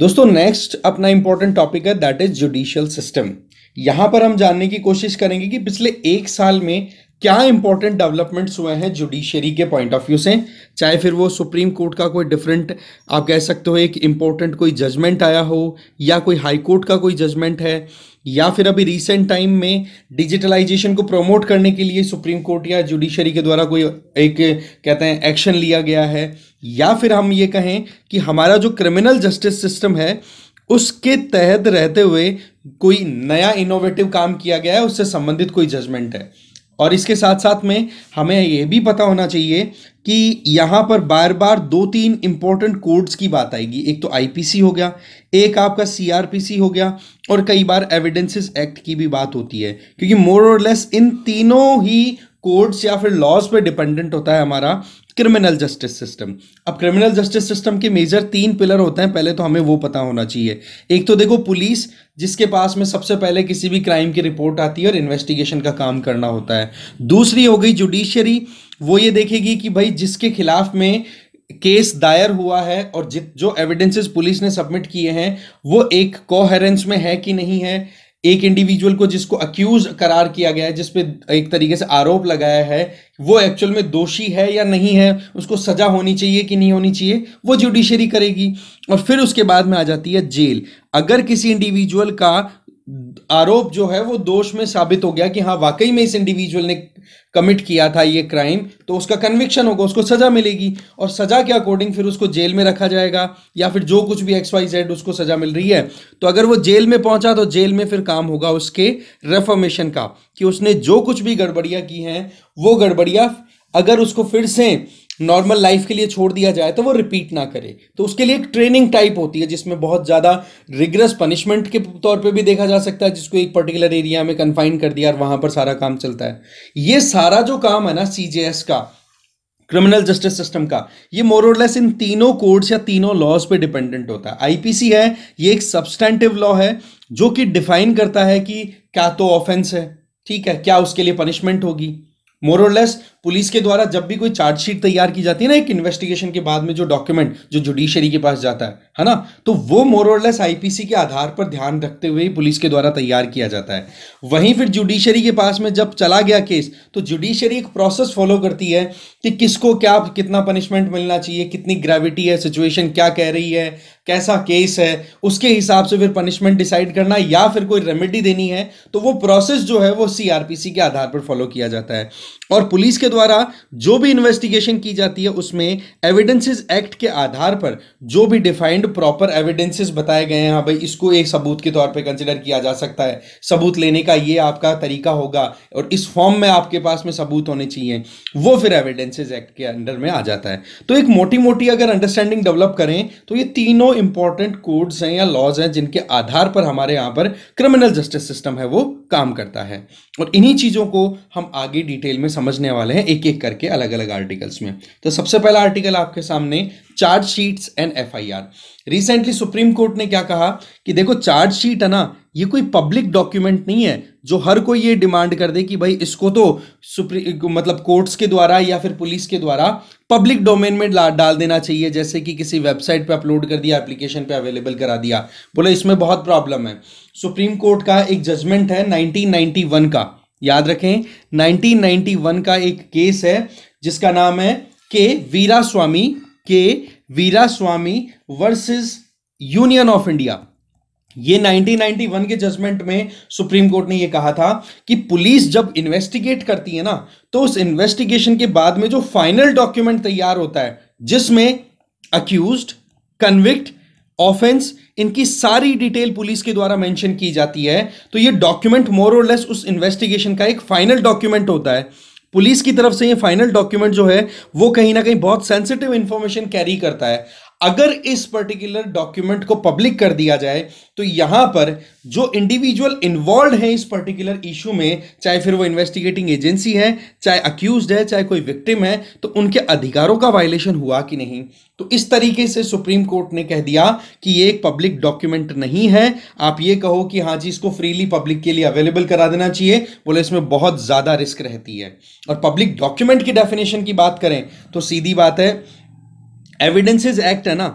दोस्तों नेक्स्ट अपना important topic है दैट इज जुडिशियल सिस्टम यहां पर हम जानने की कोशिश करेंगे कि पिछले एक साल में क्या इंपॉर्टेंट डेवलपमेंट्स हुए हैं जुडिशियरी के पॉइंट ऑफ व्यू से चाहे फिर वो सुप्रीम कोर्ट का कोई डिफरेंट आप कह सकते हो एक इंपॉर्टेंट कोई जजमेंट आया हो या कोई हाई कोर्ट का कोई जजमेंट है या फिर अभी रिसेंट टाइम में डिजिटलाइजेशन को प्रमोट करने के लिए सुप्रीम कोर्ट या जुडिशरी के द्वारा कोई एक कहते हैं एक्शन लिया गया है या फिर हम ये कहें कि हमारा जो क्रिमिनल जस्टिस सिस्टम है उसके तहत रहते हुए कोई नया इनोवेटिव काम किया गया है उससे संबंधित कोई जजमेंट है और इसके साथ साथ में हमें यह भी पता होना चाहिए कि यहाँ पर बार बार दो तीन इम्पोर्टेंट कोड्स की बात आएगी एक तो आईपीसी हो गया एक आपका सीआरपीसी हो गया और कई बार एविडेंसेस एक्ट की भी बात होती है क्योंकि मोर और लेस इन तीनों ही कोड्स या फिर लॉज पर डिपेंडेंट होता है हमारा क्रिमिनल जस्टिस सिस्टम अब क्रिमिनल जस्टिस सिस्टम के मेजर तीन पिलर होते हैं पहले तो हमें वो पता होना चाहिए एक तो देखो पुलिस जिसके पास में सबसे पहले किसी भी क्राइम की रिपोर्ट आती है और इन्वेस्टिगेशन का काम करना होता है दूसरी हो गई जुडिशरी वो ये देखेगी कि भाई जिसके खिलाफ में केस दायर हुआ है और जित जो एविडेंसेस पुलिस ने सबमिट किए हैं वो एक कोहेरेंस में है कि नहीं है एक इंडिविजुअल को जिसको अक्यूज करार किया गया है जिसपे एक तरीके से आरोप लगाया है वो एक्चुअल में दोषी है या नहीं है उसको सजा होनी चाहिए कि नहीं होनी चाहिए वो ज्यूडिशरी करेगी और फिर उसके बाद में आ जाती है जेल अगर किसी इंडिविजुअल का आरोप जो है वो दोष में साबित हो गया कि हाँ वाकई में इस इंडिविजुअल ने कमिट किया था ये क्राइम तो उसका कन्विक्शन होगा उसको सजा मिलेगी और सजा के अकॉर्डिंग फिर उसको जेल में रखा जाएगा या फिर जो कुछ भी एक्स वाई जेड उसको सजा मिल रही है तो अगर वो जेल में पहुंचा तो जेल में फिर काम होगा उसके रेफॉर्मेशन का कि उसने जो कुछ भी गड़बड़ियाँ की हैं वो गड़बड़ियाँ अगर उसको फिर से नॉर्मल लाइफ के लिए छोड़ दिया जाए तो वो रिपीट ना करे तो उसके लिए एक ट्रेनिंग टाइप होती है जिसमें बहुत ज़्यादा रिग्रस पनिशमेंट के तौर पे भी देखा जा सकता है जिसको एक पर्टिकुलर एरिया में कन्फाइन कर दिया और वहां पर सारा काम चलता है ये सारा जो काम है ना सी का क्रिमिनल जस्टिस सिस्टम का ये मोरलेस इन तीनों कोड्स या तीनों लॉज पे डिपेंडेंट होता है आईपीसी है ये एक सब्सटेंटिव लॉ है जो कि डिफाइन करता है कि क्या तो ऑफेंस है ठीक है क्या उसके लिए पनिशमेंट होगी मोरलेस पुलिस के द्वारा जब भी कोई चार्जशीट तैयार की जाती है ना एक इन्वेस्टिगेशन के बाद में जो डॉक्यूमेंट जो जुडिशरी के पास जाता है है ना तो वो मोरलेस आईपीसी के आधार पर ध्यान रखते हुए पुलिस के द्वारा तैयार किया जाता है वहीं फिर जुडिशरी के पास में जब चला गया केस तो जुडिशरी एक प्रोसेस फॉलो करती है कि किसको क्या कितना पनिशमेंट मिलना चाहिए कितनी ग्रेविटी है सिचुएशन क्या कह रही है कैसा केस है उसके हिसाब से फिर पनिशमेंट डिसाइड करना या फिर कोई रेमेडी देनी है तो वो प्रोसेस जो है वो सीआरपीसी के आधार पर फॉलो किया जाता है और पुलिस के द्वारा जो भी इन्वेस्टिगेशन की जाती है उसमें एविडेंसेस एक्ट के आधार पर जो भी डिफाइंड प्रॉपर एविडेंसेस बताए गए हैं हाँ भाई इसको एक सबूत के तौर पे कंसिडर किया जा सकता है सबूत लेने का ये आपका तरीका होगा और इस फॉर्म में आपके पास में सबूत होने चाहिए वो फिर एविडेंसेज एक्ट के अंडर में आ जाता है तो एक मोटी मोटी अगर अंडरस्टैंडिंग डेवलप करें तो ये तीनों इंपॉर्टेंट कोड्स हैं या लॉज हैं जिनके आधार पर हमारे यहाँ पर क्रिमिनल जस्टिस सिस्टम है वो काम करता है और इन्हीं चीज़ों को हम आगे डिटेल में समझने वाले हैं हैं एक एक करके अलग अलग आर्टिकल्स में तो सबसे पहला आर्टिकल आपके सामने chargesheets and F I R recently Supreme court ने क्या कहा कि देखो चार्जशीट है ना ये कोई पब्लिक डॉक्यूमेंट नहीं है जो हर कोई ये डिमांड कर दे कि भाई इसको तो सुप्रीम मतलब कोर्ट्स के द्वारा या फिर पुलिस के द्वारा पब्लिक डोमेन में डाल देना चाहिए जैसे कि किसी वेबसाइट पे अपलोड कर दिया एप्लीकेशन पे अवेलेबल करा दिया बोले इसमें बहुत प्रॉब्लम है सुप्रीम कोर्ट का एक जजमेंट है 1991 का याद रखें 1991 का एक केस है जिसका नाम है के Veeraswami K Veeraswami versus union of India ये 1991 के जजमेंट में सुप्रीम कोर्ट ने ये कहा था कि पुलिस जब इन्वेस्टिगेट करती है ना तो उस इन्वेस्टिगेशन के बाद में जो फाइनल डॉक्यूमेंट तैयार होता है जिसमें अक्यूज कन्विक्ट ऑफेंस इनकी सारी डिटेल पुलिस के द्वारा मेंशन की जाती है तो ये डॉक्यूमेंट मोर और लेस उस इन्वेस्टिगेशन का एक फाइनल डॉक्यूमेंट होता है पुलिस की तरफ से ये फाइनल डॉक्यूमेंट जो है वो कहीं ना कहीं बहुत सेंसिटिव इंफॉर्मेशन कैरी करता है अगर इस पर्टिकुलर डॉक्यूमेंट को पब्लिक कर दिया जाए तो यहां पर जो इंडिविजुअल इन्वॉल्व है इस पर्टिकुलर इशू में चाहे फिर वो इन्वेस्टिगेटिंग एजेंसी है चाहे अक्यूज है चाहे कोई विक्टिम है तो उनके अधिकारों का वायलेशन हुआ कि नहीं तो इस तरीके से सुप्रीम कोर्ट ने कह दिया कि ये एक पब्लिक डॉक्यूमेंट नहीं है आप ये कहो कि हाँ जी इसको फ्रीली पब्लिक के लिए अवेलेबल करा देना चाहिए बोले इसमें बहुत ज़्यादा रिस्क रहती है और पब्लिक डॉक्यूमेंट की डेफिनेशन की बात करें तो सीधी बात है एविडेंसेज एक्ट है ना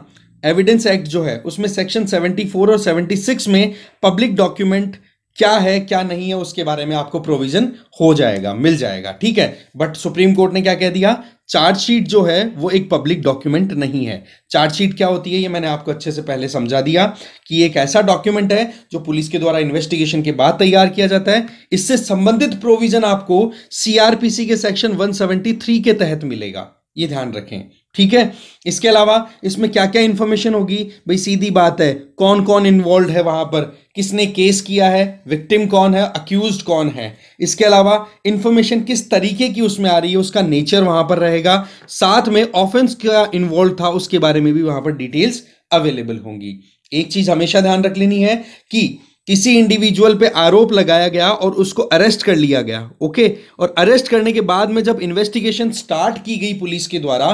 एविडेंस एक्ट जो है उसमें सेक्शन 74 और 76 में पब्लिक डॉक्यूमेंट क्या है क्या नहीं है उसके बारे में आपको प्रोविजन हो जाएगा मिल जाएगा ठीक है बट सुप्रीम कोर्ट ने क्या कह दिया चार्जशीट जो है वो एक पब्लिक डॉक्यूमेंट नहीं है चार्जशीट क्या होती है ये मैंने आपको अच्छे से पहले समझा दिया कि एक ऐसा डॉक्यूमेंट है जो पुलिस के द्वारा इन्वेस्टिगेशन के बाद तैयार किया जाता है इससे संबंधित प्रोविजन आपको सीआरपीसी के सेक्शन 173 के तहत मिलेगा ये ध्यान रखें ठीक है इसके अलावा इसमें क्या क्या इंफॉर्मेशन होगी भाई सीधी बात है कौन कौन इन्वॉल्व है वहां पर किसने केस किया है विक्टिम कौन है अक्यूज कौन है इसके अलावा इंफॉर्मेशन किस तरीके की उसमें आ रही है उसका नेचर वहां पर रहेगा साथ में ऑफेंस क्या इन्वॉल्व था उसके बारे में भी वहां पर डिटेल्स अवेलेबल होंगी एक चीज हमेशा ध्यान रख लेनी है कि किसी इंडिविजुअल पे आरोप लगाया गया और उसको अरेस्ट कर लिया गया ओके और अरेस्ट करने के बाद में जब इन्वेस्टिगेशन स्टार्ट की गई पुलिस के द्वारा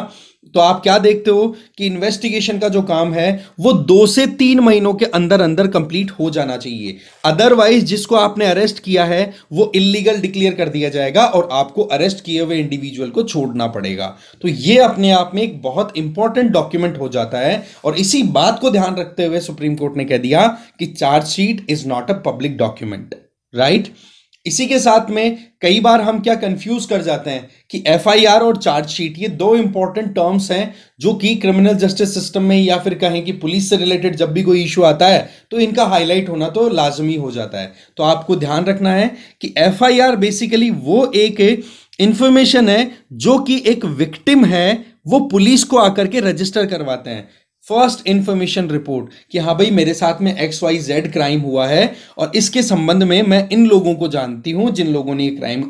तो आप क्या देखते हो कि इन्वेस्टिगेशन का जो काम है वो दो से तीन महीनों के अंदर अंदर कंप्लीट हो जाना चाहिए अदरवाइज जिसको आपने अरेस्ट किया है वो इलीगल डिक्लेयर कर दिया जाएगा और आपको अरेस्ट किए हुए इंडिविजुअल को छोड़ना पड़ेगा तो ये अपने आप में एक बहुत इंपॉर्टेंट डॉक्यूमेंट हो जाता है और इसी बात को ध्यान रखते हुए सुप्रीम कोर्ट ने कह दिया कि chargesheet is not a public document right इसी के साथ में कई बार हम क्या कंफ्यूज कर जाते हैं कि एफआईआर और चार्जशीट ये दो इंपॉर्टेंट टर्म्स हैं जो कि क्रिमिनल जस्टिस सिस्टम में या फिर कहें कि पुलिस से रिलेटेड जब भी कोई इशू आता है तो इनका हाईलाइट होना तो लाजमी हो जाता है तो आपको ध्यान रखना है कि एफआईआर बेसिकली वो एक इंफॉर्मेशन है जो कि एक विक्टिम है वो पुलिस को आकर के रजिस्टर करवाते हैं फर्स्ट इंफॉर्मेशन रिपोर्ट कि हाँ भाई मेरे साथ में एक्स वाई जेड क्राइम हुआ है और इसके संबंध में मैं इन लोगों को जानती हूं जिन लोगों ने ये क्राइम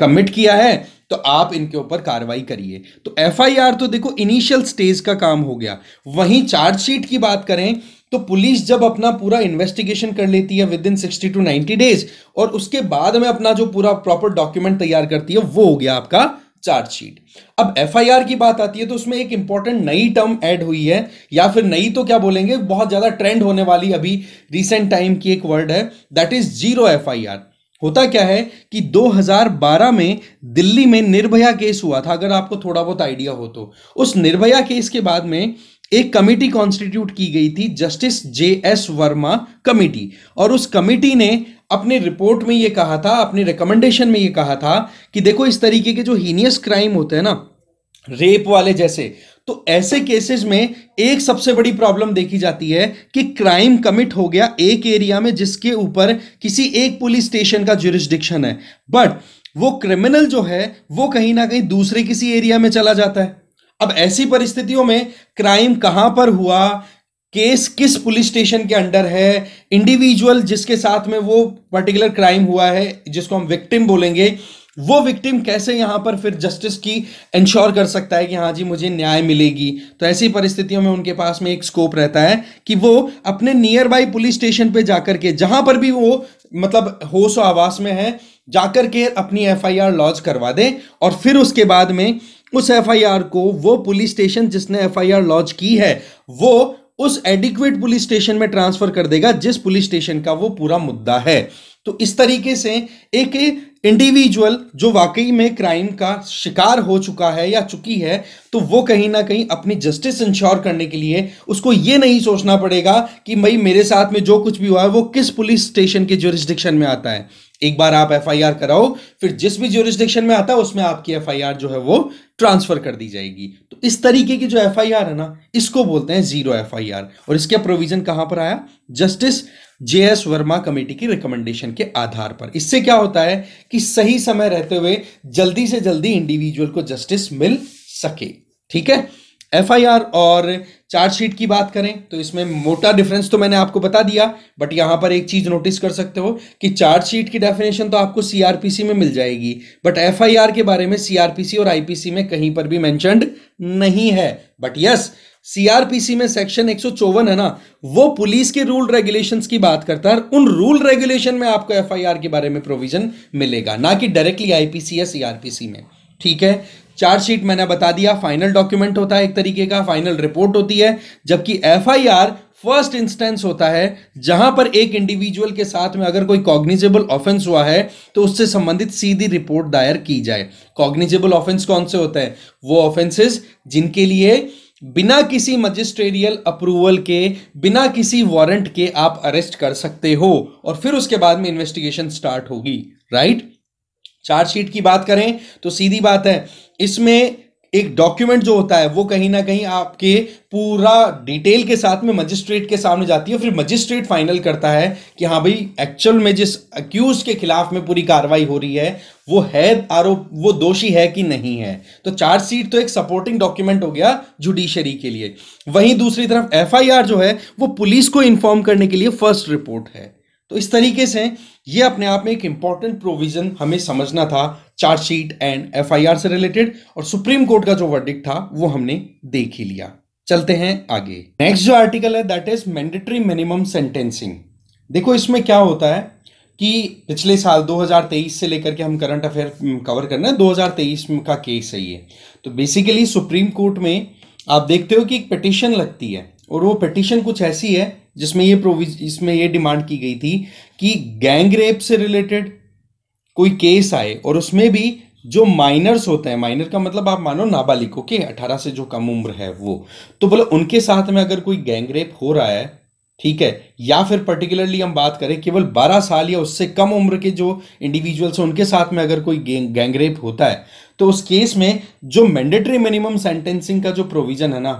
कमिट किया है तो आप इनके ऊपर कार्रवाई करिए तो एफआईआर तो देखो इनिशियल स्टेज का काम हो गया वहीं चार्जशीट की बात करें तो पुलिस जब अपना पूरा इन्वेस्टिगेशन कर लेती है within sixty to ninety days और उसके बाद में अपना जो पूरा प्रॉपर डॉक्यूमेंट तैयार करती है वो हो गया आपका चार्जशीट अब एफआईआर की बात आती है तो उसमें एक इंपॉर्टेंट नई टर्म ऐड हुई है या फिर नई तो क्या बोलेंगे बहुत ज्यादा ट्रेंड होने वाली अभी रिसेंट टाइम की एक वर्ड है दैट इज जीरो एफआईआर होता क्या है कि 2012 में दिल्ली में निर्भया केस हुआ था अगर आपको थोड़ा बहुत आइडिया हो तो उस निर्भया केस के बाद में एक कमेटी कॉन्स्टिट्यूट की गई थी justice J S Verma committee और उस कमेटी ने अपने रिपोर्ट में यह कहा था अपने रिकमेंडेशन में यह कहा था कि देखो इस तरीके के जो हीनियस क्राइम होते हैं ना रेप वाले जैसे तो ऐसे केसेस में एक सबसे बड़ी प्रॉब्लम देखी जाती है कि क्राइम कमिट हो गया एक एरिया में जिसके ऊपर किसी एक पुलिस स्टेशन का जुरिस्डिक्शन है बट वो क्रिमिनल जो है वो कहीं ना कहीं दूसरे किसी एरिया में चला जाता है अब ऐसी परिस्थितियों में क्राइम कहां पर हुआ केस किस पुलिस स्टेशन के अंडर है इंडिविजुअल जिसके साथ में वो पर्टिकुलर क्राइम हुआ है जिसको हम विक्टिम बोलेंगे वो विक्टिम कैसे यहां पर फिर जस्टिस की इंश्योर कर सकता है कि हाँ जी मुझे न्याय मिलेगी तो ऐसी परिस्थितियों में उनके पास में एक स्कोप रहता है कि वो अपने नियर बाई पुलिस स्टेशन पे जाकर के जहां पर भी वो मतलब होश आवास में है जाकर के अपनी एफआईआर लॉन्च करवा दे और फिर उसके बाद में उस एफआईआर को वो पुलिस स्टेशन जिसने एफआईआर लॉन्च की है वो उस एडिक्वेट पुलिस स्टेशन में ट्रांसफर कर देगा जिस पुलिस स्टेशन का वो पूरा मुद्दा है तो इस तरीके से एक इंडिविजुअल जो वाकई में क्राइम का शिकार हो चुका है या चुकी है तो वो कहीं ना कहीं अपनी जस्टिस इंश्योर करने के लिए उसको ये नहीं सोचना पड़ेगा कि भाई मेरे साथ में जो कुछ भी हुआ है वो किस पुलिस स्टेशन के जोरिस्डिक्शन में आता है एक बार आप एफआईआर कराओ फिर जिस भी ज्यूरिस्डिक्शन में आता है उसमें आपकी एफआईआर जो है वो ट्रांसफर कर दी जाएगी तो इस तरीके की जो एफआईआर है ना इसको बोलते हैं जीरो एफआईआर और इसके प्रोविजन कहां पर आया justice J S Verma committee की रिकमेंडेशन के आधार पर इससे क्या होता है कि सही समय रहते हुए जल्दी से जल्दी इंडिविजुअल को जस्टिस मिल सके ठीक है आर और चार्ज शीट की बात करें तो इसमें मोटा डिफरेंस तो मैंने आपको बता दिया बट यहां पर एक चीज़ नोटिस कर सकते हो कि चार्ज शीट की डेफिनेशन तो आपको सीआरपीसी में मिल जाएगी बट एफआईआर के बारे में सीआरपीसी और आईपीसी में कहीं पर भी मैंशनड नहीं है बट यस सीआरपीसी में सेक्शन एक है ना वो पुलिस के रूल रेगुलेशन की बात करता है उन रूल रेगुलेशन में आपको एफ के बारे में प्रोविजन मिलेगा ना कि डायरेक्टली आईपीसी या सीआरपीसी में ठीक है चार्जशीट मैंने बता दिया फाइनल डॉक्यूमेंट होता है एक तरीके का फाइनल रिपोर्ट होती है जबकि एफआईआर फर्स्ट इंस्टेंस होता है जहां पर एक इंडिविजुअल के साथ में अगर कोई कॉग्निजेबल ऑफेंस हुआ है तो उससे संबंधित सीधी रिपोर्ट दायर की जाए कॉग्निजेबल ऑफेंस कौन से होते हैं वो ऑफेंसेस जिनके लिए बिना किसी मजिस्ट्रेरियल अप्रूवल के बिना किसी वारंट के आप अरेस्ट कर सकते हो और फिर उसके बाद में इन्वेस्टिगेशन स्टार्ट होगी राइट चार्जशीट की बात करें तो सीधी बात है इसमें एक डॉक्यूमेंट जो होता है वो कहीं ना कहीं आपके पूरा डिटेल के साथ में मजिस्ट्रेट के सामने जाती है फिर मजिस्ट्रेट फाइनल करता है कि हाँ भाई एक्चुअल में जिस अक्यूज के खिलाफ में पूरी कार्रवाई हो रही है वो है आरोप वो दोषी है कि नहीं है तो चार्जशीट तो एक सपोर्टिंग डॉक्यूमेंट हो गया जुडिशरी के लिए वहीं दूसरी तरफ एफ जो है वो पुलिस को इन्फॉर्म करने के लिए फर्स्ट रिपोर्ट है तो इस तरीके से ये अपने आप में एक इंपॉर्टेंट प्रोविजन हमें समझना था चार्जशीट एंड आर से रिलेटेड और सुप्रीम कोर्ट का जो वर्डिक था वो हमने देख ही लिया चलते हैं आगे नेक्स्ट जो आर्टिकल है that is mandatory minimum sentencing देखो इसमें क्या होता है कि पिछले साल 2023 से लेकर के हम करंट अफेयर कवर करना है 2023 का केस है ये तो बेसिकली सुप्रीम कोर्ट में आप देखते हो कि एक पिटिशन लगती है और वो पिटिशन कुछ ऐसी है जिसमें ये प्रोविज इसमें ये डिमांड की गई थी कि गैंग रेप से रिलेटेड कोई केस आए और उसमें भी जो माइनर्स होते हैं माइनर का मतलब आप मानो नाबालिग ओके अठारह से जो कम उम्र है वो तो बोले उनके साथ में अगर कोई गैंगरेप हो रहा है ठीक है या फिर पर्टिकुलरली हम बात करें केवल 12 साल या उससे कम उम्र के जो इंडिविजुअल्स हैं उनके साथ में अगर कोई गैंगरेप होता है तो उस केस में जो मैंडेटरी मिनिमम सेंटेंसिंग का जो प्रोविजन है ना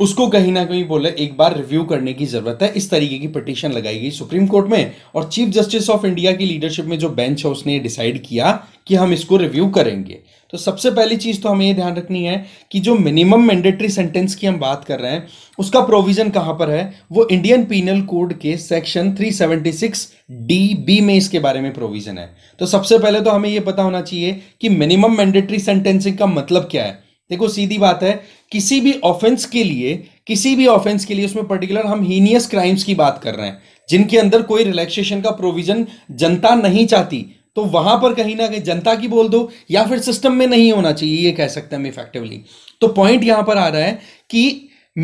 उसको कहीं ना कहीं बोले एक बार रिव्यू करने की जरूरत है इस तरीके की पिटिशन लगाई गई सुप्रीम कोर्ट में और चीफ जस्टिस ऑफ इंडिया की लीडरशिप में जो बेंच है उसने डिसाइड किया कि हम इसको रिव्यू करेंगे तो सबसे पहली चीज तो हमें ये ध्यान रखनी है कि जो मिनिमम मैंडेटरी सेंटेंस की हम बात कर रहे हैं उसका प्रोविजन कहां पर है वो इंडियन पीनल कोड के सेक्शन 376 डी बी में इसके बारे में प्रोविजन है तो सबसे पहले तो हमें यह पता होना चाहिए कि मिनिमम मैंडेटरी सेंटेंसिंग का मतलब क्या है देखो सीधी बात है किसी भी ऑफेंस के लिए किसी भी ऑफेंस के लिए उसमें पर्टिकुलर हम हीनियस क्राइम्स की बात कर रहे हैं जिनके अंदर कोई रिलैक्सेशन का प्रोविजन जनता नहीं चाहती तो वहां पर कहीं ना कहीं जनता की बोल दो या फिर सिस्टम में नहीं होना चाहिए ये कह सकते हैं हम इफेक्टिवली तो पॉइंट यहां पर आ रहा है कि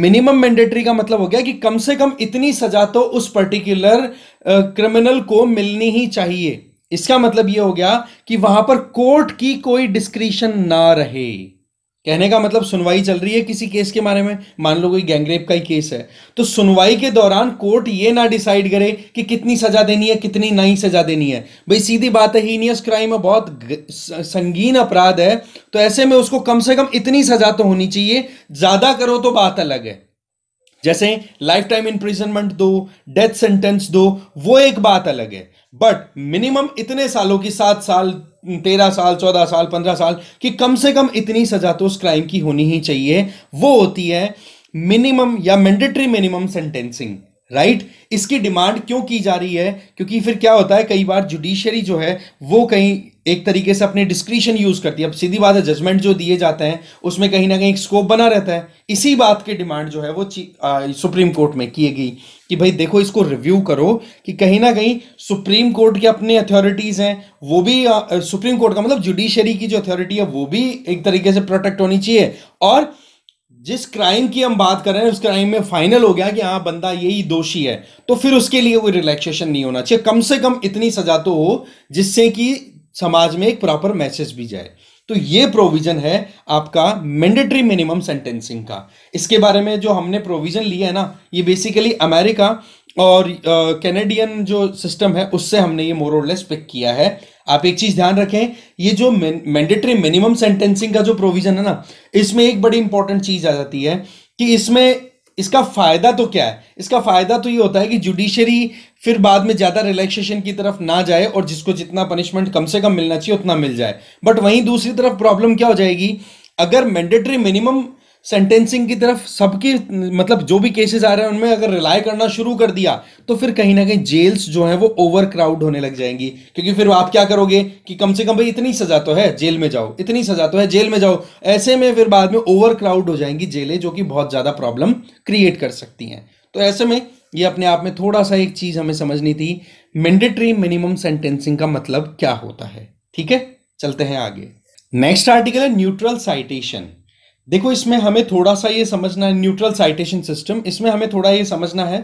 मिनिमम मैंडेटरी का मतलब हो गया कि कम से कम इतनी सजा तो उस पर्टिकुलर क्रिमिनल को मिलनी ही चाहिए इसका मतलब यह हो गया कि वहां पर कोर्ट की कोई डिस्क्रिशन ना रहे कहने का मतलब सुनवाई चल रही है किसी केस के बारे में मान लो कोई गैंगरेप का ही केस है तो सुनवाई के दौरान कोर्ट ये ना डिसाइड करे कि कितनी सजा देनी है कितनी नहीं सजा देनी है भाई सीधी बात है हीनियस क्राइम है बहुत संगीन अपराध है तो ऐसे में उसको कम से कम इतनी सजा तो होनी चाहिए ज्यादा करो तो बात अलग है जैसे लाइफ टाइम इंप्रिजनमेंट दो डेथ सेंटेंस दो वो एक बात अलग है बट मिनिमम इतने सालों की सात साल तेरह साल चौदह साल पंद्रह साल कि कम से कम इतनी सजा तो उस क्राइम की होनी ही चाहिए वो होती है मिनिमम या mandatory minimum sentencing right right? इसकी डिमांड क्यों की जा रही है क्योंकि फिर क्या होता है कई बार जुडिशरी जो है वो कहीं एक तरीके से अपने डिस्क्रिशन यूज करती है अब सीधी बात है जजमेंट जो दिए जाते हैं उसमें कहीं ना कहीं स्कोप बना रहता है इसी बात की डिमांड जो है वो आ, सुप्रीम कोर्ट में की गई कि भाई देखो इसको रिव्यू करो कि कहीं ना कहीं सुप्रीम कोर्ट के अपने अथॉरिटीज़ हैं वो भी आ, सुप्रीम कोर्ट का मतलब जुडिशरी की जो अथॉरिटी है वो भी एक तरीके से प्रोटेक्ट होनी चाहिए और जिस क्राइम की हम बात कर रहे हैं उस क्राइम में फाइनल हो गया कि हाँ बंदा यही दोषी है तो फिर उसके लिए कोई रिलैक्सेशन नहीं होना चाहिए कम से कम इतनी सजा तो हो जिससे कि समाज में एक प्रॉपर मैसेज भी जाए तो ये प्रोविजन है आपका मैंडेटरी मिनिमम सेंटेंसिंग का इसके बारे में जो हमने प्रोविजन लिया है ना ये बेसिकली अमेरिका और कैनेडियन uh, जो सिस्टम है उससे हमने ये मोरोलेस पिक किया है आप एक चीज ध्यान रखें ये जो मैंडेटरी मिनिमम सेंटेंसिंग का जो प्रोविजन है ना इसमें एक बड़ी इंपॉर्टेंट चीज आ जाती है कि इसमें इसका फायदा तो क्या है इसका फायदा तो ये होता है कि जुडिशरी फिर बाद में ज्यादा रिलैक्सेशन की तरफ ना जाए और जिसको जितना पनिशमेंट कम से कम मिलना चाहिए उतना मिल जाए बट वहीं दूसरी तरफ प्रॉब्लम क्या हो जाएगी अगर मैंडेटरी मिनिमम सेंटेंसिंग की तरफ सबकी मतलब जो भी केसेस आ रहे हैं उनमें अगर रिलाय करना शुरू कर दिया तो फिर कहीं ना कहीं जेल्स जो हैं वो ओवर क्राउड होने लग जाएंगी क्योंकि फिर आप क्या करोगे कि कम से कम भाई इतनी सजा तो है जेल में जाओ इतनी सजा तो है जेल में जाओ ऐसे में फिर बाद में ओवर क्राउड हो जाएंगी जेलें जो कि बहुत ज़्यादा प्रॉब्लम क्रिएट कर सकती हैं तो ऐसे में ये अपने आप में थोड़ा सा एक चीज़ हमें समझनी थी मैंडेटरी मिनिमम सेंटेंसिंग का मतलब क्या होता है ठीक है चलते हैं आगे नेक्स्ट आर्टिकल है न्यूट्रल साइटेशन देखो इसमें हमें थोड़ा सा ये समझना है न्यूट्रल साइटेशन सिस्टम इसमें हमें थोड़ा ये समझना है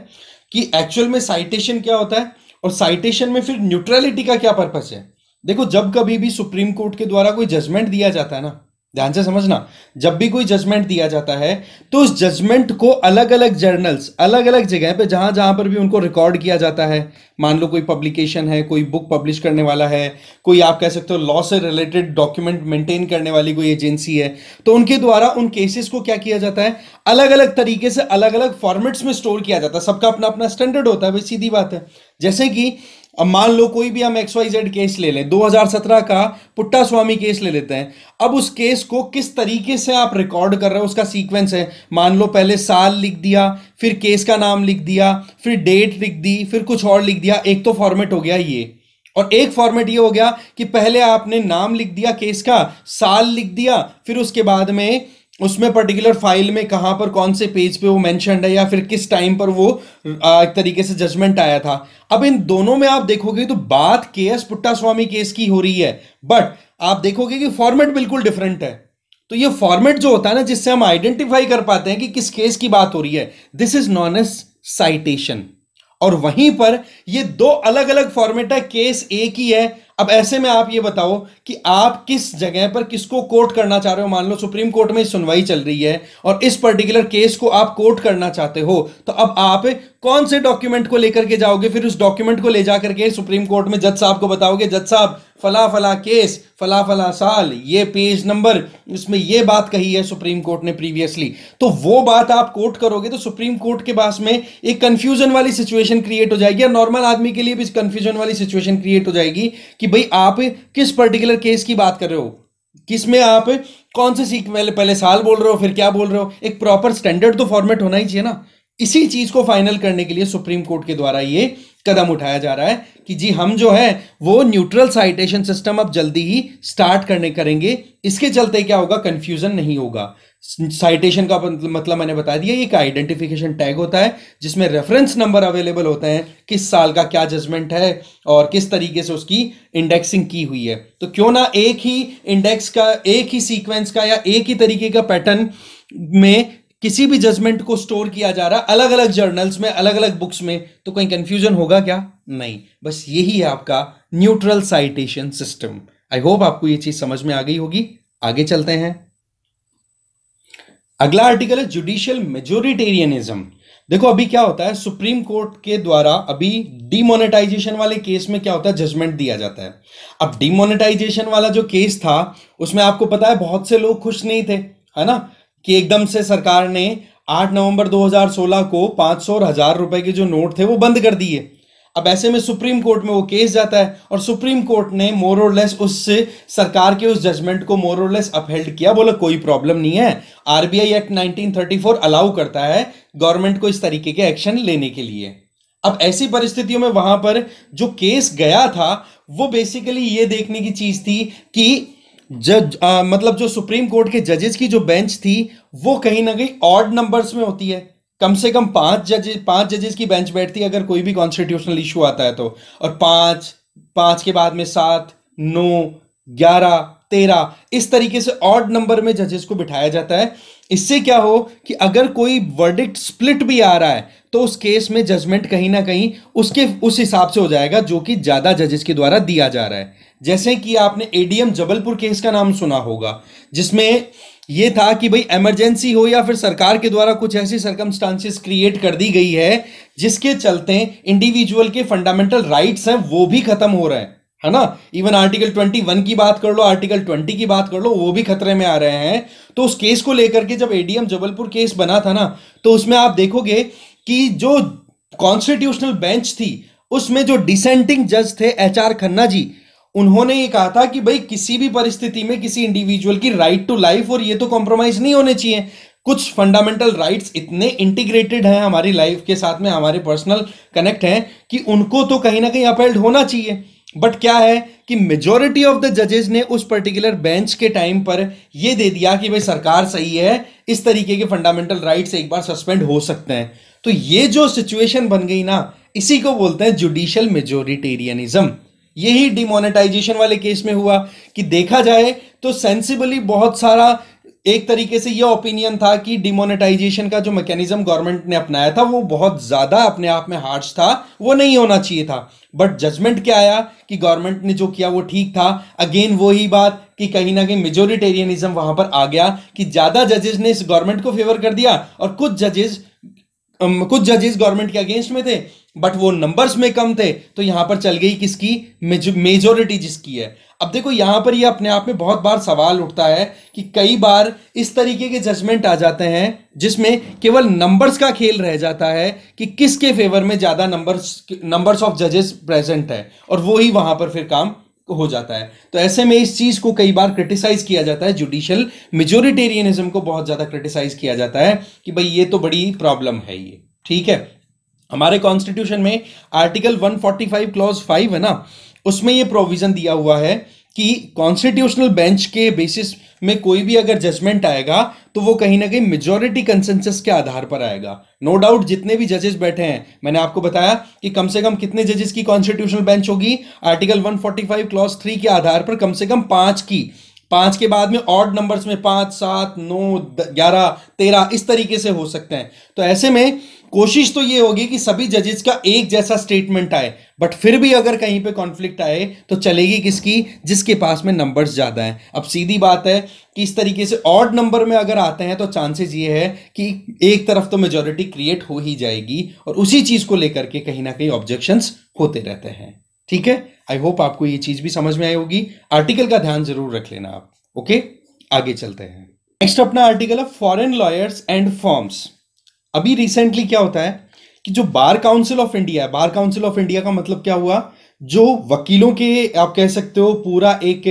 कि एक्चुअल में साइटेशन क्या होता है और साइटेशन में फिर न्यूट्रलिटी का क्या पर्पज है देखो जब कभी भी सुप्रीम कोर्ट के द्वारा कोई जजमेंट दिया जाता है ना ध्यान से समझना जब भी कोई जजमेंट दिया जाता है तो उस जजमेंट को अलग अलग जर्नल्स अलग अलग जगह पे जहां जहां पर भी उनको रिकॉर्ड किया जाता है मान लो कोई पब्लिकेशन है कोई बुक पब्लिश करने वाला है कोई आप कह सकते हो लॉ से रिलेटेड डॉक्यूमेंट मेंटेन करने वाली कोई एजेंसी है तो उनके द्वारा उन केसेस को क्या किया जाता है अलग अलग तरीके से अलग अलग फॉर्मेट्स में स्टोर किया जाता है सबका अपना अपना स्टैंडर्ड होता है वही सीधी बात है जैसे कि अब मान लो कोई भी हम एक्स वाई जेड केस ले लें 2017 का पुट्टा स्वामी केस ले लेते हैं अब उस केस को किस तरीके से आप रिकॉर्ड कर रहे हो उसका सीक्वेंस है मान लो पहले साल लिख दिया फिर केस का नाम लिख दिया फिर डेट लिख दी फिर कुछ और लिख दिया एक तो फॉर्मेट हो गया ये और एक फॉर्मेट ये हो गया कि पहले आपने नाम लिख दिया केस का साल लिख दिया फिर उसके बाद में उसमें पर्टिकुलर फाइल में कहाँ पर कौन से पेज पे वो मेंशनड है या फिर किस टाइम पर वो एक तरीके से जजमेंट आया था अब इन दोनों में आप देखोगे तो बात के एस पुट्टा स्वामी केस की हो रही है बट आप देखोगे कि फॉर्मेट बिल्कुल डिफरेंट है तो ये फॉर्मेट जो होता है ना जिससे हम आइडेंटिफाई कर पाते हैं कि किस केस की बात हो रही है this is non S citation और वहीं पर ये दो अलग अलग फॉर्मेट है केस एक ही है अब ऐसे में आप ये बताओ कि आप किस जगह पर किसको कोर्ट करना चाह रहे हो मान लो सुप्रीम कोर्ट में सुनवाई चल रही है और इस पर्टिकुलर केस को आप कोर्ट करना चाहते हो तो अब आप कौन से डॉक्यूमेंट को लेकर के जाओगे फिर उस डॉक्यूमेंट को ले जा करके सुप्रीम कोर्ट में जज साहब को बताओगे जज साहब फला फला केस फला फला साल ये पेज नंबर इसमें ये बात कही है सुप्रीम कोर्ट ने प्रीवियसली तो वो बात आप कोर्ट करोगे तो सुप्रीम कोर्ट के पास में एक कंफ्यूजन वाली सिचुएशन क्रिएट हो जाएगी और नॉर्मल आदमी के लिए भी कंफ्यूजन वाली सिचुएशन क्रिएट हो जाएगी कि भाई आप किस पर्टिकुलर केस की बात कर रहे हो किस में आप कौन से सीख पहले पहले साल बोल रहे हो फिर क्या बोल रहे हो एक प्रॉपर स्टैंडर्ड तो फॉर्मेट होना ही चाहिए ना इसी चीज को फाइनल करने के लिए सुप्रीम कोर्ट के द्वारा ये कदम उठाया जा रहा है कि जी हम जो है वो न्यूट्रल साइटेशन सिस्टम अब जल्दी ही स्टार्ट करने करेंगे इसके चलते क्या होगा कंफ्यूजन नहीं होगा साइटेशन का मतलब, मतलब मैंने बता दिया एक आइडेंटिफिकेशन टैग होता है जिसमें रेफरेंस नंबर अवेलेबल होते हैं किस साल का क्या जजमेंट है और किस तरीके से उसकी इंडेक्सिंग की हुई है तो क्यों ना एक ही इंडेक्स का एक ही सीक्वेंस का या एक ही तरीके का पैटर्न में किसी भी जजमेंट को स्टोर किया जा रहा अलग अलग जर्नल्स में अलग अलग बुक्स में तो कहीं कंफ्यूजन होगा क्या नहीं बस यही है आपका neutral citation system I hope आपको ये चीज समझ में आ गई होगी आगे चलते हैं अगला आर्टिकल है जुडिशियल मेजोरिटेरियनिज्म देखो अभी क्या होता है सुप्रीम कोर्ट के द्वारा अभी डिमोनेटाइजेशन वाले केस में क्या होता है जजमेंट दिया जाता है अब डिमोनेटाइजेशन वाला जो केस था उसमें आपको पता है बहुत से लोग खुश नहीं थे है ना कि एकदम से सरकार ने 8 नवंबर 2016 को पांच सौ हजार रुपए के जो नोट थे वो बंद कर दिए अब ऐसे में सुप्रीम कोर्ट में वो केस जाता है और सुप्रीम कोर्ट ने मोरलेस उस सरकार के उस जजमेंट को मोरलेस अपहेल्ड किया बोला कोई प्रॉब्लम नहीं है आरबीआई एक्ट 1934 अलाउ करता है गवर्नमेंट को इस तरीके के एक्शन लेने के लिए अब ऐसी परिस्थितियों में वहां पर जो केस गया था वो बेसिकली ये देखने की चीज थी कि जज आ, मतलब जो सुप्रीम कोर्ट के जजेस की जो बेंच थी वो कहीं ना कहीं ऑड नंबर्स में होती है कम से कम पांच जजेस पांच जजेस की बेंच बैठती है अगर कोई भी कॉन्स्टिट्यूशनल इशू आता है तो और पांच पांच के बाद में सात नौ ग्यारह तेरह इस तरीके से ऑड नंबर में जजेस को बिठाया जाता है इससे क्या हो कि अगर कोई वर्डिक्ट स्प्लिट भी आ रहा है तो उस केस में जजमेंट कहीं ना कहीं उसके उस हिसाब से हो जाएगा जो कि ज़्यादा जजेस के द्वारा दिया जा रहा है जैसे कि आपने एडीएम जबलपुर केस का नाम सुना होगा जिसमें यह था कि भाई इमरजेंसी हो या फिर सरकार के द्वारा कुछ ऐसी सर्कमस्टांसिस क्रिएट कर दी गई है जिसके चलते इंडिविजुअल के फंडामेंटल राइट्स हैं वो भी खत्म हो रहे हैं है ना इवन आर्टिकल 21 की बात कर लो आर्टिकल 20 की बात कर लो वो भी खतरे में आ रहे हैं तो उस केस को लेकर के जब एडीएम जबलपुर केस बना था ना तो उसमें आप देखोगे कि जो कॉन्स्टिट्यूशनल बेंच थी उसमें जो डिसेंटिंग जज थे एच आर खन्ना जी उन्होंने ये कहा था कि भाई किसी भी परिस्थिति में किसी इंडिविजुअल की राइट टू लाइफ और ये तो कॉम्प्रोमाइज नहीं होने चाहिए कुछ फंडामेंटल राइट्स इतने इंटीग्रेटेड हैं हमारी लाइफ के साथ में हमारे पर्सनल कनेक्ट हैं कि उनको तो कहीं ना कहीं अपेल्ड होना चाहिए बट क्या है कि मेजोरिटी ऑफ द जजेस ने उस पर्टिकुलर बेंच के टाइम पर यह दे दिया कि भाई सरकार सही है इस तरीके के फंडामेंटल राइट्स एक बार सस्पेंड हो सकते हैं तो ये जो सिचुएशन बन गई ना इसी को बोलते हैं जुडिशियल मेजोरिटेरियनिज्म यही डिमोनेटाइजेशन वाले केस में हुआ कि देखा जाए तो सेंसिबली बहुत सारा एक तरीके से यह ओपिनियन था कि डिमोनेटाइजेशन का जो मैकेनिज्म गवर्नमेंट ने अपनाया था वो बहुत ज़्यादा अपने आप में हार्श था वो नहीं होना चाहिए था बट जजमेंट क्या आया कि गवर्नमेंट ने जो किया वो ठीक था अगेन वो ही बात कि कहीं ना कहीं मेजोरिटेरियनिज्म वहां पर आ गया कि ज़्यादा जजेस ने इस गवर्नमेंट को फेवर कर दिया और कुछ जजेस कुछ जजेस गवर्नमेंट के अगेंस्ट में थे बट वो नंबर्स में कम थे तो यहां पर चल गई किसकी मेजोरिटी जिसकी है अब देखो यहां पर ये अपने आप में बहुत बार सवाल उठता है कि कई बार इस तरीके के जजमेंट आ जाते हैं जिसमें केवल नंबर्स का खेल रह जाता है कि किसके फेवर में ज्यादा नंबर्स नंबर्स ऑफ जजेस प्रेजेंट है और वो ही वहां पर फिर काम हो जाता है तो ऐसे में इस चीज़ को कई बार क्रिटिसाइज किया जाता है जुडिशियल मेजोरिटेरियनिज्म को बहुत ज़्यादा क्रिटिसाइज किया जाता है कि भाई ये तो बड़ी प्रॉब्लम है ये ठीक है हमारे कॉन्स्टिट्यूशन में आर्टिकल 145 क्लॉज 5 है ना उसमें ये प्रोविजन दिया हुआ है कि कॉन्स्टिट्यूशनल बेंच के बेसिस में कोई भी अगर जजमेंट आएगा तो वो कहीं ना कहीं मेजोरिटी कंसेंसस के आधार पर आएगा नो no डाउट जितने भी जजेस बैठे हैं मैंने आपको बताया कि कम से कम कितने जजेस की कॉन्स्टिट्यूशनल बेंच होगी आर्टिकल 145 क्लॉज थ्री के आधार पर कम से कम पांच की पांच के बाद में ऑड नंबर्स में पांच सात नौ ग्यारह तेरह इस तरीके से हो सकते हैं तो ऐसे में कोशिश तो ये होगी कि सभी जजेस का एक जैसा स्टेटमेंट आए बट फिर भी अगर कहीं पे कॉन्फ्लिक्ट आए तो चलेगी किसकी जिसके पास में नंबर्स ज़्यादा हैं अब सीधी बात है कि इस तरीके से ऑड नंबर में अगर आते हैं तो चांसेस ये है कि एक तरफ तो मेजोरिटी क्रिएट हो ही जाएगी और उसी चीज़ को लेकर के कहीं ना कहीं ऑब्जेक्शंस होते रहते हैं ठीक है आई होप आपको ये चीज भी समझ में आई होगी आर्टिकल का ध्यान जरूर रख लेना आप ओके आगे चलते हैं नेक्स्ट अपना आर्टिकल है फॉरेन लॉयर्स एंड फॉर्म्स अभी रिसेंटली क्या होता है कि जो बार काउंसिल ऑफ इंडिया है बार काउंसिल ऑफ इंडिया का मतलब क्या हुआ जो वकीलों के आप कह सकते हो पूरा एक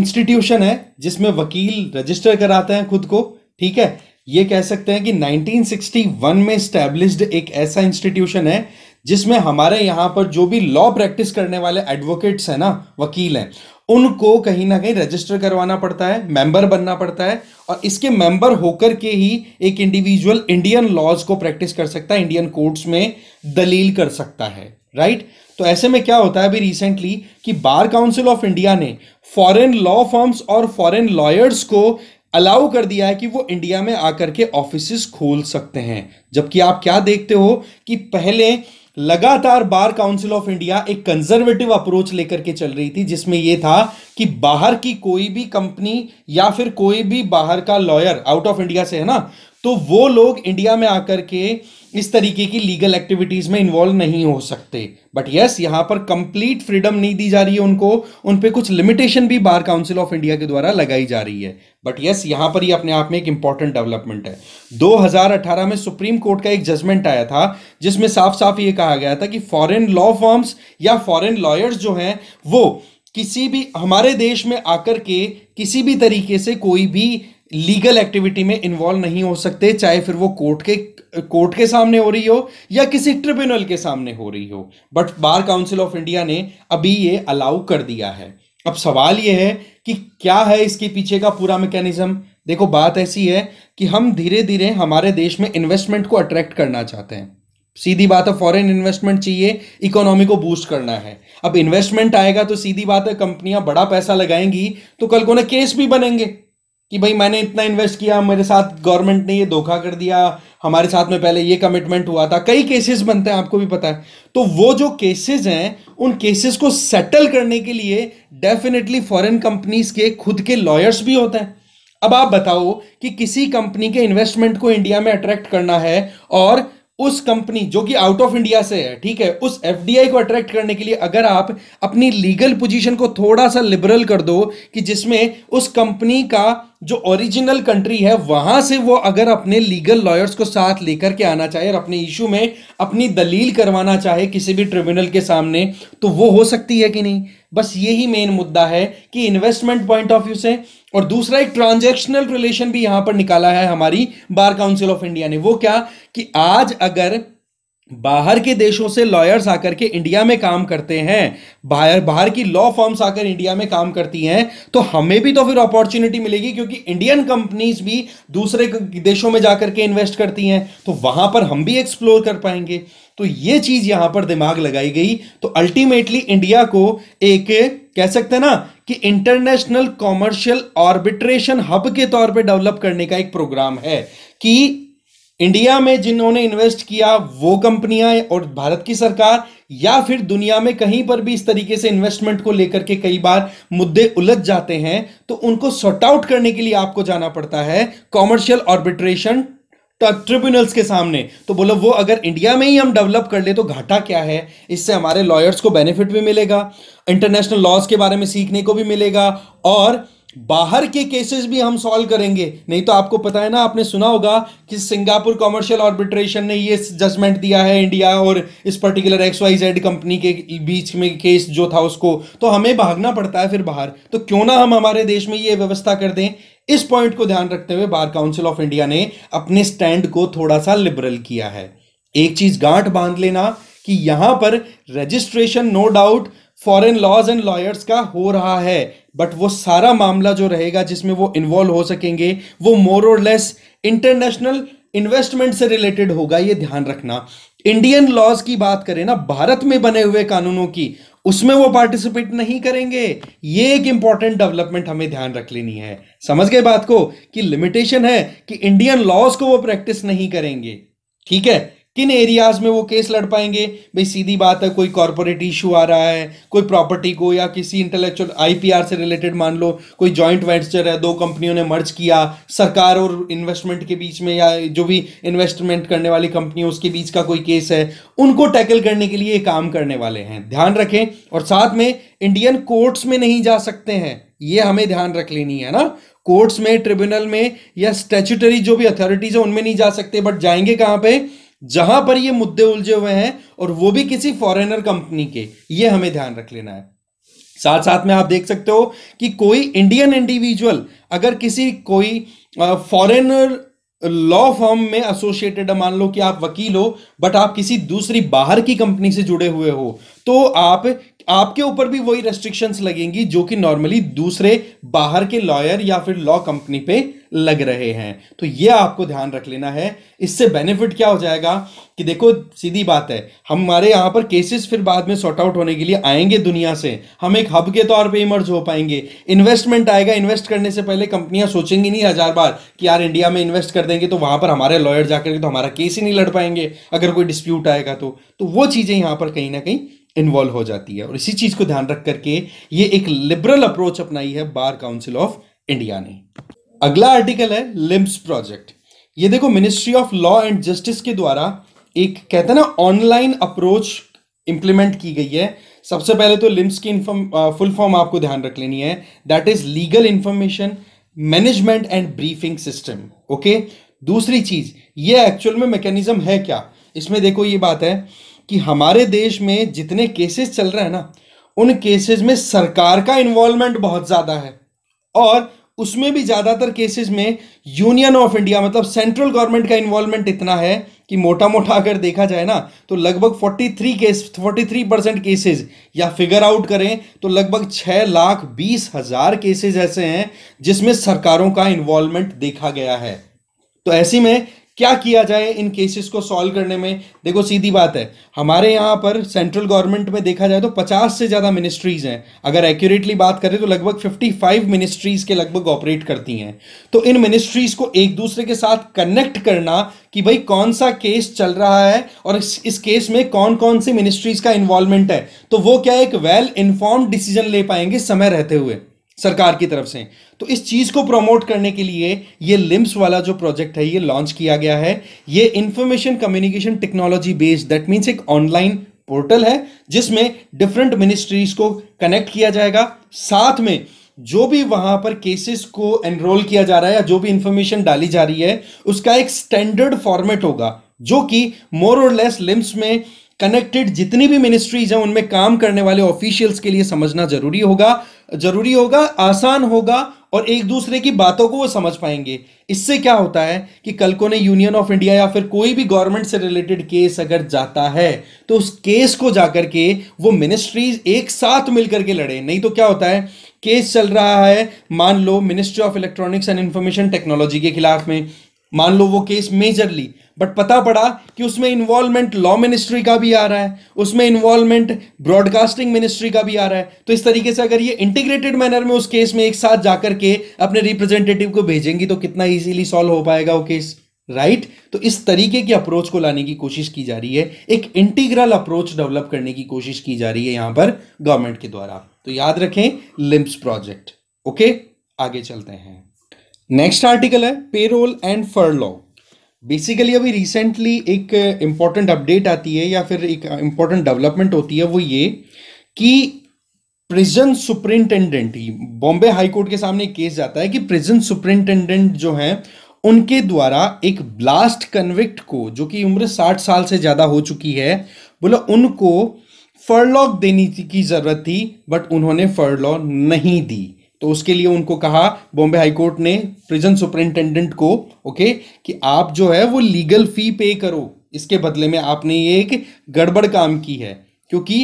इंस्टीट्यूशन है जिसमें वकील रजिस्टर कराते हैं खुद को ठीक है ये कह सकते हैं कि 1961 में स्टैब्लिश्ड एक ऐसा इंस्टीट्यूशन है जिसमें हमारे यहाँ पर जो भी लॉ प्रैक्टिस करने वाले एडवोकेट्स हैं ना वकील हैं उनको कहीं ना कहीं रजिस्टर करवाना पड़ता है मेंबर बनना पड़ता है और इसके मेंबर होकर के ही एक इंडिविजुअल इंडियन लॉज को प्रैक्टिस कर सकता है इंडियन कोर्ट्स में दलील कर सकता है राइट तो ऐसे में क्या होता है अभी रिसेंटली कि बार काउंसिल ऑफ इंडिया ने फॉरेन लॉ फर्म्स और फॉरेन लॉयर्स को अलाउ कर दिया है कि वो इंडिया में आकर के ऑफिस खोल सकते हैं जबकि आप क्या देखते हो कि पहले लगातार बार काउंसिल ऑफ इंडिया एक कंजर्वेटिव अप्रोच लेकर के चल रही थी जिसमें यह था कि बाहर की कोई भी कंपनी या फिर कोई भी बाहर का लॉयर आउट ऑफ इंडिया से है ना तो वो लोग इंडिया में आकर के इस तरीके की लीगल एक्टिविटीज में इन्वॉल्व नहीं हो सकते बट यस यहां पर कंप्लीट फ्रीडम नहीं दी जा रही है उनको उन पे कुछ लिमिटेशन भी बार काउंसिल ऑफ इंडिया के द्वारा लगाई जा रही है बट यस यहां पर ही अपने आप में एक इंपॉर्टेंट डेवलपमेंट है 2018 में सुप्रीम कोर्ट का एक जजमेंट आया था जिसमें साफ साफ ये कहा गया था कि फॉरेन लॉ फॉर्म्स या फॉरेन लॉयर्स जो हैं वो किसी भी हमारे देश में आकर के किसी भी तरीके से कोई भी लीगल एक्टिविटी में इन्वॉल्व नहीं हो सकते चाहे फिर वो कोर्ट के कोर्ट के सामने हो रही हो या किसी ट्रिब्यूनल के सामने हो रही हो but bar council of India ने अभी ये अलाउ कर दिया है अब सवाल ये है कि क्या है इसके पीछे का पूरा मैकेनिज्म देखो बात ऐसी है कि हम धीरे धीरे हमारे देश में इन्वेस्टमेंट को अट्रैक्ट करना चाहते हैं सीधी बात है फॉरेन इन्वेस्टमेंट चाहिए इकोनॉमी को बूस्ट करना है अब इन्वेस्टमेंट आएगा तो सीधी बात है कंपनियां बड़ा पैसा लगाएंगी तो कल को ना केस भी बनेंगे कि भाई मैंने इतना इन्वेस्ट किया मेरे साथ गवर्नमेंट ने ये धोखा कर दिया हमारे साथ में पहले ये कमिटमेंट हुआ था कई केसेस बनते हैं आपको भी पता है तो वो जो केसेस हैं उन केसेस को सेटल करने के लिए डेफिनेटली फॉरेन कंपनीज के खुद के लॉयर्स भी होते हैं अब आप बताओ कि किसी कंपनी के इन्वेस्टमेंट को इंडिया में अट्रैक्ट करना है और उस कंपनी जो कि आउट ऑफ इंडिया से है ठीक है उस एफ को अट्रैक्ट करने के लिए अगर आप अपनी लीगल पोजीशन को थोड़ा सा लिबरल कर दो कि जिसमें उस कंपनी का जो ओरिजिनल कंट्री है वहां से वो अगर अपने लीगल लॉयर्स को साथ लेकर के आना चाहे और अपने इशू में अपनी दलील करवाना चाहे किसी भी ट्रिब्यूनल के सामने तो वो हो सकती है कि नहीं बस यही मेन मुद्दा है कि इन्वेस्टमेंट पॉइंट ऑफ व्यू से और दूसरा एक ट्रांजैक्शनल रिलेशन भी यहां पर निकाला है हमारी बार काउंसिल ऑफ इंडिया ने वो क्या कि आज अगर बाहर के देशों से लॉयर्स आकर के इंडिया में काम करते हैं बाहर बाहर की लॉ फॉर्म्स आकर इंडिया में काम करती हैं तो हमें भी तो फिर अपॉर्चुनिटी मिलेगी क्योंकि इंडियन कंपनीज भी दूसरे देशों में जाकर के इन्वेस्ट करती हैं तो वहां पर हम भी एक्सप्लोर कर पाएंगे तो ये चीज यहां पर दिमाग लगाई गई तो अल्टीमेटली इंडिया को एक कह सकते हैं ना कि इंटरनेशनल कॉमर्शियल ऑर्बिट्रेशन हब के तौर पे डेवलप करने का एक प्रोग्राम है कि इंडिया में जिन्होंने इन्वेस्ट किया वो कंपनियां और भारत की सरकार या फिर दुनिया में कहीं पर भी इस तरीके से इन्वेस्टमेंट को लेकर के कई बार मुद्दे उलझ जाते हैं तो उनको सॉर्ट आउट करने के लिए आपको जाना पड़ता है कॉमर्शियल ऑर्बिट्रेशन ट्रिब्यूनल्स के सामने तो बोलो वो अगर इंडिया में ही हम डेवलप कर ले तो घाटा क्या है इससे हमारे लॉयर्स को बेनिफिट भी मिलेगा इंटरनेशनल लॉज के बारे में सीखने को भी मिलेगा और बाहर के केसेस भी हम सॉल्व करेंगे नहीं तो आपको पता है ना आपने सुना होगा कि सिंगापुर कॉमर्शियल ऑर्बिट्रेशन ने ये जजमेंट दिया है इंडिया और इस particular X Y Z company के बीच में केस जो था उसको तो हमें भागना पड़ता है फिर बाहर तो क्यों ना हम हमारे देश में ये व्यवस्था कर दें इस पॉइंट को ध्यान रखते हुए बार काउंसिल ऑफ इंडिया ने अपने स्टैंड को थोड़ा सा लिबरल किया है एक चीज गांठ बांध लेना कि यहां पर registration no doubt foreign laws and lawyers का हो रहा है बट वो सारा मामला जो रहेगा जिसमें वो इन्वॉल्व हो सकेंगे वो मोर और लेस इंटरनेशनल इन्वेस्टमेंट से रिलेटेड होगा ये ध्यान रखना इंडियन लॉज की बात करें ना भारत में बने हुए कानूनों की उसमें वो पार्टिसिपेट नहीं करेंगे ये एक इंपॉर्टेंट डेवलपमेंट हमें ध्यान रख लेनी है समझ गए बात को कि लिमिटेशन है कि इंडियन लॉज को वो प्रैक्टिस नहीं करेंगे ठीक है किन एरियाज में वो केस लड़ पाएंगे भाई सीधी बात है कोई कॉरपोरेट इशू आ रहा है कोई प्रॉपर्टी को या किसी इंटेलेक्चुअल आईपीआर से रिलेटेड मान लो कोई जॉइंट वेंचर है दो कंपनियों ने मर्ज किया सरकार और इन्वेस्टमेंट के बीच में या जो भी इन्वेस्टमेंट करने वाली कंपनी उसके बीच का कोई केस है उनको टैकल करने के लिए काम करने वाले हैं ध्यान रखें और साथ में इंडियन कोर्ट्स में नहीं जा सकते हैं ये हमें ध्यान रख लेनी है ना कोर्ट्स में ट्रिब्यूनल में या स्टैचूटरी जो भी अथॉरिटीज है उनमें नहीं जा सकते बट जाएंगे कहां पे जहां पर ये मुद्दे उलझे हुए हैं और वो भी किसी फॉरेनर कंपनी के ये हमें ध्यान रख लेना है साथ साथ में आप देख सकते हो कि कोई इंडियन इंडिविजुअल अगर किसी कोई फॉरेनर लॉ फॉर्म में एसोसिएटेड मान लो कि आप वकील हो बट आप किसी दूसरी बाहर की कंपनी से जुड़े हुए हो तो आप आपके ऊपर भी वही रेस्ट्रिक्शंस लगेंगी जो कि नॉर्मली दूसरे बाहर के लॉयर या फिर लॉ कंपनी पे लग रहे हैं तो ये आपको ध्यान रख लेना है इससे बेनिफिट क्या हो जाएगा कि देखो सीधी बात है हमारे यहाँ पर केसेस फिर बाद में सॉर्ट आउट होने के लिए आएंगे दुनिया से हम एक हब के तौर पे इमर्ज हो पाएंगे इन्वेस्टमेंट आएगा इन्वेस्ट करने से पहले कंपनियां सोचेंगी नहीं हज़ार बार कि यार इंडिया में इन्वेस्ट कर देंगे तो वहाँ पर हमारे लॉयर जाकर के तो हमारा केस ही नहीं लड़ पाएंगे अगर कोई डिस्प्यूट आएगा तो, तो वो चीज़ें यहाँ पर कहीं ना कहीं इन्वॉल्व हो जाती है और इसी चीज़ को ध्यान रख करके ये एक लिबरल अप्रोच अपनाई है बार काउंसिल ऑफ इंडिया ने अगला आर्टिकल है लिम्स प्रोजेक्ट ये देखो ministry of law and justice के द्वारा एक कहते हैं ना ऑनलाइन अप्रोच इंप्लीमेंट की गई है सबसे पहले तो लिम्स की इन्फॉर्म फुल फॉर्म आपको ध्यान रख लेनी है that is legal information management and briefing system okay दूसरी चीज ये एक्चुअल में मैकेनिज्म है क्या इसमें देखो ये बात है कि हमारे देश में जितने केसेस चल रहे हैं ना उन केसेस में सरकार का इन्वॉल्वमेंट बहुत ज़्यादा है और उसमें भी ज़्यादातर केसेस में यूनियन ऑफ इंडिया मतलब सेंट्रल गवर्नमेंट का इन्वॉल्वमेंट इतना है कि मोटा मोटा अगर देखा जाए ना तो लगभग 43 केस 43 परसेंट केसेज या फिगर आउट करें तो लगभग छः लाख बीस हज़ार केसेज ऐसे हैं जिसमें सरकारों का इन्वॉल्वमेंट देखा गया है तो ऐसी में क्या किया जाए इन केसेस को सॉल्व करने में देखो सीधी बात है हमारे यहाँ पर सेंट्रल गवर्नमेंट में देखा जाए तो 50 से ज़्यादा मिनिस्ट्रीज़ हैं अगर एक्यूरेटली बात करें तो लगभग 55 मिनिस्ट्रीज़ के लगभग ऑपरेट करती हैं तो इन मिनिस्ट्रीज़ को एक दूसरे के साथ कनेक्ट करना कि भाई कौन सा केस चल रहा है और इस, इस केस में कौन कौन सी मिनिस्ट्रीज़ का इन्वॉल्वमेंट है तो वो क्या एक वेल इन्फॉर्म डिसीजन ले पाएंगे समय रहते हुए सरकार की तरफ से तो इस चीज़ को प्रमोट करने के लिए ये लिम्स वाला जो प्रोजेक्ट है ये लॉन्च किया गया है ये information communication technology based that means एक ऑनलाइन पोर्टल है जिसमें डिफरेंट मिनिस्ट्रीज को कनेक्ट किया जाएगा साथ में जो भी वहां पर केसेस को एनरोल किया जा रहा है या जो भी इंफॉर्मेशन डाली जा रही है उसका एक स्टैंडर्ड फॉर्मेट होगा जो कि मोर और लेस लिम्स में कनेक्टेड जितनी भी मिनिस्ट्रीज हैं उनमें काम करने वाले ऑफिशियल्स के लिए समझना जरूरी होगा जरूरी होगा आसान होगा और एक दूसरे की बातों को वो समझ पाएंगे इससे क्या होता है कि कल को ने यूनियन ऑफ इंडिया या फिर कोई भी गवर्नमेंट से रिलेटेड केस अगर जाता है तो उस केस को जाकर के वो मिनिस्ट्रीज एक साथ मिलकर के लड़े नहीं तो क्या होता है केस चल रहा है मान लो ministry of electronics and information technology के खिलाफ में मान लो वो केस मेजरली बट पता पड़ा कि उसमें इन्वॉल्वमेंट लॉ मिनिस्ट्री का भी आ रहा है उसमें इन्वॉल्वमेंट ब्रॉडकास्टिंग मिनिस्ट्री का भी आ रहा है तो इस तरीके से अगर ये इंटीग्रेटेड मैनर में उस केस में एक साथ जाकर के अपने रिप्रेजेंटेटिव को भेजेंगी तो कितना ईजिली सॉल्व हो पाएगा वो केस राइट right? तो इस तरीके की अप्रोच को लाने की कोशिश की जा रही है एक इंटीग्रल अप्रोच डेवलप करने की कोशिश की जा रही है यहां पर गवर्नमेंट के द्वारा तो याद रखें लिम्स प्रोजेक्ट ओके आगे चलते हैं नेक्स्ट आर्टिकल है पेरोल एंड फरलॉ बेसिकली अभी रिसेंटली एक इम्पॉर्टेंट uh, अपडेट आती है या फिर एक इम्पॉर्टेंट uh, डेवलपमेंट होती है वो ये कि प्रिजन सुप्रिंटेंडेंट ही बॉम्बे हाईकोर्ट के सामने केस जाता है कि प्रिजन सुप्रिंटेंडेंट जो है उनके द्वारा एक ब्लास्ट कन्विक्ट को जो कि उम्र साठ साल से ज़्यादा हो चुकी है बोला उनको फरलॉक देने की ज़रूरत थी बट उन्होंने फरलॉ नहीं दी तो उसके लिए उनको कहा बॉम्बे हाईकोर्ट ने प्रिजन सुपरिंटेंडेंट को ओके कि आप जो है वो लीगल फी पे करो इसके बदले में आपने ये एक गड़बड़ काम की है क्योंकि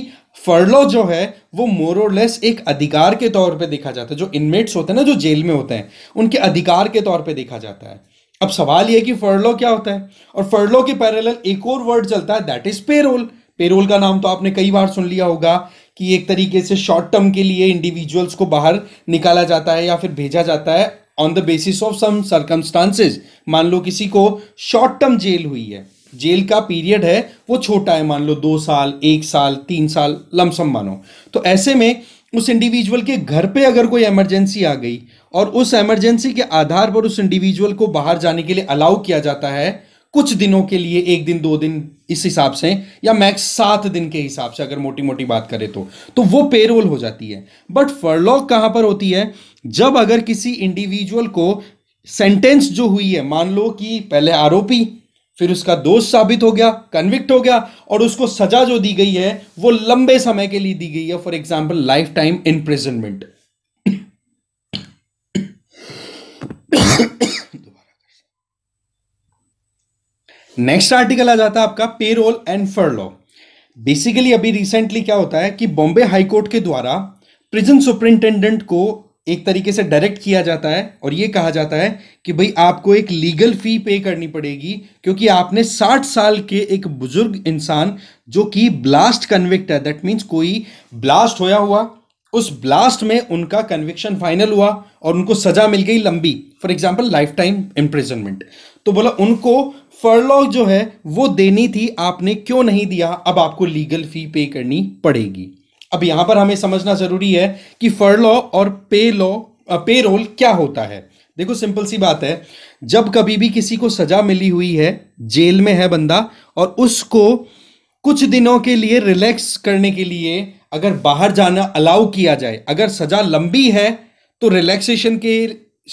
फर्लो जो है वो लेस एक अधिकार के तौर पे देखा जाता है जो इनमेट्स होते हैं ना जो जेल में होते हैं उनके अधिकार के तौर पे देखा जाता है अब सवाल यह कि फर्लो क्या होता है और फर्लो के पैरेलल एक और वर्ड चलता है दैट इज पेरोल पेरोल का नाम तो आपने कई बार सुन लिया होगा कि एक तरीके से शॉर्ट टर्म के लिए इंडिविजुअल्स को बाहर निकाला जाता है या फिर भेजा जाता है on the basis of some circumstances मान लो किसी को शॉर्ट टर्म जेल हुई है जेल का पीरियड है वो छोटा है मान लो दो साल एक साल तीन साल लमसम मानो तो ऐसे में उस इंडिविजुअल के घर पे अगर कोई इमरजेंसी आ गई और उस इमरजेंसी के आधार पर उस इंडिविजुअल को बाहर जाने के लिए अलाउ किया जाता है कुछ दिनों के लिए एक दिन दो दिन इस हिसाब से या मैक्स सात दिन के हिसाब से अगर मोटी मोटी बात करें तो तो वो पेरोल हो जाती है बट फरलॉक कहां पर होती है जब अगर किसी इंडिविजुअल को सेंटेंस जो हुई है मान लो कि पहले आरोपी फिर उसका दोष साबित हो गया कन्विक्ट हो गया और उसको सजा जो दी गई है वो लंबे समय के लिए दी गई है for example life time imprisonment next article आ जाता है आपका पेरोल एंड फरलो बेसिकली अभी रिसेंटली क्या होता है कि बॉम्बे हाईकोर्ट के द्वारा प्रिजन सुपरिंटेंडेंट को एक तरीके से डायरेक्ट किया जाता है और यह कहा जाता है कि भाई आपको एक लीगल फी पे करनी पड़ेगी क्योंकि आपने 60 साल के एक बुजुर्ग इंसान जो कि ब्लास्ट कन्विक्ट है दैट मींस कोई ब्लास्ट होया हुआ उस ब्लास्ट में उनका कन्विक्शन फाइनल हुआ और उनको सजा मिल गई लंबी for example life time imprisonment तो बोला उनको फरलॉग जो है वो देनी थी आपने क्यों नहीं दिया अब आपको लीगल फी पे करनी पड़ेगी अब यहां पर हमें समझना जरूरी है कि फरलॉ और पे लॉ पे रोल क्या होता है देखो सिंपल सी बात है जब कभी भी किसी को सजा मिली हुई है जेल में है बंदा और उसको कुछ दिनों के लिए रिलैक्स करने के लिए अगर बाहर जाना अलाउ किया जाए अगर सजा लंबी है तो रिलैक्सेशन के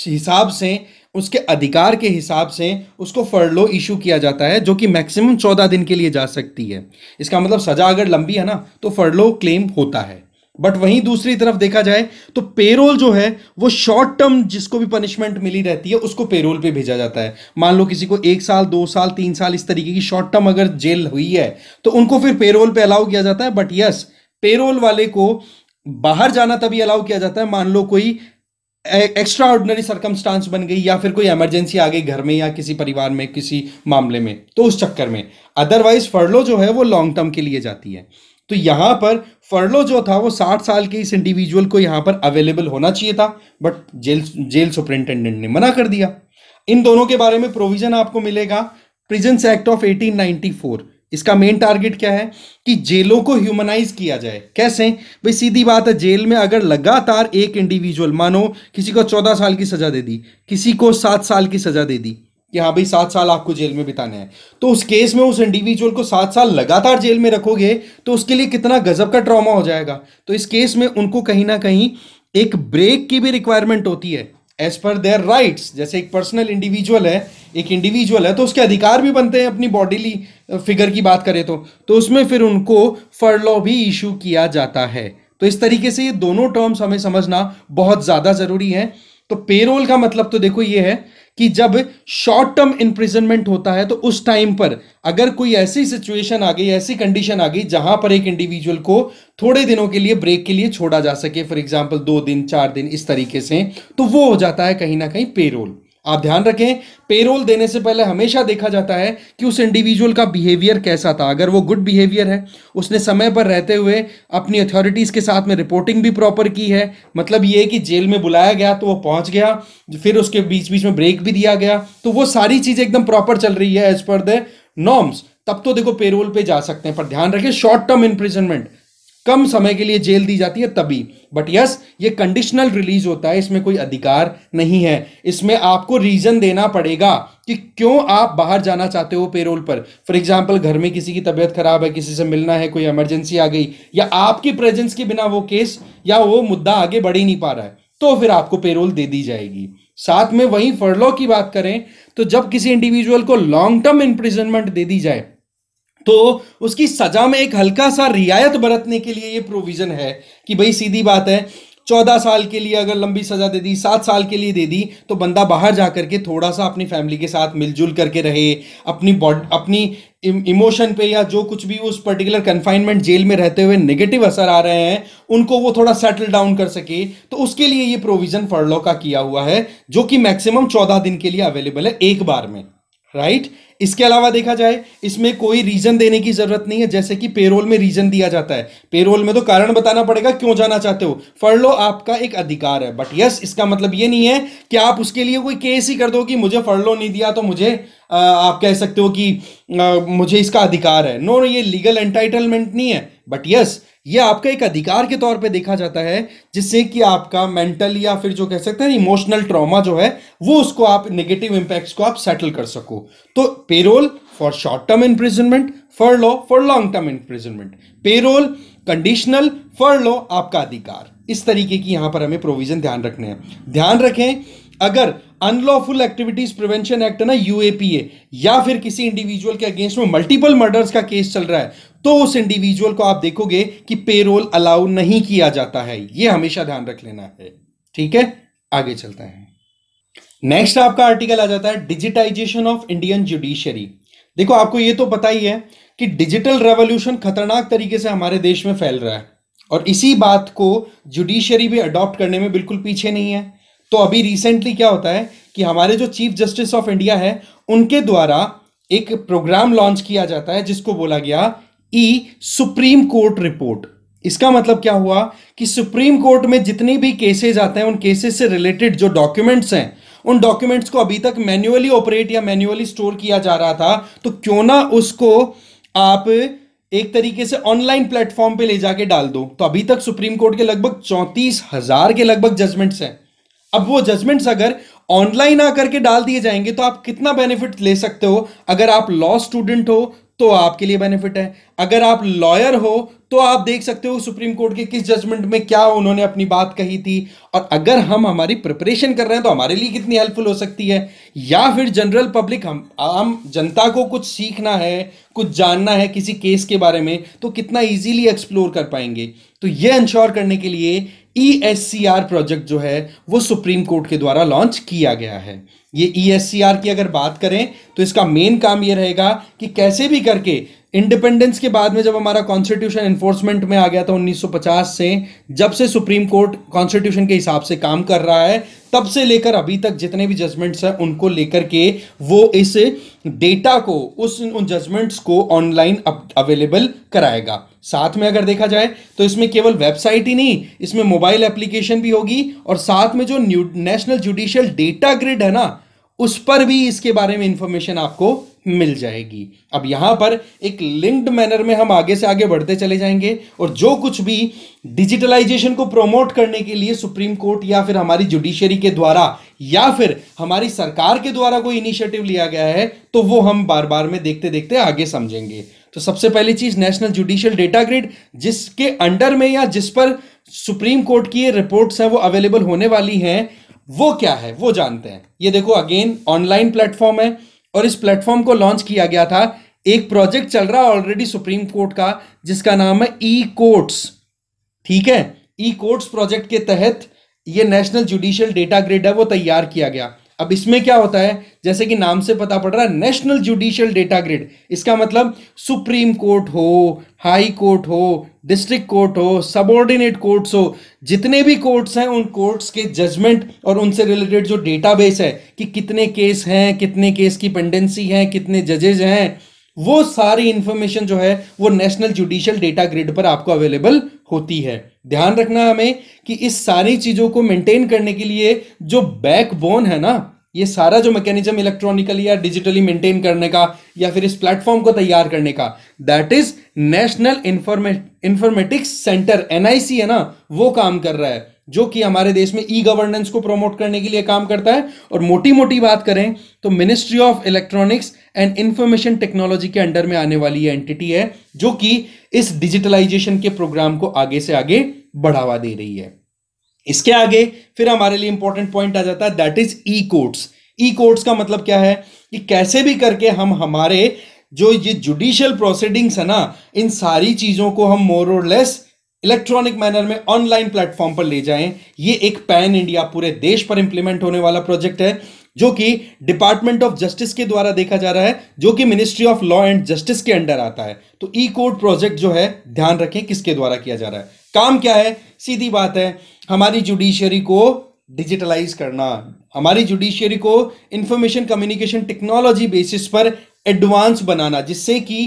हिसाब से उसके अधिकार के हिसाब से उसको फर्लो इशू किया जाता है जो कि मैक्सिमम चौदह दिन के लिए जा सकती है इसका मतलब सजा अगर लंबी है ना तो फर्लो क्लेम होता है बट वहीं दूसरी तरफ देखा जाए तो पेरोल जो है वो शॉर्ट टर्म जिसको भी पनिशमेंट मिली रहती है उसको पेरोल पे भेजा जाता है मान लो किसी को एक साल दो साल तीन साल इस तरीके की शॉर्ट टर्म अगर जेल हुई है तो उनको फिर पेरोल पे अलाउ किया जाता है बट यस पेरोल वाले को बाहर जाना तभी अलाउ किया जाता है मान लो कोई एक्स्ट्रा ऑर्डनरी सर्कमस्टांस बन गई या फिर कोई इमरजेंसी आ गई घर में या किसी परिवार में किसी मामले में तो उस चक्कर में अदरवाइज फर्लो जो है वो लॉन्ग टर्म के लिए जाती है तो यहाँ पर फर्लो जो था वो साठ साल के इस इंडिविजुअल को यहाँ पर अवेलेबल होना चाहिए था बट जेल जेल सुपरिंटेंडेंट ने मना कर दिया इन दोनों के बारे में प्रोविजन आपको मिलेगा प्रिजेंस एक्ट ऑफ 1894 इसका मेन टारगेट क्या है कि जेलों को ह्यूमनाइज किया जाए कैसे भाई सीधी बात है जेल में अगर लगातार एक इंडिविजुअल मानो किसी को चौदह साल की सजा दे दी किसी को सात साल की सजा दे दी कि हाँ भाई सात साल आपको जेल में बिताने हैं तो उस केस में उस इंडिविजुअल को सात साल लगातार जेल में रखोगे तो उसके लिए कितना गजब का ट्रॉमा हो जाएगा तो इस केस में उनको कहीं ना कहीं एक ब्रेक की भी रिक्वायरमेंट होती है एज पर देयर राइट्स जैसे एक पर्सनल इंडिविजुअल है एक इंडिविजुअल है तो उसके अधिकार भी बनते हैं अपनी बॉडीली फिगर की बात करें तो तो उसमें फिर उनको फरलॉ भी इशू किया जाता है तो इस तरीके से ये दोनों टर्म्स हमें समझना बहुत ज़्यादा ज़रूरी है तो पेरोल का मतलब तो देखो ये है कि जब शॉर्ट टर्म इंप्रिजनमेंट होता है तो उस टाइम पर अगर कोई ऐसी सिचुएशन आ गई ऐसी कंडीशन आ गई जहां पर एक इंडिविजुअल को थोड़े दिनों के लिए ब्रेक के लिए छोड़ा जा सके फॉर एग्जाम्पल दो दिन चार दिन इस तरीके से तो वो हो जाता है कहीं ना कहीं पेरोल आप ध्यान रखें पेरोल देने से पहले हमेशा देखा जाता है कि उस इंडिविजुअल का बिहेवियर कैसा था अगर वो गुड बिहेवियर है उसने समय पर रहते हुए अपनी अथॉरिटीज़ के साथ में रिपोर्टिंग भी प्रॉपर की है मतलब ये कि जेल में बुलाया गया तो वो पहुंच गया फिर उसके बीच बीच में ब्रेक भी दिया गया तो वो सारी चीज़ एकदम प्रॉपर चल रही है एज पर द नॉर्म्स तब तो देखो पेरोल पे जा सकते हैं पर ध्यान रखें शॉर्ट टर्म इम्प्रिजनमेंट कम समय के लिए जेल दी जाती है तभी बट यस ये कंडीशनल रिलीज होता है इसमें कोई अधिकार नहीं है इसमें आपको रीजन देना पड़ेगा कि क्यों आप बाहर जाना चाहते हो पेरोल पर फॉर एग्जाम्पल घर में किसी की तबीयत खराब है किसी से मिलना है कोई इमरजेंसी आ गई या आपकी प्रेजेंस के बिना वो केस या वो मुद्दा आगे बढ़ ही नहीं पा रहा है तो फिर आपको पेरोल दे दी जाएगी साथ में वहीं फरलो की बात करें तो जब किसी इंडिविजुअल को लॉन्ग टर्म इंप्रिजनमेंट दे दी जाए तो उसकी सजा में एक हल्का सा रियायत बरतने के लिए ये प्रोविज़न है कि भाई सीधी बात है चौदह साल के लिए अगर लंबी सज़ा दे दी सात साल के लिए दे दी तो बंदा बाहर जा कर के थोड़ा सा अपनी फैमिली के साथ मिलजुल करके रहे अपनी बॉड अपनी इमोशन पे या जो कुछ भी उस पर्टिकुलर कन्फाइनमेंट जेल में रहते हुए नेगेटिव असर आ रहे हैं उनको वो थोड़ा सेटल डाउन कर सके तो उसके लिए ये प्रोविज़न फर्लो का किया हुआ है जो कि मैक्सिमम चौदह दिन के लिए अवेलेबल है एक बार में राइट इसके अलावा देखा जाए इसमें कोई रीजन देने की जरूरत नहीं है जैसे कि पेरोल में रीजन दिया जाता है पेरोल में तो कारण बताना पड़ेगा क्यों जाना चाहते हो लो आपका एक अधिकार है बट यस इसका मतलब ये नहीं है कि आप उसके लिए कोई केस ही कर दो कि मुझे लो नहीं दिया तो मुझे आ, आप कह सकते हो कि आ, मुझे इसका अधिकार है नो no, ये लीगल एंटाइटलमेंट नहीं है बट यस यह आपका एक अधिकार के तौर पे देखा जाता है जिससे कि आपका मेंटल या फिर जो कह सकते हैं इमोशनल ट्रॉमा जो है वो उसको आप नेगेटिव इंपैक्ट्स को आप सेटल कर सको तो parole for short term imprisonment furlough for long term imprisonment parole conditional furlough आपका अधिकार इस तरीके की यहां पर हमें प्रोविजन ध्यान रखने हैं ध्यान रखें अगर अनलॉफुल एक्टिविटीज प्रिवेंशन एक्ट है ना यूएपीए या फिर किसी इंडिविजुअल के अगेंस्ट में मल्टीपल मर्डर्स का केस चल रहा है तो उस इंडिविजुअल को आप देखोगे कि पेरोल अलाउ नहीं किया जाता है ये हमेशा ध्यान रख लेना है ठीक है आगे चलते हैं नेक्स्ट आपका आर्टिकल आ जाता है डिजिटाइजेशन ऑफ इंडियन जुडिशरी देखो आपको ये तो पता ही है कि डिजिटल रेवोल्यूशन खतरनाक तरीके से हमारे देश में फैल रहा है और इसी बात को जुडिशरी भी अडॉप्ट करने में बिल्कुल पीछे नहीं है तो अभी रिसेंटली क्या होता है कि हमारे जो चीफ जस्टिस ऑफ इंडिया है उनके द्वारा एक प्रोग्राम लॉन्च किया जाता है जिसको बोला गया ई सुप्रीम कोर्ट रिपोर्ट इसका मतलब क्या हुआ कि सुप्रीम कोर्ट में जितने भी केसेस आते हैं उन केसेस से रिलेटेड जो डॉक्यूमेंट्स हैं उन डॉक्यूमेंट्स को अभी तक मैन्युअली ऑपरेट या मैन्युअली स्टोर किया जा रहा था तो क्यों ना उसको आप एक तरीके से ऑनलाइन प्लेटफॉर्म पे ले जाके डाल दो तो अभी तक सुप्रीम कोर्ट के लगभग चौंतीस हजार के लगभग जजमेंट्स हैं अब वो जजमेंट्स अगर ऑनलाइन आकर के डाल दिए जाएंगे तो आप कितना बेनिफिट ले सकते हो अगर आप लॉ स्टूडेंट हो तो आपके लिए बेनिफिट है अगर आप लॉयर हो तो आप देख सकते हो सुप्रीम कोर्ट के किस जजमेंट में क्या उन्होंने अपनी बात कही थी और अगर हम हमारी प्रिपरेशन कर रहे हैं तो हमारे लिए कितनी हेल्पफुल हो सकती है या फिर जनरल पब्लिक हम आम जनता को कुछ सीखना है कुछ जानना है किसी केस के बारे में तो कितना ईजिली एक्सप्लोर कर पाएंगे तो ये इंश्योर करने के लिए ई e प्रोजेक्ट जो है वो सुप्रीम कोर्ट के द्वारा लॉन्च किया गया है ये ई e की अगर बात करें तो इसका मेन काम ये रहेगा कि कैसे भी करके इंडिपेंडेंस के बाद में जब हमारा कॉन्स्टिट्यूशन एनफोर्समेंट में आ गया था 1950 से जब से सुप्रीम कोर्ट कॉन्स्टिट्यूशन के हिसाब से काम कर रहा है तब से लेकर अभी तक जितने भी जजमेंट्स हैं उनको लेकर के वो इस डेटा को उस उन जजमेंट्स को ऑनलाइन अवेलेबल कराएगा साथ में अगर देखा जाए तो इसमें केवल वेबसाइट ही नहीं इसमें मोबाइल एप्लीकेशन भी होगी और साथ में जो नेशनल जुडिशियल डेटा ग्रिड है ना उस पर भी इसके बारे में इंफॉर्मेशन आपको मिल जाएगी अब यहां पर एक लिंक्ड मैनर में हम आगे से आगे बढ़ते चले जाएंगे और जो कुछ भी डिजिटलाइजेशन को प्रमोट करने के लिए सुप्रीम कोर्ट या फिर हमारी जुडिशरी के द्वारा या फिर हमारी सरकार के द्वारा कोई इनिशिएटिव लिया गया है तो वो हम बार बार में देखते देखते आगे समझेंगे तो सबसे पहली चीज नेशनल जुडिशियल डेटा ग्रिड जिसके अंडर में या जिस पर सुप्रीम कोर्ट की रिपोर्ट्स हैं वो अवेलेबल होने वाली हैं वो क्या है वो जानते हैं ये देखो अगेन ऑनलाइन प्लेटफॉर्म है और इस प्लेटफॉर्म को लॉन्च किया गया था एक प्रोजेक्ट चल रहा है ऑलरेडी सुप्रीम कोर्ट का जिसका नाम है ई कोर्ट्स ठीक है ई कोर्ट्स प्रोजेक्ट के तहत ये नेशनल जुडिशियल डेटा ग्रिड है वो तैयार किया गया अब इसमें क्या होता है जैसे कि नाम से पता पड़ रहा है नेशनल जुडिशियल डेटा ग्रिड इसका मतलब सुप्रीम कोर्ट हो हाई कोर्ट हो डिस्ट्रिक्ट कोर्ट हो सबऑर्डिनेट कोर्ट्स हो जितने भी कोर्ट्स हैं उन कोर्ट्स के जजमेंट और उनसे रिलेटेड जो डेटाबेस है कि कितने केस हैं कितने केस की पेंडेंसी है कितने जजेज हैं वो सारी इंफॉर्मेशन जो है वो नेशनल जुडिशियल डेटा ग्रिड पर आपको अवेलेबल होती है ध्यान रखना हमें कि इस सारी चीज़ों को मेंटेन करने के लिए जो बैकबोन है ना ये सारा जो मैकेनिज्म इलेक्ट्रॉनिकली या डिजिटली मेंटेन करने का या फिर इस प्लेटफॉर्म को तैयार करने का दैट इज नेशनल इंफॉर्मे इंफॉर्मेटिक्स सेंटर एनआईसी है ना वो काम कर रहा है जो कि हमारे देश में ई गवर्नेंस को प्रमोट करने के लिए काम करता है और मोटी मोटी बात करें तो ministry of electronics and information technology के अंडर में आने वाली एंटिटी है जो कि इस डिजिटलाइजेशन के प्रोग्राम को आगे से आगे बढ़ावा दे रही है इसके आगे फिर हमारे लिए इंपॉर्टेंट पॉइंट आ जाता है that is e courts e courts का मतलब क्या है कि कैसे भी करके हम हमारे जो ये जुडिशियल प्रोसीडिंग्स है ना इन सारी चीज़ों को हम मोर और लेस इलेक्ट्रॉनिक मैनर में ऑनलाइन प्लेटफॉर्म पर ले जाएं ये एक पैन इंडिया पूरे देश पर इंप्लीमेंट होने वाला प्रोजेक्ट है जो कि डिपार्टमेंट ऑफ जस्टिस के द्वारा देखा जा रहा है जो कि ministry of law and justice के अंडर आता है तो ई कोर्ट प्रोजेक्ट जो है ध्यान रखें किसके द्वारा किया जा रहा है काम क्या है सीधी बात है हमारी जुडिशियरी को डिजिटलाइज करना हमारी जुडिशियरी को इंफॉर्मेशन कम्युनिकेशन टेक्नोलॉजी बेसिस पर एडवांस बनाना जिससे कि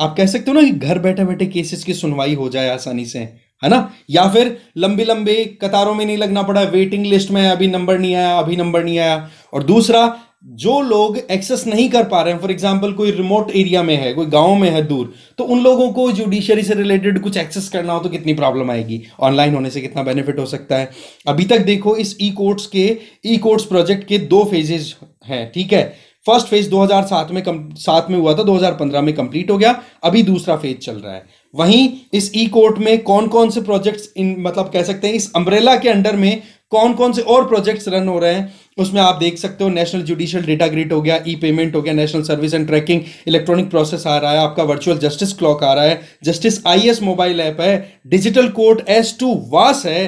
आप कह सकते हो ना कि घर बैठे बैठे केसेस की सुनवाई हो जाए आसानी से है ना या फिर लंबी लंबी कतारों में नहीं लगना पड़ा वेटिंग लिस्ट में अभी नंबर नहीं आया अभी नंबर नहीं आया और दूसरा जो लोग एक्सेस नहीं कर पा रहे हैं फॉर एग्जाम्पल कोई रिमोट एरिया में है कोई गांव में है दूर तो उन लोगों को जुडिशरी से रिलेटेड कुछ एक्सेस करना हो तो कितनी प्रॉब्लम आएगी ऑनलाइन होने से कितना बेनिफिट हो सकता है अभी तक देखो इस ई कोर्ट्स के ई कोर्ट्स प्रोजेक्ट के दो फेजेज हैं ठीक है फर्स्ट फेज 2007 में कम सात में हुआ था 2015 में कंप्लीट हो गया अभी दूसरा फेज चल रहा है वहीं इस ई कोर्ट में कौन कौन से प्रोजेक्ट्स इन मतलब कह सकते हैं इस अम्ब्रेला के अंडर में कौन कौन से और प्रोजेक्ट्स रन हो रहे हैं उसमें आप देख सकते हो नेशनल जुडिशियल डेटा ग्रिड हो गया ई पेमेंट हो गया national service and tracking electronic process आ रहा है आपका वर्चुअल जस्टिस क्लॉक आ रहा है जस्टिस आई मोबाइल ऐप है डिजिटल कोर्ट एस टू वास है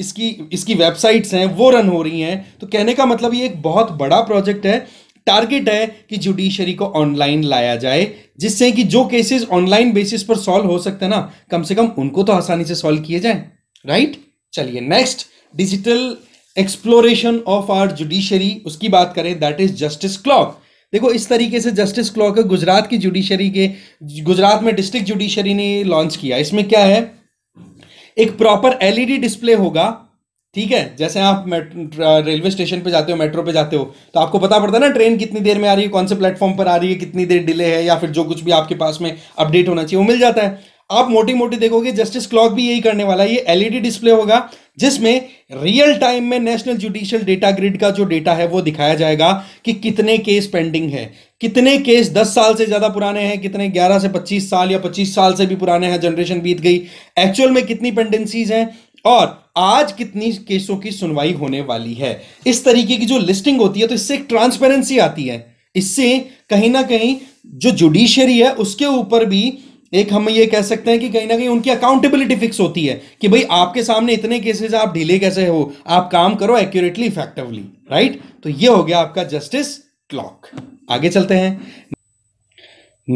इसकी इसकी वेबसाइट्स हैं वो रन हो रही हैं तो कहने का मतलब ये एक बहुत बड़ा प्रोजेक्ट है टारगेट है कि जुडिशरी को ऑनलाइन लाया जाए जिससे कि जो केसेस ऑनलाइन बेसिस पर सॉल्व हो सकते हैं ना कम से कम उनको तो आसानी से सॉल्व किए जाए राइट चलिए next digital exploration of our judiciary उसकी बात करें दैट इज जस्टिस क्लॉक देखो इस तरीके से जस्टिस क्लॉक गुजरात की जुडिशरी के गुजरात में डिस्ट्रिक्ट जुडिशरी ने लॉन्च किया इसमें क्या है एक प्रॉपर एलईडी डिस्प्ले होगा ठीक है जैसे आप रेलवे स्टेशन पे जाते हो मेट्रो पे जाते हो तो आपको पता पड़ता है ना ट्रेन कितनी देर में आ रही है कौन से प्लेटफॉर्म पर आ रही है कितनी देर डिले है या फिर जो कुछ भी आपके पास में अपडेट होना चाहिए वो मिल जाता है आप मोटी मोटी देखोगे जस्टिस क्लॉक भी यही करने वाला है ये एलईडी डिस्प्ले होगा जिसमें रियल टाइम में नेशनल जुडिशियल डेटा ग्रिड का जो डेटा है वो दिखाया जाएगा कि कितने केस पेंडिंग है कितने केस 10 साल से ज़्यादा पुराने हैं कितने 11 से 25 साल या 25 साल से भी पुराने हैं जनरेशन बीत गई एक्चुअल में कितनी पेंडेंसीज हैं और आज कितनी केसों की सुनवाई होने वाली है इस तरीके की जो लिस्टिंग होती है तो इससे एक ट्रांसपेरेंसी आती है इससे कहीं ना कहीं जो जुडिशरी है उसके ऊपर भी एक हम ये कह सकते हैं कि कहीं ना कहीं उनकी अकाउंटेबिलिटी फिक्स होती है कि भाई आपके सामने इतने केसेस आप डिले कैसे हो आप काम करो एक्यूरेटली इफेक्टिवली राइट तो ये हो गया आपका जस्टिस क्लॉक आगे चलते हैं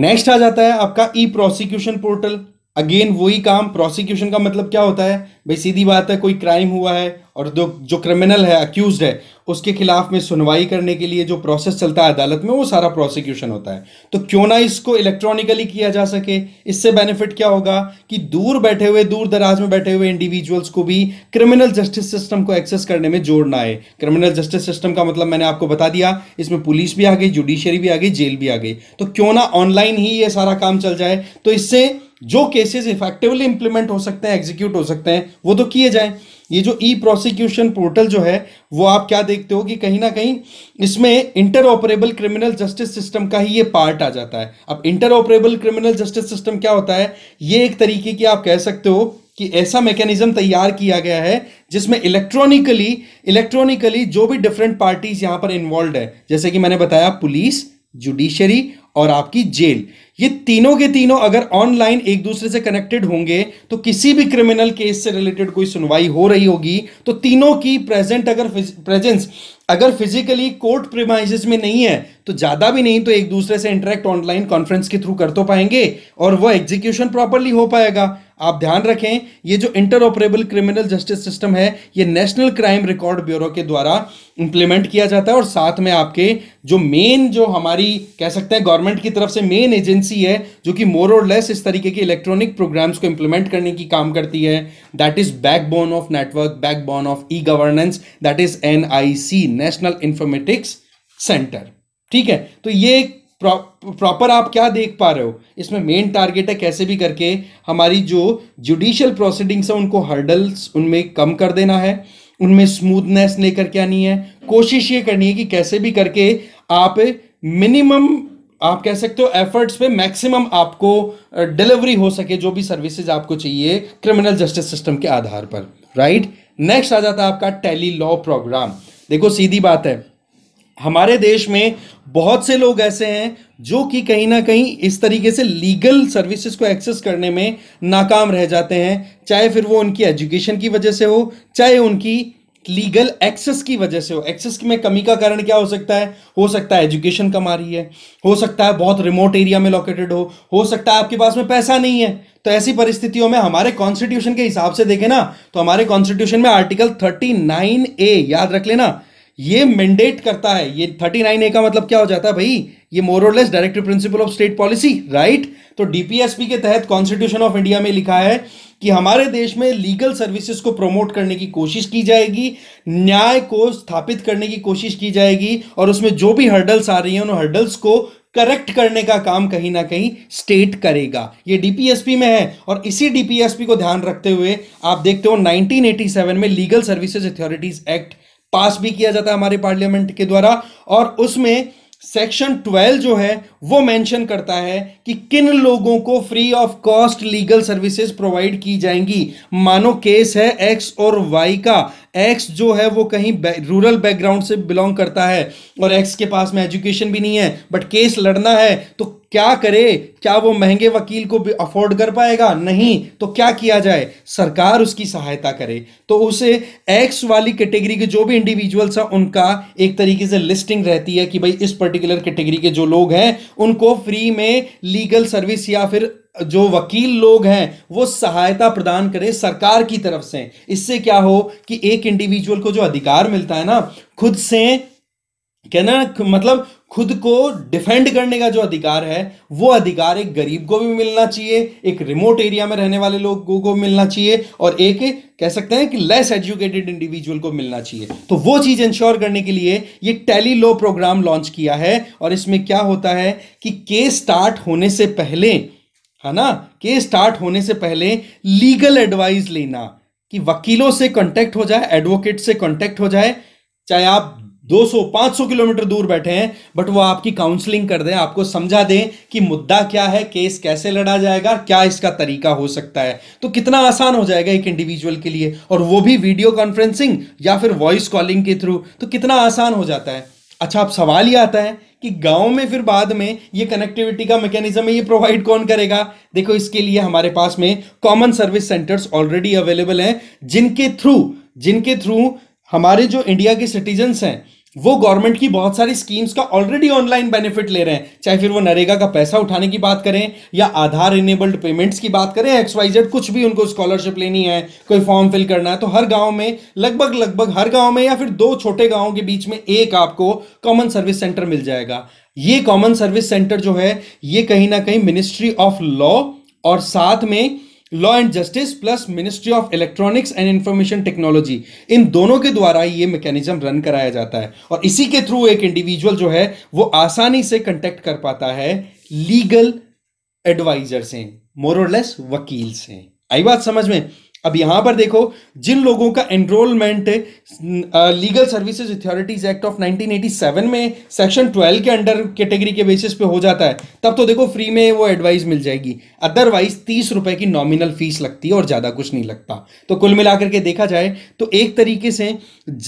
नेक्स्ट आ जाता है आपका ई प्रोसिक्यूशन पोर्टल अगेन वही काम प्रोसिक्यूशन का मतलब क्या होता है भाई सीधी बात है कोई क्राइम हुआ है और जो जो क्रिमिनल है अक्यूज है उसके खिलाफ में सुनवाई करने के लिए जो प्रोसेस चलता है अदालत में वो सारा प्रोसिक्यूशन होता है तो क्यों ना इसको इलेक्ट्रॉनिकली किया जा सके इससे बेनिफिट क्या होगा कि दूर बैठे हुए दूर दराज में बैठे हुए इंडिविजुअल्स को भी क्रिमिनल जस्टिस सिस्टम को एक्सेस करने में जोड़ना है क्रिमिनल जस्टिस सिस्टम का मतलब मैंने आपको बता दिया इसमें पुलिस भी आ गई जुडिशियरी भी आ गई जेल भी आ गई तो क्यों ना ऑनलाइन ही ये सारा काम चल जाए तो इससे जो केसेस इफेक्टिवली इंप्लीमेंट हो सकते हैं एग्जीक्यूट हो सकते हैं वो तो किए जाएं ये जो ई प्रोसिक्यूशन पोर्टल जो है वो आप क्या देखते हो कि कहीं ना कहीं इसमें interoperable criminal justice system का ही ये पार्ट आ जाता है अब interoperable criminal justice system क्या होता है ये एक तरीके की आप कह सकते हो कि ऐसा मैकेनिज्म तैयार किया गया है जिसमें इलेक्ट्रॉनिकली इलेक्ट्रॉनिकली जो भी डिफरेंट पार्टीज यहां पर इन्वॉल्व है जैसे कि मैंने बताया पुलिस जुडिशरी और आपकी जेल ये तीनों के तीनों अगर ऑनलाइन एक दूसरे से कनेक्टेड होंगे तो किसी भी क्रिमिनल केस से रिलेटेड कोई सुनवाई हो रही होगी तो तीनों की प्रेजेंट अगर प्रेजेंस अगर फिजिकली कोर्ट प्रिमाइजेस में नहीं है तो ज़्यादा भी नहीं तो एक दूसरे से इंटरेक्ट ऑनलाइन कॉन्फ्रेंस के थ्रू कर तो पाएंगे और वह एग्जीक्यूशन प्रॉपरली हो पाएगा आप ध्यान रखें ये जो इंटरऑपरेबल क्रिमिनल जस्टिस सिस्टम है ये नेशनल क्राइम रिकॉर्ड ब्यूरो के द्वारा इंप्लीमेंट किया जाता है और साथ में आपके जो मेन जो हमारी कह सकते हैं गवर्नमेंट की तरफ से मेन एजेंसी है जो कि मोर और लेस इस तरीके के इलेक्ट्रॉनिक प्रोग्राम्स को इंप्लीमेंट करने की काम करती है that is backbone of network backbone of e governance that is an national informatics centre ठीक है तो ये प्रॉपर आप क्या देख पा रहे हो इसमें मेन टारगेट है कैसे भी करके हमारी जो जुडिशियल प्रोसीडिंग्स हैं उनको हर्डल्स उनमें कम कर देना है उनमें स्मूथनेस लेकर के आनी है कोशिश ये करनी है कि कैसे भी करके आप मिनिमम आप कह सकते हो एफर्ट्स पे मैक्सिमम आपको डिलीवरी हो सके जो भी सर्विसेज आपको चाहिए क्रिमिनल जस्टिस सिस्टम के आधार पर राइट नेक्स्ट आ जाता है आपका टेली लॉ प्रोग्राम देखो सीधी बात है हमारे देश में बहुत से लोग ऐसे हैं जो कि कहीं ना कहीं इस तरीके से लीगल सर्विसेज को एक्सेस करने में नाकाम रह जाते हैं चाहे फिर वो उनकी एजुकेशन की वजह से हो चाहे उनकी लीगल एक्सेस की वजह से हो एक्सेस में कमी का कारण क्या हो सकता है हो सकता है एजुकेशन कमा रही है हो सकता है बहुत रिमोट एरिया में लोकेटेड हो हो सकता है आपके पास में पैसा नहीं है तो ऐसी परिस्थितियों में हमारे कॉन्स्टिट्यूशन के हिसाब से देखें ना तो हमारे कॉन्स्टिट्यूशन में आर्टिकल थर्टी नाइन ए याद रख लेना ये मैंडेट करता है ये 39 ए का मतलब क्या हो जाता है भाई ये more less directive principle of state policy right तो डीपीएसपी के तहत कॉन्स्टिट्यूशन ऑफ इंडिया में लिखा है कि हमारे देश में लीगल सर्विसेज को प्रमोट करने की कोशिश की जाएगी न्याय को स्थापित करने की कोशिश की जाएगी और उसमें जो भी हर्डल्स आ रही हैं उन हर्डल्स को करेक्ट करने का काम कहीं ना कहीं स्टेट करेगा ये डीपीएसपी में है और इसी डीपीएसपी को ध्यान रखते हुए आप देखते हो 1987 में legal services authorities act pass भी किया जाता है हमारे पार्लियामेंट के द्वारा और उसमें सेक्शन ट्वेल्व जो है वो मेंशन करता है कि किन लोगों को free of cost legal services provide की जाएंगी मानो केस है एक्स और वाई का एक्स जो है वो कहीं रूरल बैकग्राउंड से बिलोंग करता है और एक्स के पास में एजुकेशन भी नहीं है बट केस लड़ना है तो क्या करे क्या वो महंगे वकील को भी अफोर्ड कर पाएगा नहीं तो क्या किया जाए सरकार उसकी सहायता करे तो उसे एक्स वाली कैटेगरी के जो भी इंडिविजुअल्स हैं उनका एक तरीके से लिस्टिंग रहती है कि भाई इस पर्टिकुलर कैटेगरी के जो लोग हैं उनको फ्री में लीगल सर्विस या फिर जो वकील लोग हैं वो सहायता प्रदान करें सरकार की तरफ से इससे क्या हो कि एक इंडिविजुअल को जो अधिकार मिलता है ना खुद से कहना मतलब खुद को डिफेंड करने का जो अधिकार है वो अधिकार एक गरीब को भी मिलना चाहिए एक रिमोट एरिया में रहने वाले लोगों को मिलना चाहिए और एक कह सकते हैं कि लेस एजुकेटेड इंडिविजुअल को मिलना चाहिए तो वो चीज इंश्योर करने के लिए ये टेली लो प्रोग्राम लॉन्च किया है और इसमें क्या होता है कि केस स्टार्ट होने से पहले है ना केस स्टार्ट होने से पहले लीगल एडवाइस लेना कि वकीलों से कांटेक्ट हो जाए एडवोकेट से कांटेक्ट हो जाए चाहे आप 200 500 किलोमीटर दूर बैठे हैं बट वो आपकी काउंसलिंग कर दें आपको समझा दें कि मुद्दा क्या है केस कैसे लड़ा जाएगा क्या इसका तरीका हो सकता है तो कितना आसान हो जाएगा एक इंडिविजुअल के लिए और वो भी वीडियो कॉन्फ्रेंसिंग या फिर वॉइस कॉलिंग के थ्रू तो कितना आसान हो जाता है अच्छा अब सवाल ये आता है कि गांव में फिर बाद में ये कनेक्टिविटी का मैकेनिज्म है ये प्रोवाइड कौन करेगा देखो इसके लिए हमारे पास में common service centres already available हैं जिनके थ्रू जिनके थ्रू हमारे जो इंडिया के सिटीजन्स हैं वो गवर्नमेंट की बहुत सारी स्कीम्स का ऑलरेडी ऑनलाइन बेनिफिट ले रहे हैं चाहे फिर वो नरेगा का पैसा उठाने की बात करें या आधार इनेबल्ड पेमेंट्स की बात करें एक्स वाई जेड कुछ भी उनको स्कॉलरशिप लेनी है कोई फॉर्म फिल करना है तो हर गांव में लगभग लगभग हर गांव में या फिर दो छोटे गांवों के बीच में एक आपको कॉमन सर्विस सेंटर मिल जाएगा ये कॉमन सर्विस सेंटर जो है ये कहीं ना कहीं मिनिस्ट्री ऑफ लॉ और साथ में law and justice plus ministry of electronics and information technology इन दोनों के द्वारा ये मैकेनिज्म रन कराया जाता है और इसी के थ्रू एक इंडिविजुअल जो है वो आसानी से कंटेक्ट कर पाता है लीगल एडवाइजर से मोरलेस वकील से आई बात समझ में अब यहां पर देखो जिन लोगों का enrolment legal services authorities act of 1987 में सेक्शन 12 के अंडर कैटेगरी के बेसिस पे हो जाता है तब तो देखो फ्री में वो एडवाइस मिल जाएगी अदरवाइज तीस रुपए की नॉमिनल फीस लगती है और ज़्यादा कुछ नहीं लगता तो कुल मिलाकर के देखा जाए तो एक तरीके से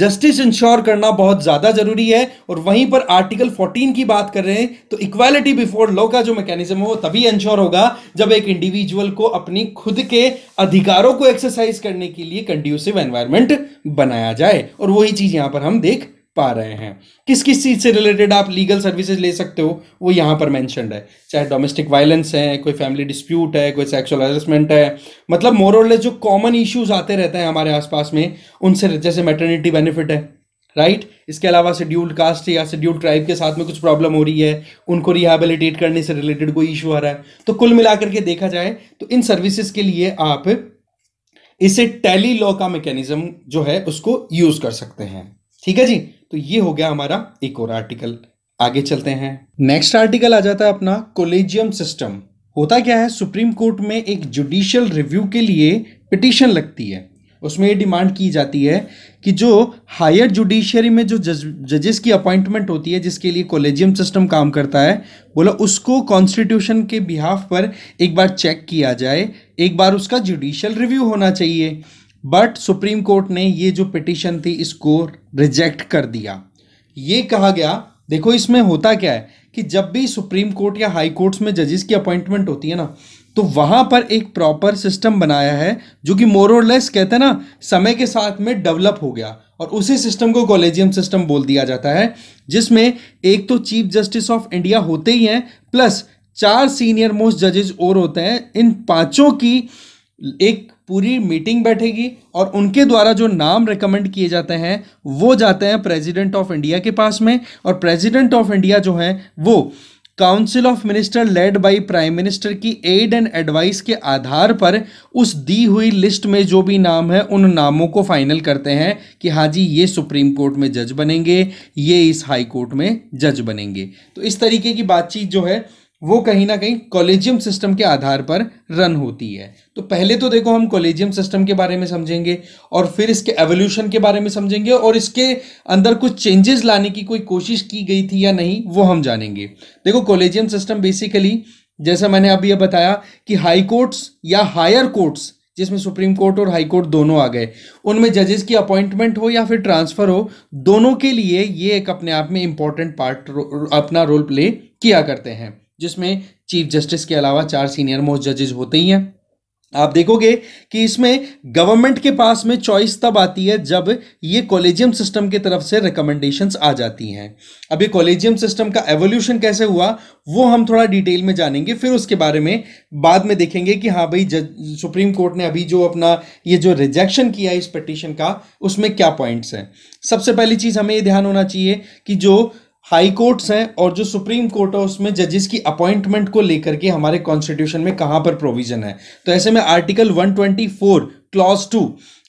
जस्टिस इंश्योर करना बहुत ज़्यादा ज़रूरी है और वहीं पर आर्टिकल फोर्टीन की बात कर रहे हैं तो इक्वालिटी बिफोर लॉ का जो मैकेनिज्म है वो तभी इंश्योर होगा जब एक इंडिविजुअल को अपनी खुद के अधिकारों को एक्सेस एक्सरसाइज करने के लिए कंड्यूसिव एनवायरनमेंट बनाया जाए और वही चीज़ यहां पर हम देख पा रहे हैं किस किस चीज़ से रिलेटेड आप लीगल सर्विसेज ले सकते हो वो यहां पर मैंशनड है चाहे डोमेस्टिक वायलेंस है कोई फैमिली डिस्प्यूट है कोई सेक्सुअल हरेसमेंट है मतलब मोर और लेस जो कॉमन इश्यूज आते रहते हैं हमारे आसपास में उनसे जैसे मेटर्निटी बेनिफिट है राइट right? इसके अलावा शेड्यूल्ड कास्ट या शेड्यूल्ड ट्राइब के साथ में कुछ प्रॉब्लम हो रही है उनको रिहेबिलिटेट करने से रिलेटेड कोई इशू आ रहा है तो कुल मिलाकर के देखा जाए तो इन सर्विसेज के लिए आप इसे टैली लॉ का मैकेनिज्म जो है उसको यूज कर सकते हैं ठीक है जी तो ये हो गया हमारा एक और आर्टिकल आगे चलते हैं नेक्स्ट आर्टिकल आ जाता है अपना कोलेजियम सिस्टम होता क्या है सुप्रीम कोर्ट में एक जुडिशियल रिव्यू के लिए पिटिशन लगती है उसमें ये डिमांड की जाती है कि जो हायर जुडिशरी में जो जज जजेस की अपॉइंटमेंट होती है जिसके लिए कॉलेजियम सिस्टम काम करता है बोला उसको कॉन्स्टिट्यूशन के बिहाफ पर एक बार चेक किया जाए एक बार उसका जुडिशल रिव्यू होना चाहिए बट सुप्रीम कोर्ट ने ये जो पिटिशन थी इसको रिजेक्ट कर दिया ये कहा गया देखो इसमें होता क्या है कि जब भी सुप्रीम कोर्ट या हाई कोर्ट्स में जजेस की अपॉइंटमेंट होती है ना तो वहाँ पर एक प्रॉपर सिस्टम बनाया है जो कि लेस कहते हैं ना समय के साथ में डेवलप हो गया और उसी सिस्टम को कॉलेजियम सिस्टम बोल दिया जाता है जिसमें एक तो चीफ जस्टिस ऑफ इंडिया होते ही हैं प्लस चार सीनियर मोस्ट जजेज और होते हैं इन पांचों की एक पूरी मीटिंग बैठेगी और उनके द्वारा जो नाम रिकमेंड किए जाते हैं वो जाते हैं प्रेसिडेंट ऑफ इंडिया के पास में और प्रेसिडेंट ऑफ इंडिया जो है वो council of minister led by prime minister की एड एंड एडवाइस के आधार पर उस दी हुई लिस्ट में जो भी नाम है उन नामों को फाइनल करते हैं कि हाँ जी ये सुप्रीम कोर्ट में जज बनेंगे ये इस हाई कोर्ट में जज बनेंगे तो इस तरीके की बातचीत जो है वो कहीं ना कहीं कॉलेजियम सिस्टम के आधार पर रन होती है तो पहले तो देखो हम कॉलेजियम सिस्टम के बारे में समझेंगे और फिर इसके एवोल्यूशन के बारे में समझेंगे और इसके अंदर कुछ चेंजेस लाने की कोई कोशिश की गई थी या नहीं वो हम जानेंगे देखो कॉलेजियम सिस्टम बेसिकली जैसा मैंने अभी यह बताया कि हाई कोर्ट्स या हायर कोर्ट्स जिसमें सुप्रीम कोर्ट और हाई कोर्ट दोनों आ गए उनमें जजेस की अपॉइंटमेंट हो या फिर ट्रांसफर हो दोनों के लिए ये एक अपने आप में इंपॉर्टेंट पार्ट अपना रोल प्ले किया करते हैं जिसमें चीफ जस्टिस के अलावा चार सीनियर मोस्ट जजेज होते ही हैं आप देखोगे कि इसमें गवर्नमेंट के पास में चॉइस तब आती है जब ये कॉलेजियम सिस्टम की तरफ से रिकमेंडेशंस आ जाती हैं अब ये कॉलेजियम सिस्टम का एवोल्यूशन कैसे हुआ वो हम थोड़ा डिटेल में जानेंगे फिर उसके बारे में बाद में देखेंगे कि हाँ भाई जज सुप्रीम कोर्ट ने अभी जो अपना ये जो रिजेक्शन किया इस पटिशन का उसमें क्या पॉइंट्स हैं सबसे पहली चीज़ हमें ये ध्यान होना चाहिए कि जो हाई कोर्ट्स हैं और जो सुप्रीम कोर्ट है उसमें जजेस की अपॉइंटमेंट को लेकर के हमारे कॉन्स्टिट्यूशन में कहाँ पर प्रोविजन है तो ऐसे में आर्टिकल 124 क्लॉज टू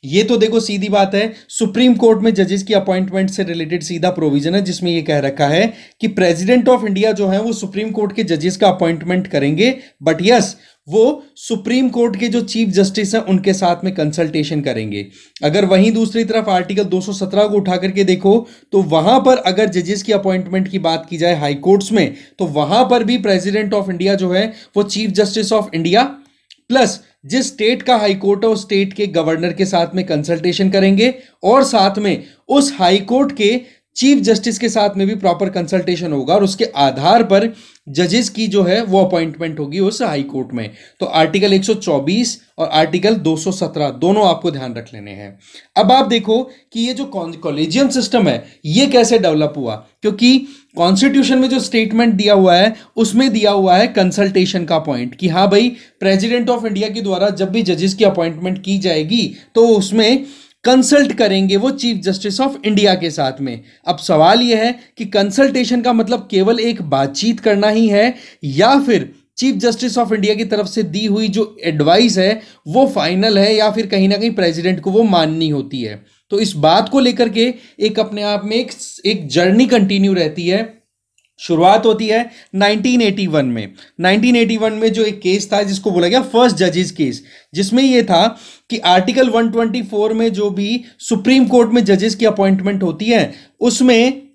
ये तो देखो सीधी बात है सुप्रीम कोर्ट में जजेस की अपॉइंटमेंट से रिलेटेड सीधा प्रोविजन है जिसमें ये कह रखा है कि प्रेसिडेंट ऑफ इंडिया जो है वो सुप्रीम कोर्ट के जजेस का अपॉइंटमेंट करेंगे बट यस वो सुप्रीम कोर्ट के जो चीफ जस्टिस हैं उनके साथ में कंसल्टेशन करेंगे अगर वहीं दूसरी तरफ आर्टिकल 217 को उठा करके देखो तो वहां पर अगर जजेस की अपॉइंटमेंट की बात की जाए हाई कोर्ट्स में तो वहां पर भी प्रेसिडेंट ऑफ इंडिया जो है वो chief justice of India plus जिस स्टेट का हाईकोर्ट है उस स्टेट के गवर्नर के साथ में कंसल्टेशन करेंगे और साथ में उस हाईकोर्ट के चीफ जस्टिस के साथ में भी प्रॉपर कंसल्टेशन होगा और उसके आधार पर जजेस की जो है वो अपॉइंटमेंट होगी उस हाई कोर्ट में तो आर्टिकल 124 और आर्टिकल 217 दोनों आपको ध्यान रख लेने हैं अब आप देखो कि ये जो कॉलेजियम सिस्टम है ये कैसे डेवलप हुआ क्योंकि कॉन्स्टिट्यूशन में जो स्टेटमेंट दिया हुआ है उसमें दिया हुआ है कंसल्टेशन का पॉइंट कि हाँ भाई प्रेजिडेंट ऑफ इंडिया के द्वारा जब भी जजेस की अपॉइंटमेंट की जाएगी तो उसमें कंसल्ट करेंगे वो चीफ जस्टिस ऑफ इंडिया के साथ में अब सवाल यह है कि कंसल्टेशन का मतलब केवल एक बातचीत करना ही है या फिर चीफ जस्टिस ऑफ इंडिया की तरफ से दी हुई जो एडवाइस है वो फाइनल है या फिर कहीं ना कहीं प्रेसिडेंट को वो माननी होती है तो इस बात को लेकर के एक अपने आप में एक एक जर्नी कंटिन्यू रहती है शुरुआत होती है 1981 में 1981 में जो एक केस था जिसको बोला गया फर्स्ट जजेस केस जिसमें यह था कि आर्टिकल 124 में जो भी सुप्रीम कोर्ट में जजेस की अपॉइंटमेंट होती है उसमें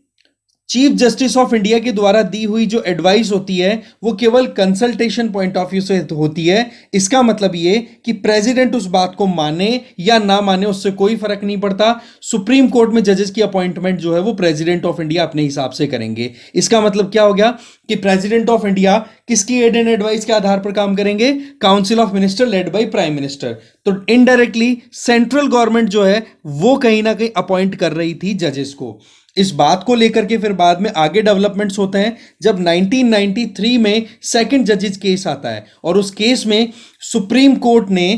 चीफ जस्टिस ऑफ इंडिया के द्वारा दी हुई जो एडवाइस होती है वो केवल कंसल्टेशन पॉइंट ऑफ व्यू से होती है इसका मतलब ये कि प्रेसिडेंट उस बात को माने या ना माने उससे कोई फर्क नहीं पड़ता सुप्रीम कोर्ट में जजेस की अपॉइंटमेंट जो है वो प्रेसिडेंट ऑफ इंडिया अपने हिसाब से करेंगे इसका मतलब क्या हो गया कि प्रेजिडेंट ऑफ इंडिया किसकी एड एंड एडवाइस के आधार पर काम करेंगे council of minister led by prime minister तो इनडायरेक्टली सेंट्रल गवर्नमेंट जो है वो कहीं ना कहीं अपॉइंट कर रही थी जजेस को इस बात को लेकर के फिर बाद में आगे डेवलपमेंट्स होते हैं जब 1993 में सेकंड जजेज केस आता है और उस केस में सुप्रीम कोर्ट ने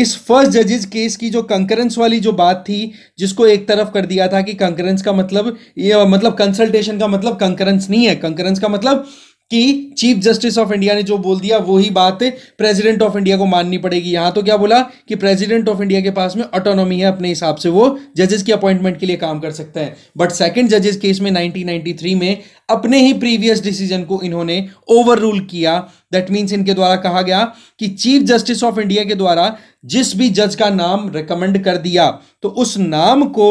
इस फर्स्ट जजेज केस की जो कंकरेंस वाली जो बात थी जिसको एक तरफ कर दिया था कि कंकरेंस का मतलब ये मतलब कंसल्टेशन का मतलब कंकरेंस नहीं है कंकरेंस का मतलब कि चीफ जस्टिस ऑफ इंडिया ने जो बोल दिया वही बात प्रेसिडेंट ऑफ इंडिया को माननी पड़ेगी यहां तो क्या बोला कि प्रेसिडेंट ऑफ इंडिया के पास में ऑटोनॉमी है अपने हिसाब से वो जजेस की अपॉइंटमेंट के लिए काम कर सकता है बट सेकंड जजेस केस में 1993 में अपने ही प्रीवियस डिसीजन को इन्होंने ओवर रूल किया दैट मीन्स इनके द्वारा कहा गया कि चीफ जस्टिस ऑफ इंडिया के द्वारा जिस भी जज का नाम रिकमेंड कर दिया तो उस नाम को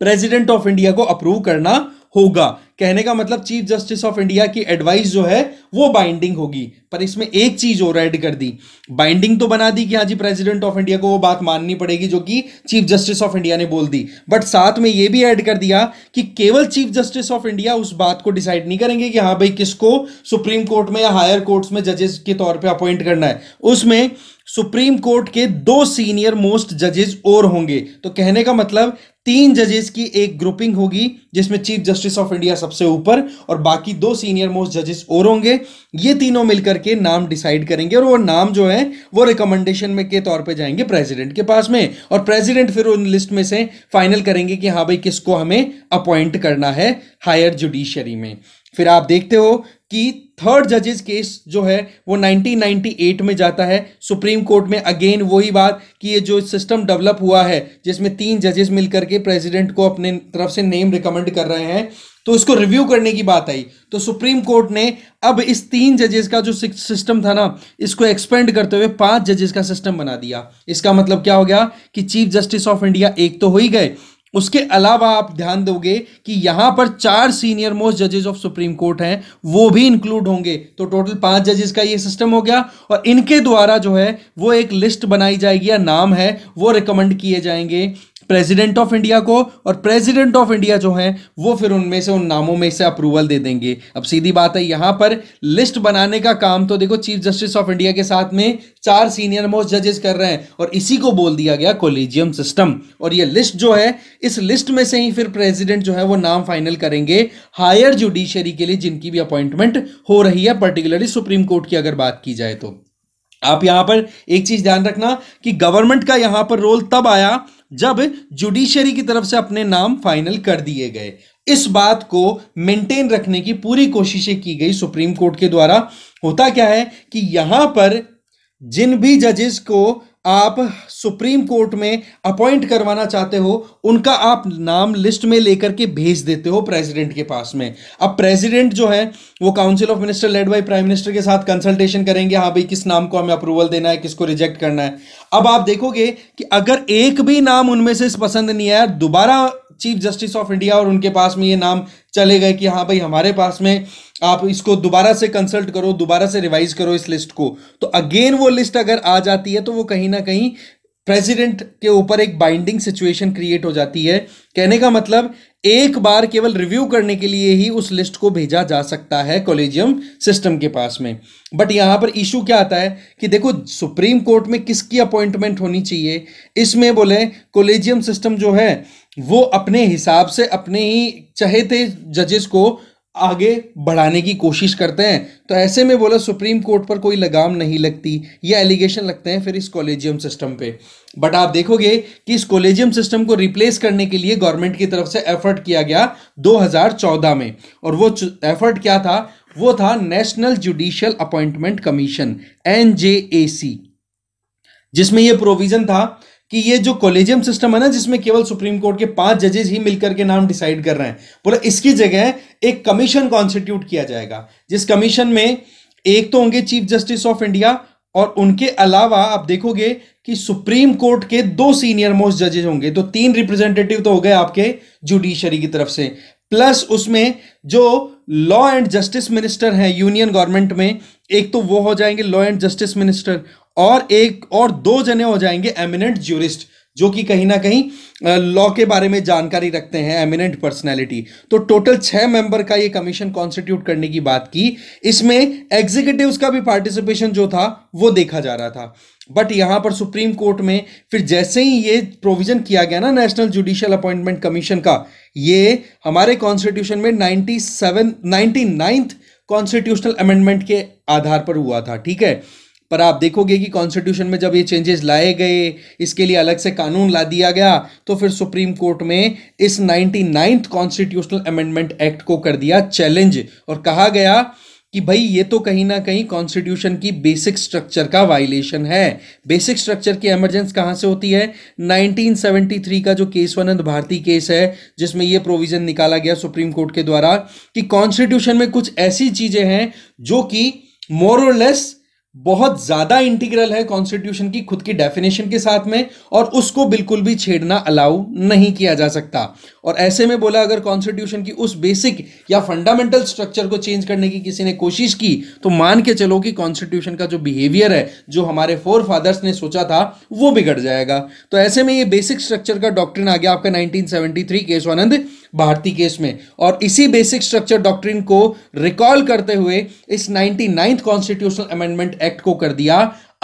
प्रेजिडेंट ऑफ इंडिया को अप्रूव करना होगा कहने का मतलब चीफ जस्टिस ऑफ इंडिया की एडवाइस जो है वो बाइंडिंग होगी पर इसमें एक चीज और ऐड कर दी बाइंडिंग तो बना दी कि हाँ जी प्रेसिडेंट ऑफ इंडिया को वो बात माननी पड़ेगी जो कि चीफ जस्टिस ऑफ इंडिया ने बोल दी बट साथ में ये भी ऐड कर दिया कि केवल चीफ जस्टिस ऑफ इंडिया उस बात को डिसाइड नहीं करेंगे कि हाँ भाई किसको सुप्रीम कोर्ट में या हायर कोर्ट्स में जजेस के तौर पर अपॉइंट करना है उसमें सुप्रीम कोर्ट के दो सीनियर मोस्ट जजेस और होंगे तो कहने का मतलब तीन जजेस की एक ग्रुपिंग होगी जिसमें चीफ जस्टिस ऑफ इंडिया सबसे ऊपर और बाकी दो सीनियर मोस्ट जजेस और होंगे ये तीनों मिलकर के नाम डिसाइड करेंगे और वो नाम जो है वो रिकमेंडेशन में के तौर पे जाएंगे प्रेसिडेंट के पास में और प्रेसिडेंट फिर उन लिस्ट में से फाइनल करेंगे कि हाँ भाई किसको हमें अपॉइंट करना है हायर जुडिशरी में फिर आप देखते हो कि थर्ड जजेस केस जो है वो 1998 में जाता है सुप्रीम कोर्ट में अगेन वही बात कि ये जो सिस्टम डेवलप हुआ है जिसमें तीन जजेस मिलकर के प्रेसिडेंट को अपने तरफ से नेम रिकमेंड कर रहे हैं तो उसको रिव्यू करने की बात आई तो सुप्रीम कोर्ट ने अब इस तीन जजेस का जो सिस्टम था ना इसको एक्सपेंड करते हुए पांच जजेस का सिस्टम बना दिया इसका मतलब क्या हो गया कि चीफ जस्टिस ऑफ इंडिया एक तो हो ही गए उसके अलावा आप ध्यान दोगे कि यहां पर चार सीनियर मोस्ट जजेस ऑफ सुप्रीम कोर्ट हैं वो भी इंक्लूड होंगे तो टोटल पांच जजेस का ये सिस्टम हो गया और इनके द्वारा जो है वो एक लिस्ट बनाई जाएगी या नाम है वो रिकमेंड किए जाएंगे प्रेसिडेंट ऑफ इंडिया को और प्रेसिडेंट ऑफ इंडिया जो है वो फिर उनमें से उन नामों में से अप्रूवल दे देंगे अब सीधी बात है यहां पर लिस्ट बनाने का काम तो देखो चीफ जस्टिस ऑफ इंडिया के साथ में चार सीनियर मोस्ट जजेस कर रहे हैं और इसी को बोल दिया गया कोलिजियम सिस्टम और ये लिस्ट जो है इस लिस्ट में से ही फिर प्रेसिडेंट जो है वो नाम फाइनल करेंगे हायर जुडिशियरी के लिए जिनकी भी अपॉइंटमेंट हो रही है पर्टिकुलरली सुप्रीम कोर्ट की अगर बात की जाए तो आप यहां पर एक चीज ध्यान रखना कि गवर्नमेंट का यहां पर रोल तब आया जब जुडिशरी की तरफ से अपने नाम फाइनल कर दिए गए इस बात को मेंटेन रखने की पूरी कोशिशें की गई सुप्रीम कोर्ट के द्वारा होता क्या है कि यहां पर जिन भी जजेस को आप सुप्रीम कोर्ट में अपॉइंट करवाना चाहते हो उनका आप नाम लिस्ट में लेकर के भेज देते हो प्रेसिडेंट के पास में अब प्रेसिडेंट जो है वो council of minister led by prime minister के साथ कंसल्टेशन करेंगे हाँ भाई किस नाम को हमें अप्रूवल देना है किसको रिजेक्ट करना है अब आप देखोगे कि अगर एक भी नाम उनमें से पसंद नहीं आया दोबारा चीफ जस्टिस ऑफ इंडिया और उनके पास में ये नाम चले गए कि हाँ भाई हमारे पास में आप इसको दोबारा से कंसल्ट करो दोबारा से रिवाइज करो इस लिस्ट को तो अगेन वो लिस्ट अगर आ जाती है तो वो कहीं ना कहीं प्रेसिडेंट के ऊपर एक बाइंडिंग सिचुएशन क्रिएट हो जाती है कहने का मतलब एक बार केवल रिव्यू करने के लिए ही उस लिस्ट को भेजा जा सकता है कॉलेजियम सिस्टम के पास में बट यहां पर इशू क्या आता है कि देखो सुप्रीम कोर्ट में किसकी अपॉइंटमेंट होनी चाहिए इसमें बोले कॉलेजियम सिस्टम जो है वो अपने हिसाब से अपने ही चहेते जजेस को आगे बढ़ाने की कोशिश करते हैं तो ऐसे में बोला सुप्रीम कोर्ट पर कोई लगाम नहीं लगती या एलिगेशन लगते हैं फिर इस कॉलेजियम सिस्टम पे बट आप देखोगे कि इस कॉलेजियम सिस्टम को रिप्लेस करने के लिए गवर्नमेंट की तरफ से एफर्ट किया गया 2014 में और वो एफर्ट क्या था वो था नेशनल जुडिशियल अपॉइंटमेंट कमीशन एन जिसमें यह प्रोविजन था कि ये जो कॉलेजियम सिस्टम है ना जिसमें केवल सुप्रीम कोर्ट के पांच जजेस ही मिलकर के नाम डिसाइड कर रहे हैं बोला इसकी जगह एक कमीशन कॉन्स्टिट्यूट किया जाएगा जिस कमीशन में एक तो होंगे चीफ जस्टिस ऑफ इंडिया और उनके अलावा आप देखोगे कि सुप्रीम कोर्ट के दो सीनियर मोस्ट जजेज होंगे तो तीन रिप्रेजेंटेटिव तो हो गए आपके जुडिशरी की तरफ से प्लस उसमें जो लॉ एंड जस्टिस मिनिस्टर हैं यूनियन गवर्नमेंट में एक तो वो हो जाएंगे लॉ एंड जस्टिस मिनिस्टर और एक और दो जने हो जाएंगे एमिनेंट ज्यूरिस्ट जो कि कहीं ना कहीं लॉ के बारे में जानकारी रखते हैं एमिनेंट पर्सनैलिटी तो टोटल छह मेंबर का ये कमीशन कॉन्स्टिट्यूट करने की बात की इसमें एग्जीक्यूटिव का भी पार्टिसिपेशन जो था वो देखा जा रहा था बट यहां पर सुप्रीम कोर्ट में फिर जैसे ही ये प्रोविजन किया गया ना नेशनल जुडिशियल अपॉइंटमेंट कमीशन का ये हमारे कॉन्स्टिट्यूशन में ninety seven ninth constitutional amendment के आधार पर हुआ था ठीक है पर आप देखोगे कि कॉन्स्टिट्यूशन में जब ये चेंजेस लाए गए इसके लिए अलग से कानून ला दिया गया तो फिर सुप्रीम कोर्ट में इस ninety ninth constitutional amendment act को कर दिया चैलेंज और कहा गया कि भाई ये तो कहीं ना कहीं कॉन्स्टिट्यूशन की बेसिक स्ट्रक्चर का वायलेशन है बेसिक स्ट्रक्चर की एमरजेंस कहाँ से होती है 1973 का जो केशवानंद भारती केस है जिसमें यह प्रोविजन निकाला गया सुप्रीम कोर्ट के द्वारा कि कॉन्स्टिट्यूशन में कुछ ऐसी चीजें हैं जो कि मोरलेस बहुत ज्यादा इंटीग्रल है कॉन्स्टिट्यूशन की खुद की डेफिनेशन के साथ में और उसको बिल्कुल भी छेड़ना अलाउ नहीं किया जा सकता और ऐसे में बोला अगर कॉन्स्टिट्यूशन की उस बेसिक या फंडामेंटल स्ट्रक्चर को चेंज करने की किसी ने कोशिश की तो मान के चलो कि कॉन्स्टिट्यूशन का जो बिहेवियर है जो हमारे फोर फादर्स ने सोचा था वो बिगड़ जाएगा तो ऐसे में ये बेसिक स्ट्रक्चर का डॉक्ट्रिन आ गया आपका 1973 केशवानंद भारती केस में और इसी बेसिक स्ट्रक्चर डॉक्ट्रिन को रिकॉल करते हुए इस 99th कॉन्स्टिट्यूशनल अमेंडमेंट एक्ट को कर दिया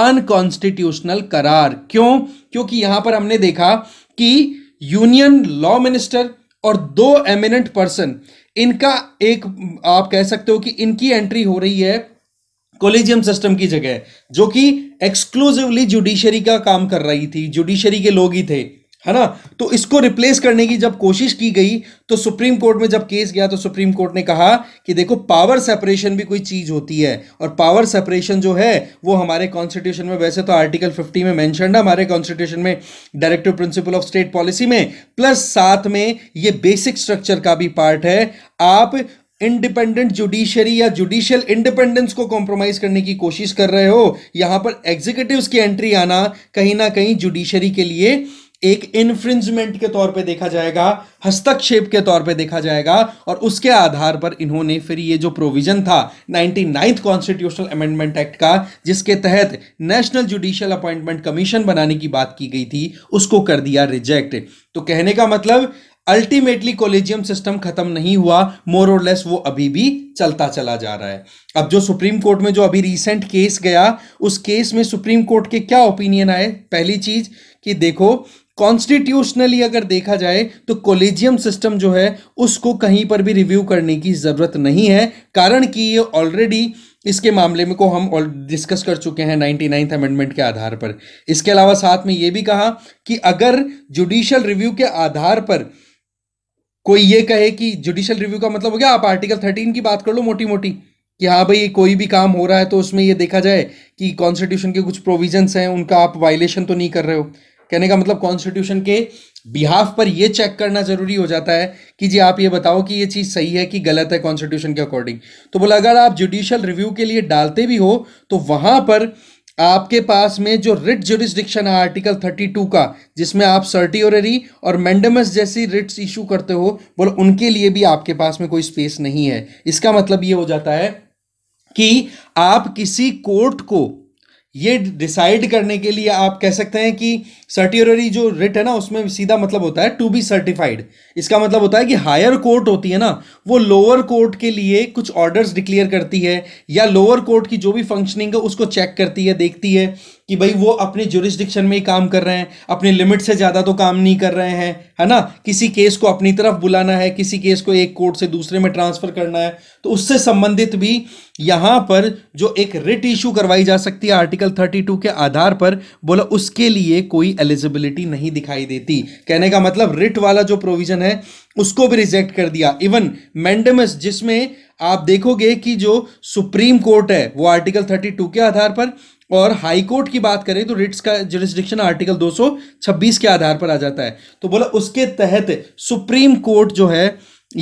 अनकॉन्स्टिट्यूशनल करार क्यों क्योंकि यहां पर हमने देखा कि यूनियन लॉ मिनिस्टर और दो एमिनेंट पर्सन इनका एक आप कह सकते हो कि इनकी एंट्री हो रही है कॉलेजियम सिस्टम की जगह जो कि एक्सक्लूसिवली जुडिशरी का काम कर रही थी जुडिशरी के लोग ही थे है ना तो इसको रिप्लेस करने की जब कोशिश की गई तो सुप्रीम कोर्ट में जब केस गया तो सुप्रीम कोर्ट ने कहा कि देखो पावर सेपरेशन भी कोई चीज होती है और पावर सेपरेशन जो है वो हमारे कॉन्स्टिट्यूशन में वैसे तो आर्टिकल 50 में मेंशन है हमारे कॉन्स्टिट्यूशन में directive principle of state policy में प्लस साथ में ये बेसिक स्ट्रक्चर का भी पार्ट है आप इंडिपेंडेंट जुडिशरी या जुडिशियल इंडिपेंडेंस को कॉम्प्रोमाइज करने की कोशिश कर रहे हो यहां पर एग्जीक्यूटिव की एंट्री आना कहीं ना कहीं जुडिशरी के लिए एक इन्फ्रिंजमेंट के तौर पे देखा जाएगा हस्तक्षेप के तौर पे देखा जाएगा और उसके आधार पर इन्होंने फिर ये जो प्रोविजन था ninety ninth constitutional amendment act का जिसके तहत नेशनल जुडिशियल अपॉइंटमेंट कमीशन बनाने की बात की गई थी उसको कर दिया रिजेक्ट तो कहने का मतलब अल्टीमेटली कोलेजियम सिस्टम खत्म नहीं हुआ मोर और लेस वो अभी भी चलता चला जा रहा है अब जो सुप्रीम कोर्ट में जो अभी रिसेंट केस गया उस केस में सुप्रीम कोर्ट के क्या ओपिनियन आए पहली चीज कि देखो कॉन्स्टिट्यूशनली अगर देखा जाए तो कोलेजियम सिस्टम जो है उसको कहीं पर भी रिव्यू करने की ज़रूरत नहीं है कारण कि ये ऑलरेडी इसके मामले में को हम डिस्कस कर चुके हैं नाइन्टी नाइन्थ अमेंडमेंट के आधार पर इसके अलावा साथ में ये भी कहा कि अगर जुडिशल रिव्यू के आधार पर कोई ये कहे कि जुडिशल रिव्यू का मतलब हो गया आप आर्टिकल थर्टीन की बात कर लो मोटी मोटी कि हाँ भाई कोई भी काम हो रहा है तो उसमें ये देखा जाए कि कॉन्स्टिट्यूशन के कुछ प्रोविजंस हैं उनका आप वायलेशन तो नहीं कर रहे हो कहने का मतलब कॉन्स्टिट्यूशन के बिहाफ पर यह चेक करना जरूरी हो जाता है कि जी आप ये बताओ कि ये चीज़ सही है कि गलत है कॉन्स्टिट्यूशन के अकॉर्डिंग तो बोला अगर आप जुडिशियल रिव्यू के लिए डालते भी हो तो वहां पर आपके पास में जो रिट जुडिस्डिक्शन है आर्टिकल 32 का जिसमें आप सर्टियोररी और मैंडमस जैसी रिट्स इशू करते हो बोल उनके लिए भी आपके पास में कोई स्पेस नहीं है इसका मतलब ये हो जाता है कि आप किसी कोर्ट को ये डिसाइड करने के लिए आप कह सकते हैं कि सर्टियोरी जो रिट है ना उसमें सीधा मतलब होता है टू बी सर्टिफाइड इसका मतलब होता है कि हायर कोर्ट होती है ना वो लोअर कोर्ट के लिए कुछ ऑर्डर्स डिक्लेयर करती है या लोअर कोर्ट की जो भी फंक्शनिंग है उसको चेक करती है देखती है कि भाई वो अपने जुरिस्डिक्शन में ही काम कर रहे हैं अपने लिमिट से ज़्यादा तो काम नहीं कर रहे हैं है ना किसी केस को अपनी तरफ बुलाना है किसी केस को एक कोर्ट से दूसरे में ट्रांसफ़र करना है तो उससे संबंधित भी यहाँ पर जो एक रिट इशू करवाई जा सकती है आर्टिकल 32 के आधार पर बोला उसके लिए कोई एलिजिबिलिटी नहीं दिखाई देती कहने का मतलब रिट वाला जो प्रोविजन है उसको भी रिजेक्ट कर दिया इवन मैंडमस जिसमें आप देखोगे कि जो सुप्रीम कोर्ट है वो आर्टिकल 32 के आधार पर और हाई कोर्ट की बात करें तो रिट्स का जुरिस्डिक्शन आर्टिकल 226 के आधार पर आ जाता है तो बोला उसके तहत सुप्रीम कोर्ट जो है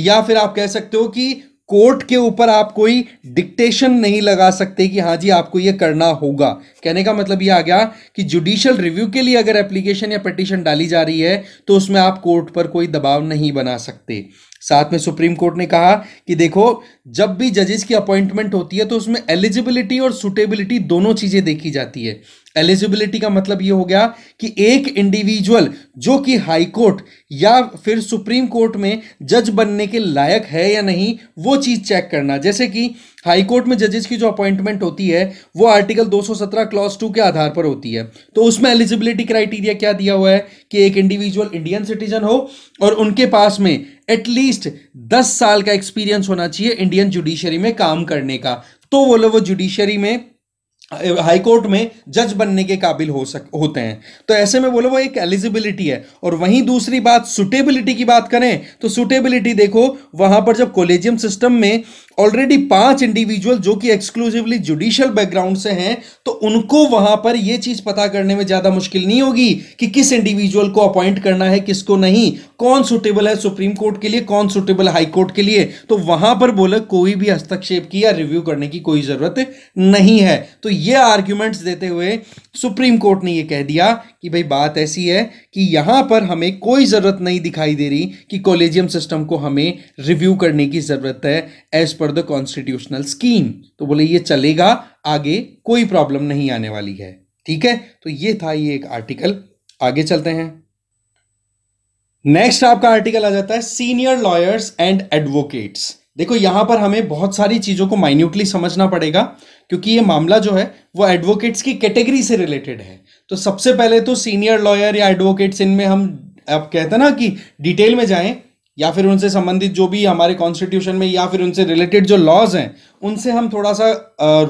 या फिर आप कह सकते हो कि कोर्ट के ऊपर आप कोई डिक्टेशन नहीं लगा सकते कि हाँ जी आपको ये करना होगा कहने का मतलब ये आ गया कि जुडिशियल रिव्यू के लिए अगर एप्लीकेशन या पटिशन डाली जा रही है तो उसमें आप कोर्ट पर कोई दबाव नहीं बना सकते साथ में सुप्रीम कोर्ट ने कहा कि देखो जब भी जजेस की अपॉइंटमेंट होती है तो उसमें एलिजिबिलिटी और सुटेबिलिटी दोनों चीज़ें देखी जाती है एलिजिबिलिटी का मतलब ये हो गया कि एक इंडिविजुअल जो कि हाई कोर्ट या फिर सुप्रीम कोर्ट में जज बनने के लायक है या नहीं वो चीज़ चेक करना जैसे कि हाई कोर्ट में जजेस की जो अपॉइंटमेंट होती है वो आर्टिकल 217 क्लॉज टू के आधार पर होती है तो उसमें एलिजिबिलिटी क्राइटेरिया क्या दिया हुआ है कि एक इंडिविजुअल इंडियन सिटीजन हो और उनके पास में एटलीस्ट दस साल का एक्सपीरियंस होना चाहिए इंडियन जुडिशरी में काम करने का तो वो लोग वो जुडिशरी में हाई कोर्ट में जज बनने के काबिल हो सक होते हैं तो ऐसे में बोलो वो एक एलिजिबिलिटी है और वहीं दूसरी बात सुटेबिलिटी की बात करें तो सुटेबिलिटी देखो वहां पर जब कोलेजियम सिस्टम में ऑलरेडी पांच इंडिविजुअल जो कि एक्सक्लूसिवली जुडिशियल बैकग्राउंड से हैं तो उनको वहां पर यह चीज पता करने में ज्यादा मुश्किल नहीं होगी कि किस इंडिविजुअल को अपॉइंट करना है किसको नहीं कौन सुटेबल है सुप्रीम कोर्ट के लिए कौन सुटेबल हाई कोर्ट के लिए तो वहां पर बोले कोई भी हस्तक्षेप की या रिव्यू करने की कोई जरूरत नहीं है तो ये आर्ग्यूमेंट देते हुए सुप्रीम कोर्ट ने यह कह दिया कि भाई बात ऐसी है कि यहां पर हमें कोई जरूरत नहीं दिखाई दे रही कि कॉलेजियम सिस्टम को हमें रिव्यू करने की जरूरत है as per for the constitutional scheme तो बोले ये चलेगा आगे कोई प्रॉब्लम नहीं आने वाली है ठीक है तो ये था ये एक आर्टिकल आगे चलते हैं नेक्स्ट आपका आर्टिकल आ जाता है सीनियर लॉयर्स एंड एडवोकेट्स देखो यहां पर हमें बहुत सारी चीजों को माइन्यूटली समझना पड़ेगा क्योंकि ये मामला जो है वो एडवोकेट्स की कैटेगरी से रिलेटेड है तो सबसे पहले तो सीनियर लॉयर या एडवोकेट्स इनमें हम आप कहते हैं ना कि डिटेल में जाएं या फिर उनसे संबंधित जो भी हमारे कॉन्स्टिट्यूशन में या फिर उनसे रिलेटेड जो लॉज हैं उनसे हम थोड़ा सा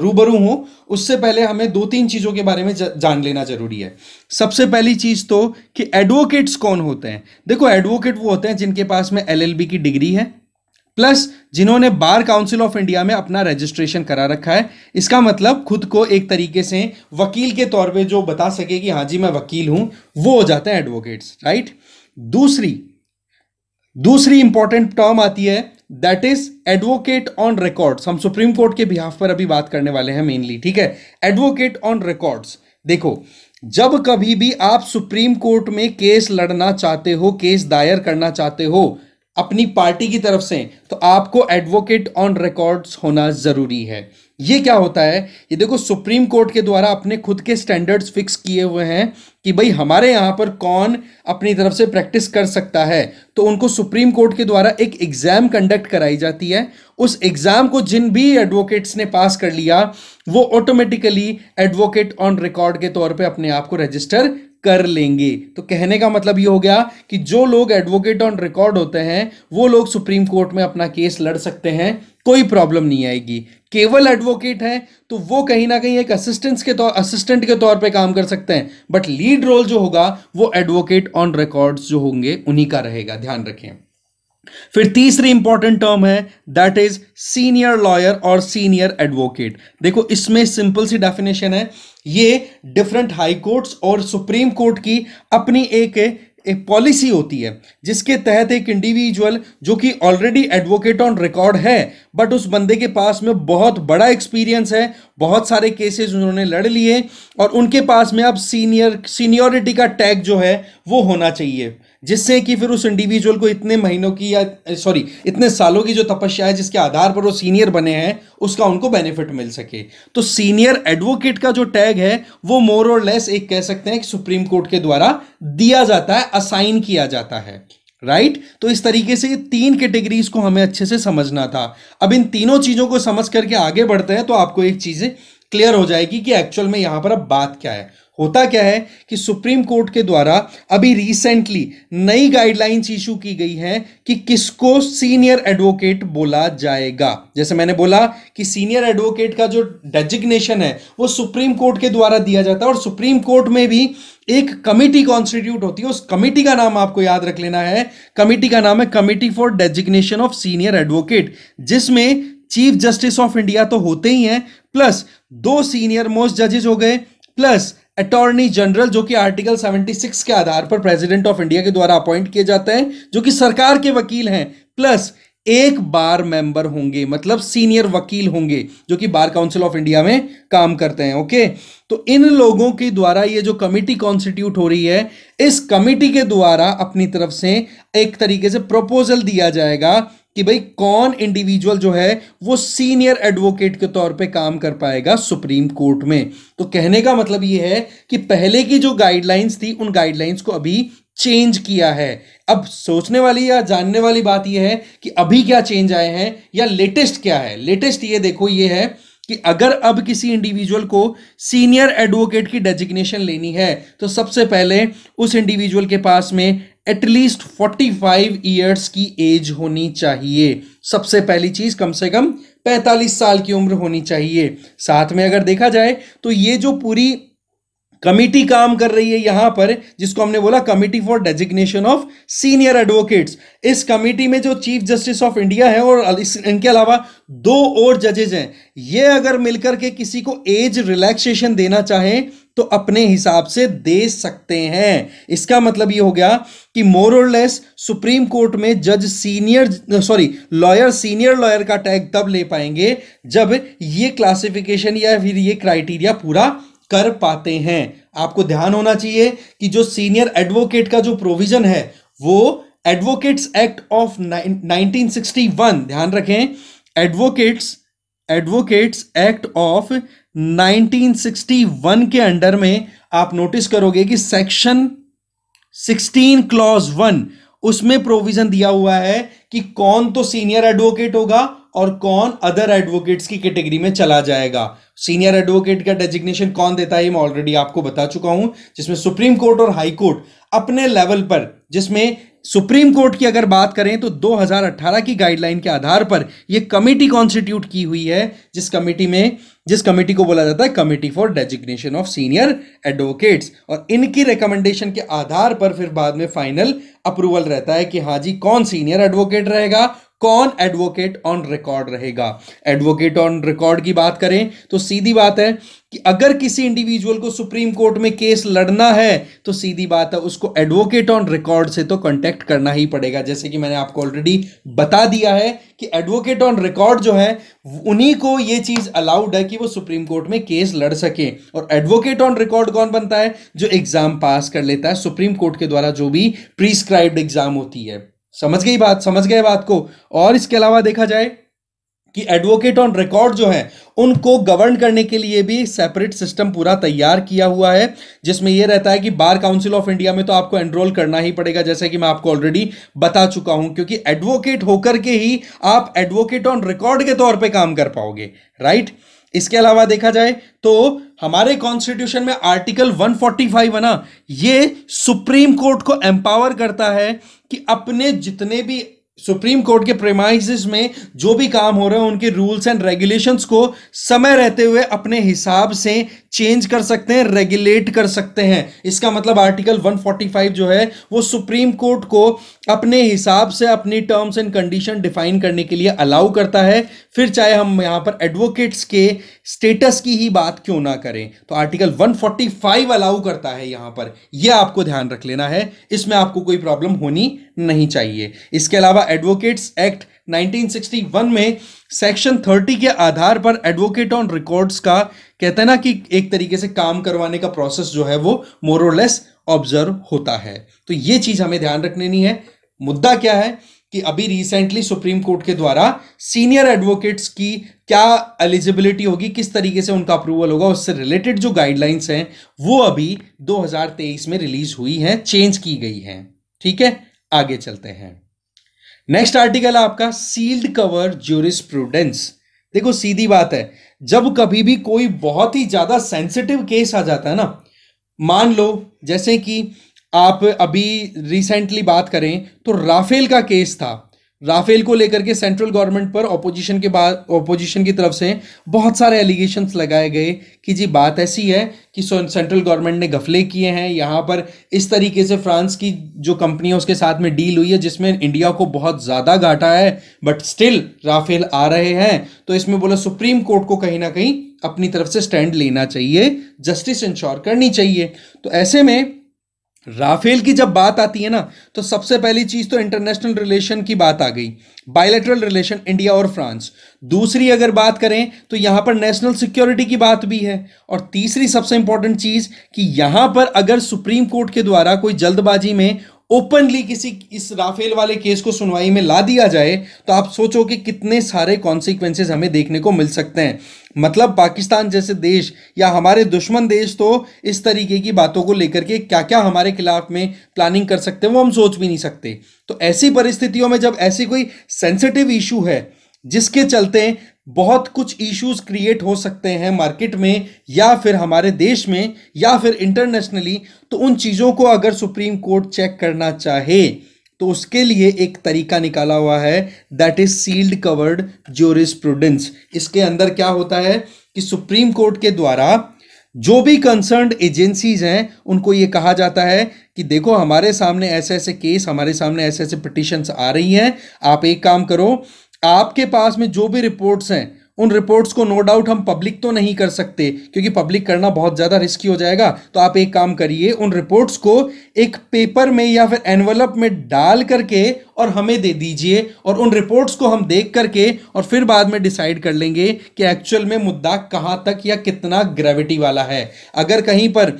रूबरू हों उससे पहले हमें दो तीन चीज़ों के बारे में जान लेना जरूरी है सबसे पहली चीज़ तो कि एडवोकेट्स कौन होते हैं देखो एडवोकेट वो होते हैं जिनके पास में एलएलबी की डिग्री है प्लस जिन्होंने बार काउंसिल ऑफ इंडिया में अपना रजिस्ट्रेशन करा रखा है इसका मतलब खुद को एक तरीके से वकील के तौर पे जो बता सके कि हाँ जी मैं वकील हूँ वो हो जाते हैं एडवोकेट्स राइट दूसरी दूसरी इंपॉर्टेंट टर्म आती है that is advocate on records हम सुप्रीम कोर्ट के बिहाफ पर अभी बात करने वाले हैं मेनली ठीक है एडवोकेट ऑन रिकॉर्ड्स देखो जब कभी भी आप सुप्रीम कोर्ट में केस लड़ना चाहते हो केस दायर करना चाहते हो अपनी पार्टी की तरफ से तो आपको एडवोकेट ऑन रिकॉर्ड्स होना जरूरी है ये क्या होता है ये देखो सुप्रीम कोर्ट के द्वारा अपने खुद के स्टैंडर्ड्स फिक्स किए हुए हैं कि भाई हमारे यहाँ पर कौन अपनी तरफ से प्रैक्टिस कर सकता है तो उनको सुप्रीम कोर्ट के द्वारा एक एग्ज़ाम कंडक्ट कराई जाती है उस एग्ज़ाम को जिन भी एडवोकेट्स ने पास कर लिया वो ऑटोमेटिकली एडवोकेट ऑन रिकॉर्ड के तौर पर अपने आप को रजिस्टर कर लेंगे तो कहने का मतलब ये हो गया कि जो लोग एडवोकेट ऑन रिकॉर्ड होते हैं वो लोग सुप्रीम कोर्ट में अपना केस लड़ सकते हैं कोई प्रॉब्लम नहीं आएगी केवल एडवोकेट हैं तो वो कहीं ना कहीं एक असिस्टेंस के तौर असिस्टेंट के तौर पे काम कर सकते हैं बट लीड रोल जो होगा वो एडवोकेट ऑन रिकॉर्ड्स जो होंगे उन्हीं का रहेगा ध्यान रखें फिर तीसरी इंपॉर्टेंट टर्म है दैट इज सीनियर लॉयर और सीनियर एडवोकेट देखो इसमें सिंपल सी डेफिनेशन है ये डिफरेंट हाई कोर्ट्स और सुप्रीम कोर्ट की अपनी एक एक पॉलिसी होती है जिसके तहत एक इंडिविजुअल जो कि ऑलरेडी एडवोकेट ऑन रिकॉर्ड है बट उस बंदे के पास में बहुत बड़ा एक्सपीरियंस है बहुत सारे केसेस उन्होंने लड़ लिए और उनके पास में अब सीनियर सीनियोरिटी का टैग जो है वो होना चाहिए जिससे कि फिर उस इंडिविजुअल को इतने महीनों की या सॉरी इतने सालों की जो तपस्या है जिसके आधार पर वो सीनियर बने हैं उसका उनको बेनिफिट मिल सके तो सीनियर एडवोकेट का जो टैग है वो मोर और लेस एक कह सकते हैं कि सुप्रीम कोर्ट के द्वारा दिया जाता है असाइन किया जाता है राइट right? तो इस तरीके से ये तीन कैटेगरीज को हमें अच्छे से समझना था अब इन तीनों चीजों को समझ करके आगे बढ़ते हैं तो आपको एक चीज क्लियर हो जाएगी कि एक्चुअल में यहां पर अब बात क्या है होता क्या है कि सुप्रीम कोर्ट के द्वारा अभी रिसेंटली नई गाइडलाइंस इशू की गई है कि किसको सीनियर एडवोकेट बोला जाएगा जैसे मैंने बोला कि सीनियर एडवोकेट का जो डेजिग्नेशन है वो सुप्रीम कोर्ट के द्वारा दिया जाता है और सुप्रीम कोर्ट में भी एक कमिटी कॉन्स्टिट्यूट होती है उस कमिटी का नाम आपको याद रख लेना है कमेटी का नाम है committee for designation of senior advocate जिसमें चीफ जस्टिस ऑफ इंडिया तो होते ही हैं प्लस दो सीनियर मोस्ट जजेस हो गए प्लस अटॉर्नी जनरल जो कि आर्टिकल 76 के आधार पर प्रेसिडेंट ऑफ इंडिया के द्वारा अपॉइंट किए जाते हैं जो कि सरकार के वकील हैं प्लस एक बार मेंबर होंगे मतलब सीनियर वकील होंगे जो कि बार काउंसिल ऑफ इंडिया में काम करते हैं ओके तो इन लोगों के द्वारा ये जो कमिटी कॉन्स्टिट्यूट हो रही है इस कमिटी के द्वारा अपनी तरफ से एक तरीके से प्रपोजल दिया जाएगा कि भाई कौन इंडिविजुअल जो है वो सीनियर एडवोकेट के तौर पे काम कर पाएगा सुप्रीम कोर्ट में तो कहने का मतलब ये है कि पहले की जो गाइडलाइंस थी उन गाइडलाइंस को अभी चेंज किया है अब सोचने वाली या जानने वाली बात यह है कि अभी क्या चेंज आए हैं या लेटेस्ट क्या है लेटेस्ट ये देखो ये है कि अगर अब किसी इंडिविजुअल को सीनियर एडवोकेट की डेजिग्नेशन लेनी है तो सबसे पहले उस इंडिविजुअल के पास में एटलीस्ट 45 ईयर्स की एज होनी चाहिए सबसे पहली चीज कम से कम 45 साल की उम्र होनी चाहिए साथ में अगर देखा जाए तो ये जो पूरी कमिटी काम कर रही है यहां पर जिसको हमने बोला committee for designation of senior advocates इस कमिटी में जो चीफ जस्टिस ऑफ इंडिया है और इस, इनके अलावा दो और जजेज हैं ये अगर मिलकर के किसी को एज रिलैक्सेशन देना चाहें तो अपने हिसाब से दे सकते हैं इसका मतलब ये हो गया कि मोरलेस सुप्रीम कोर्ट में जज senior sorry lawyer senior lawyer का टैग तब ले पाएंगे जब ये क्लासिफिकेशन या फिर ये क्राइटेरिया पूरा कर पाते हैं आपको ध्यान होना चाहिए कि जो सीनियर एडवोकेट का जो प्रोविजन है वो एडवोकेट्स एक्ट ऑफ 1961 ध्यान रखें एडवोकेट्स एडवोकेट्स एक्ट ऑफ 1961 के अंडर में आप नोटिस करोगे कि सेक्शन 16 क्लॉज वन उसमें प्रोविजन दिया हुआ है कि कौन तो सीनियर एडवोकेट होगा और कौन अदर एडवोकेट्स की कैटेगरी में चला जाएगा सीनियर एडवोकेट का डेजिग्नेशन कौन देता है मैं ऑलरेडी आपको बता चुका हूं जिसमें सुप्रीम कोर्ट और हाई कोर्ट अपने लेवल पर जिसमें सुप्रीम कोर्ट की अगर बात करें तो 2018 की गाइडलाइन के आधार पर यह कमेटी कॉन्स्टिट्यूट की हुई है जिस कमेटी में जिस कमेटी को बोला जाता है committee for designation of senior advocates और इनकी रिकमेंडेशन के आधार पर फिर बाद में फाइनल अप्रूवल रहता है कि हाँ जी कौन सीनियर एडवोकेट रहेगा कौन एडवोकेट ऑन रिकॉर्ड रहेगा एडवोकेट ऑन रिकॉर्ड की बात करें तो सीधी बात है कि अगर किसी इंडिविजुअल को सुप्रीम कोर्ट में केस लड़ना है तो सीधी बात है उसको एडवोकेट ऑन रिकॉर्ड से तो कांटेक्ट करना ही पड़ेगा जैसे कि मैंने आपको ऑलरेडी बता दिया है कि एडवोकेट ऑन रिकॉर्ड जो है उन्हीं को ये चीज अलाउड है कि वो सुप्रीम कोर्ट में केस लड़ सके और एडवोकेट ऑन रिकॉर्ड कौन बनता है जो एग्जाम पास कर लेता है सुप्रीम कोर्ट के द्वारा जो भी प्रिस्क्राइब्ड एग्जाम होती है समझ गई बात समझ गए बात को और इसके अलावा देखा जाए कि एडवोकेट ऑन रिकॉर्ड जो है उनको गवर्न करने के लिए भी सेपरेट सिस्टम पूरा तैयार किया हुआ है जिसमें यह रहता है कि बार काउंसिल ऑफ इंडिया में तो आपको एनरोल करना ही पड़ेगा जैसे कि मैं आपको ऑलरेडी बता चुका हूं क्योंकि एडवोकेट होकर के ही आप एडवोकेट ऑन रिकॉर्ड के तौर पर काम कर पाओगे राइट इसके अलावा देखा जाए तो हमारे कॉन्स्टिट्यूशन में आर्टिकल 145 है ना ये सुप्रीम कोर्ट को एम्पावर करता है कि अपने जितने भी सुप्रीम कोर्ट के प्रेमाइजिस में जो भी काम हो रहे हैं उनके रूल्स एंड रेगुलेशंस को समय रहते हुए अपने हिसाब से चेंज कर सकते हैं रेगुलेट कर सकते हैं इसका मतलब आर्टिकल 145 जो है वो सुप्रीम कोर्ट को अपने हिसाब से अपनी टर्म्स एंड कंडीशन डिफाइन करने के लिए अलाउ करता है फिर चाहे हम यहाँ पर एडवोकेट्स के स्टेटस की ही बात क्यों ना करें तो आर्टिकल 145 अलाउ करता है यहां पर यह आपको ध्यान रख लेना है इसमें आपको कोई प्रॉब्लम होनी नहीं चाहिए इसके अलावा एडवोकेट्स एक्ट 1961 में सेक्शन 30 के आधार पर एडवोकेट ऑन रिकॉर्ड्स का कहते हैं ना कि एक तरीके से काम करवाने का प्रोसेस जो है वो मोरोलेस ऑब्जर्व होता है तो ये चीज हमें ध्यान रखनी है मुद्दा क्या है कि अभी रिसेंटली सुप्रीम कोर्ट के द्वारा सीनियर एडवोकेट्स की क्या एलिजिबिलिटी होगी किस तरीके से उनका अप्रूवल होगा उससे रिलेटेड जो गाइडलाइंस हैं वो अभी 2023 में रिलीज हुई हैं चेंज की गई हैं ठीक है आगे चलते हैं नेक्स्ट आर्टिकल है आपका सील्ड कवर प्रूडेंस देखो सीधी बात है जब कभी भी कोई बहुत ही ज्यादा सेंसिटिव केस आ जाता है ना मान लो जैसे कि आप अभी रिसेंटली बात करें तो राफेल का केस था राफेल को लेकर के सेंट्रल गवर्नमेंट पर ओपोजिशन के बाद ऑपोजिशन की तरफ से बहुत सारे एलिगेशन लगाए गए कि जी बात ऐसी है कि सेंट्रल गवर्नमेंट ने गफले किए हैं यहाँ पर इस तरीके से फ्रांस की जो कंपनी है उसके साथ में डील हुई है जिसमें इंडिया को बहुत ज़्यादा घाटा है बट स्टिल राफेल आ रहे हैं तो इसमें बोला सुप्रीम कोर्ट को कहीं ना कहीं अपनी तरफ से स्टैंड लेना चाहिए जस्टिस इंश्योर करनी चाहिए तो ऐसे में राफेल की जब बात आती है ना तो सबसे पहली चीज तो इंटरनेशनल रिलेशन की बात आ गई बायलेटरल रिलेशन इंडिया और फ्रांस दूसरी अगर बात करें तो यहां पर नेशनल सिक्योरिटी की बात भी है और तीसरी सबसे इंपॉर्टेंट चीज कि यहां पर अगर सुप्रीम कोर्ट के द्वारा कोई जल्दबाजी में ओपनली किसी इस राफेल वाले केस को सुनवाई में ला दिया जाए तो आप सोचो कि कितने सारे कॉन्सिक्वेंसेज हमें देखने को मिल सकते हैं मतलब पाकिस्तान जैसे देश या हमारे दुश्मन देश तो इस तरीके की बातों को लेकर के क्या क्या हमारे खिलाफ में प्लानिंग कर सकते हैं वो हम सोच भी नहीं सकते तो ऐसी परिस्थितियों में जब ऐसी कोई सेंसिटिव इशू है जिसके चलते बहुत कुछ इश्यूज क्रिएट हो सकते हैं मार्केट में या फिर हमारे देश में या फिर इंटरनेशनली तो उन चीज़ों को अगर सुप्रीम कोर्ट चेक करना चाहे तो उसके लिए एक तरीका निकाला हुआ है that is sealed covered prudence इसके अंदर क्या होता है कि सुप्रीम कोर्ट के द्वारा जो भी कंसर्न एजेंसीज हैं उनको ये कहा जाता है कि देखो हमारे सामने ऐसे ऐसे केस हमारे सामने ऐसे ऐसे पिटिशंस आ रही हैं आप एक काम करो आपके पास में जो भी रिपोर्ट्स हैं उन रिपोर्ट्स को नो डाउट हम पब्लिक तो नहीं कर सकते क्योंकि पब्लिक करना बहुत ज़्यादा रिस्की हो जाएगा तो आप एक काम करिए उन रिपोर्ट्स को एक पेपर में या फिर एनवलप में डाल करके और हमें दे दीजिए और उन रिपोर्ट्स को हम देख करके और फिर बाद में डिसाइड कर लेंगे कि एक्चुअल में मुद्दा कहाँ तक या कितना ग्रेविटी वाला है अगर कहीं पर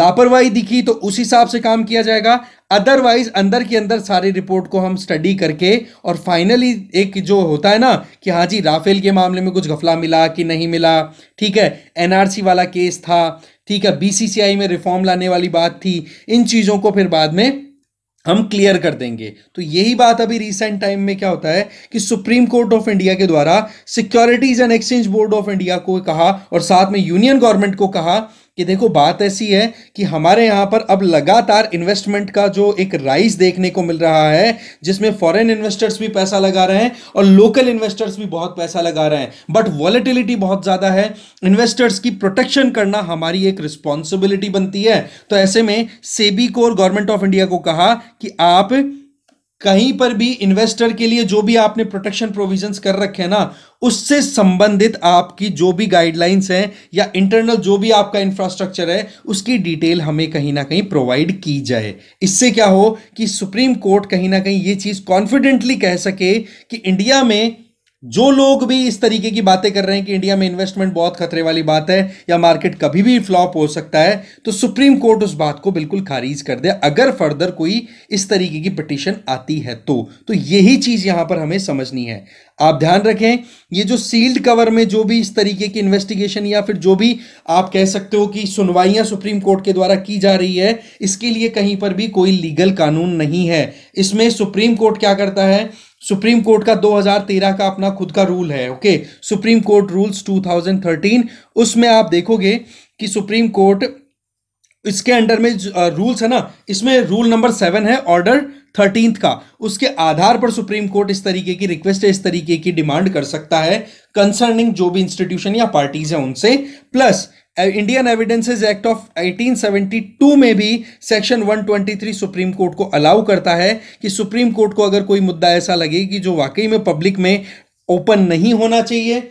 लापरवाही दिखी तो उस हिसाब से काम किया जाएगा अदरवाइज अंदर के अंदर सारी रिपोर्ट को हम स्टडी करके और फाइनली एक जो होता है ना कि हाँ जी राफेल के मामले में कुछ घफला मिला कि नहीं मिला ठीक है एनआरसी वाला केस था ठीक है बीसीसीआई में रिफॉर्म लाने वाली बात थी इन चीज़ों को फिर बाद में हम क्लियर कर देंगे तो यही बात अभी रिसेंट टाइम में क्या होता है कि सुप्रीम कोर्ट ऑफ इंडिया के द्वारा securities and exchange board of India को कहा और साथ में यूनियन गवर्नमेंट को कहा कि देखो बात ऐसी है कि हमारे यहाँ पर अब लगातार इन्वेस्टमेंट का जो एक राइज देखने को मिल रहा है जिसमें फॉरेन इन्वेस्टर्स भी पैसा लगा रहे हैं और लोकल इन्वेस्टर्स भी बहुत पैसा लगा रहे हैं बट वॉलेटिलिटी बहुत ज़्यादा है इन्वेस्टर्स की प्रोटेक्शन करना हमारी एक रिस्पॉन्सिबिलिटी बनती है तो ऐसे में सेबी को और गवर्नमेंट ऑफ इंडिया को कहा कि आप कहीं पर भी इन्वेस्टर के लिए जो भी आपने प्रोटेक्शन प्रोविजंस कर रखे हैं ना उससे संबंधित आपकी जो भी गाइडलाइंस हैं या इंटरनल जो भी आपका इंफ्रास्ट्रक्चर है उसकी डिटेल हमें कहीं ना कहीं प्रोवाइड की जाए इससे क्या हो कि सुप्रीम कोर्ट कहीं ना कहीं ये चीज़ कॉन्फिडेंटली कह सके कि इंडिया में जो लोग भी इस तरीके की बातें कर रहे हैं कि इंडिया में इन्वेस्टमेंट बहुत खतरे वाली बात है या मार्केट कभी भी फ्लॉप हो सकता है तो सुप्रीम कोर्ट उस बात को बिल्कुल खारिज कर दे अगर फर्दर कोई इस तरीके की पिटिशन आती है तो तो यही चीज यहां पर हमें समझनी है आप ध्यान रखें ये जो सील्ड कवर में जो भी इस तरीके की इन्वेस्टिगेशन या फिर जो भी आप कह सकते हो कि सुनवाइयां सुप्रीम कोर्ट के द्वारा की जा रही है इसके लिए कहीं पर भी कोई लीगल कानून नहीं है इसमें सुप्रीम कोर्ट क्या करता है सुप्रीम कोर्ट का 2013 का अपना खुद का रूल है ओके सुप्रीम कोर्ट रूल्स 2013 उसमें आप देखोगे कि सुप्रीम कोर्ट इसके अंडर में रूल्स है ना इसमें रूल नंबर सेवन है ऑर्डर थर्टींथ का उसके आधार पर सुप्रीम कोर्ट इस तरीके की रिक्वेस्ट है इस तरीके की डिमांड कर सकता है कंसर्निंग जो भी इंस्टीट्यूशन या पार्टीज हैं उनसे plus Indian evidences act of 1872 में भी सेक्शन 123 सुप्रीम कोर्ट को अलाउ करता है कि सुप्रीम कोर्ट को अगर कोई मुद्दा ऐसा लगे कि जो वाकई में पब्लिक में ओपन नहीं होना चाहिए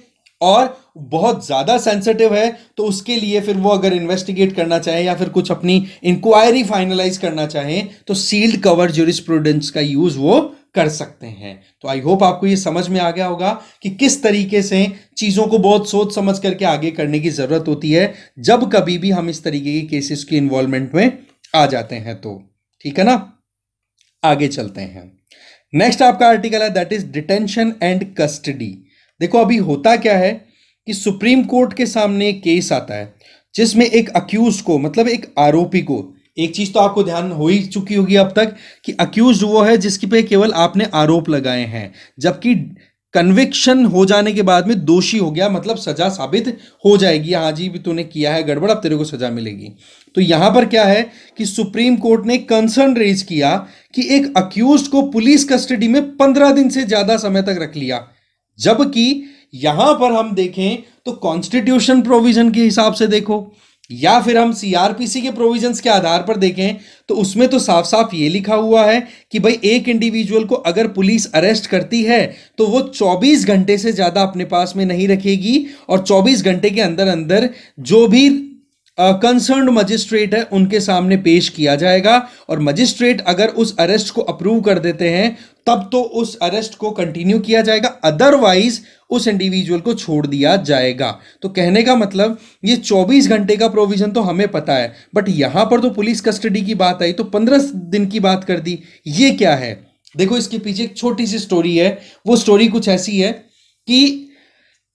और बहुत ज़्यादा सेंसिटिव है तो उसके लिए फिर वो अगर इन्वेस्टिगेट करना चाहे या फिर कुछ अपनी इंक्वायरी फाइनलाइज करना चाहें तो सील्ड कवर जूरिस्प्रूडेंस का यूज़ वो कर सकते हैं तो आई होप आपको ये समझ में आ गया होगा कि किस तरीके से चीज़ों को बहुत सोच समझ करके आगे करने की ज़रूरत होती है जब कभी भी हम इस तरीके के केसेस की इन्वॉल्वमेंट में आ जाते हैं तो ठीक है ना आगे चलते हैं नेक्स्ट आपका आर्टिकल है that is detention and custody देखो अभी होता क्या है कि सुप्रीम कोर्ट के सामने केस आता है जिसमें एक अक्यूज को मतलब एक आरोपी को एक चीज तो आपको ध्यान हो ही चुकी होगी अब तक कि अक्यूज वो है जिसके पे केवल आपने आरोप लगाए हैं जबकि कन्विक्शन हो जाने के बाद में दोषी हो गया मतलब सजा साबित हो जाएगी हाँ जी भी तूने किया है गड़बड़ अब तेरे को सजा मिलेगी तो यहां पर क्या है कि सुप्रीम कोर्ट ने कंसर्न रेज किया कि एक अक्यूज को पुलिस कस्टडी में पंद्रह दिन से ज्यादा समय तक रख लिया जबकि यहां पर हम देखें तो कॉन्स्टिट्यूशन प्रोविजन के हिसाब से देखो या फिर हम सीआरपीसी के प्रोविजंस के आधार पर देखें तो उसमें तो साफ साफ ये लिखा हुआ है कि भाई एक इंडिविजुअल को अगर पुलिस अरेस्ट करती है तो वो 24 घंटे से ज़्यादा अपने पास में नहीं रखेगी और 24 घंटे के अंदर अंदर जो भी कंसर्न uh, मजिस्ट्रेट है उनके सामने पेश किया जाएगा और मजिस्ट्रेट अगर उस अरेस्ट को अप्रूव कर देते हैं तब तो उस अरेस्ट को कंटिन्यू किया जाएगा अदरवाइज उस इंडिविजुअल को छोड़ दिया जाएगा तो कहने का मतलब ये 24 घंटे का प्रोविजन तो हमें पता है बट यहां पर तो पुलिस कस्टडी की बात आई तो 15 दिन की बात कर दी ये क्या है देखो इसके पीछे एक छोटी सी स्टोरी है वो स्टोरी कुछ ऐसी है कि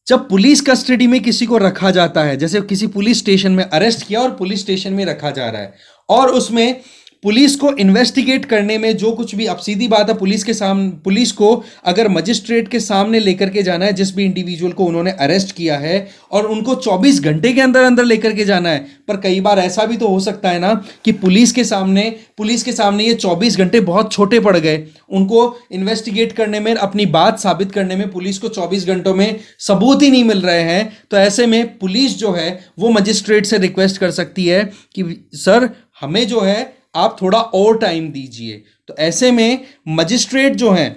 जब पुलिस कस्टडी में किसी को रखा जाता है जैसे किसी पुलिस स्टेशन में अरेस्ट किया और पुलिस स्टेशन में रखा जा रहा है और उसमें पुलिस को इन्वेस्टिगेट करने में जो कुछ भी अब सीधी बात है पुलिस के सामने पुलिस को अगर मजिस्ट्रेट के सामने लेकर के जाना है जिस भी इंडिविजुअल को उन्होंने अरेस्ट किया है और उनको 24 घंटे के अंदर अंदर लेकर के जाना है पर कई बार ऐसा भी तो हो सकता है ना कि पुलिस के सामने पुलिस के सामने ये चौबीस घंटे बहुत छोटे पड़ गए उनको इन्वेस्टिगेट करने में अपनी बात साबित करने में पुलिस को चौबीस घंटों में सबूत ही नहीं मिल रहे हैं तो ऐसे में पुलिस जो है वो मजिस्ट्रेट से रिक्वेस्ट कर सकती है कि सर हमें जो है आप थोड़ा और टाइम दीजिए तो ऐसे में मजिस्ट्रेट जो हैं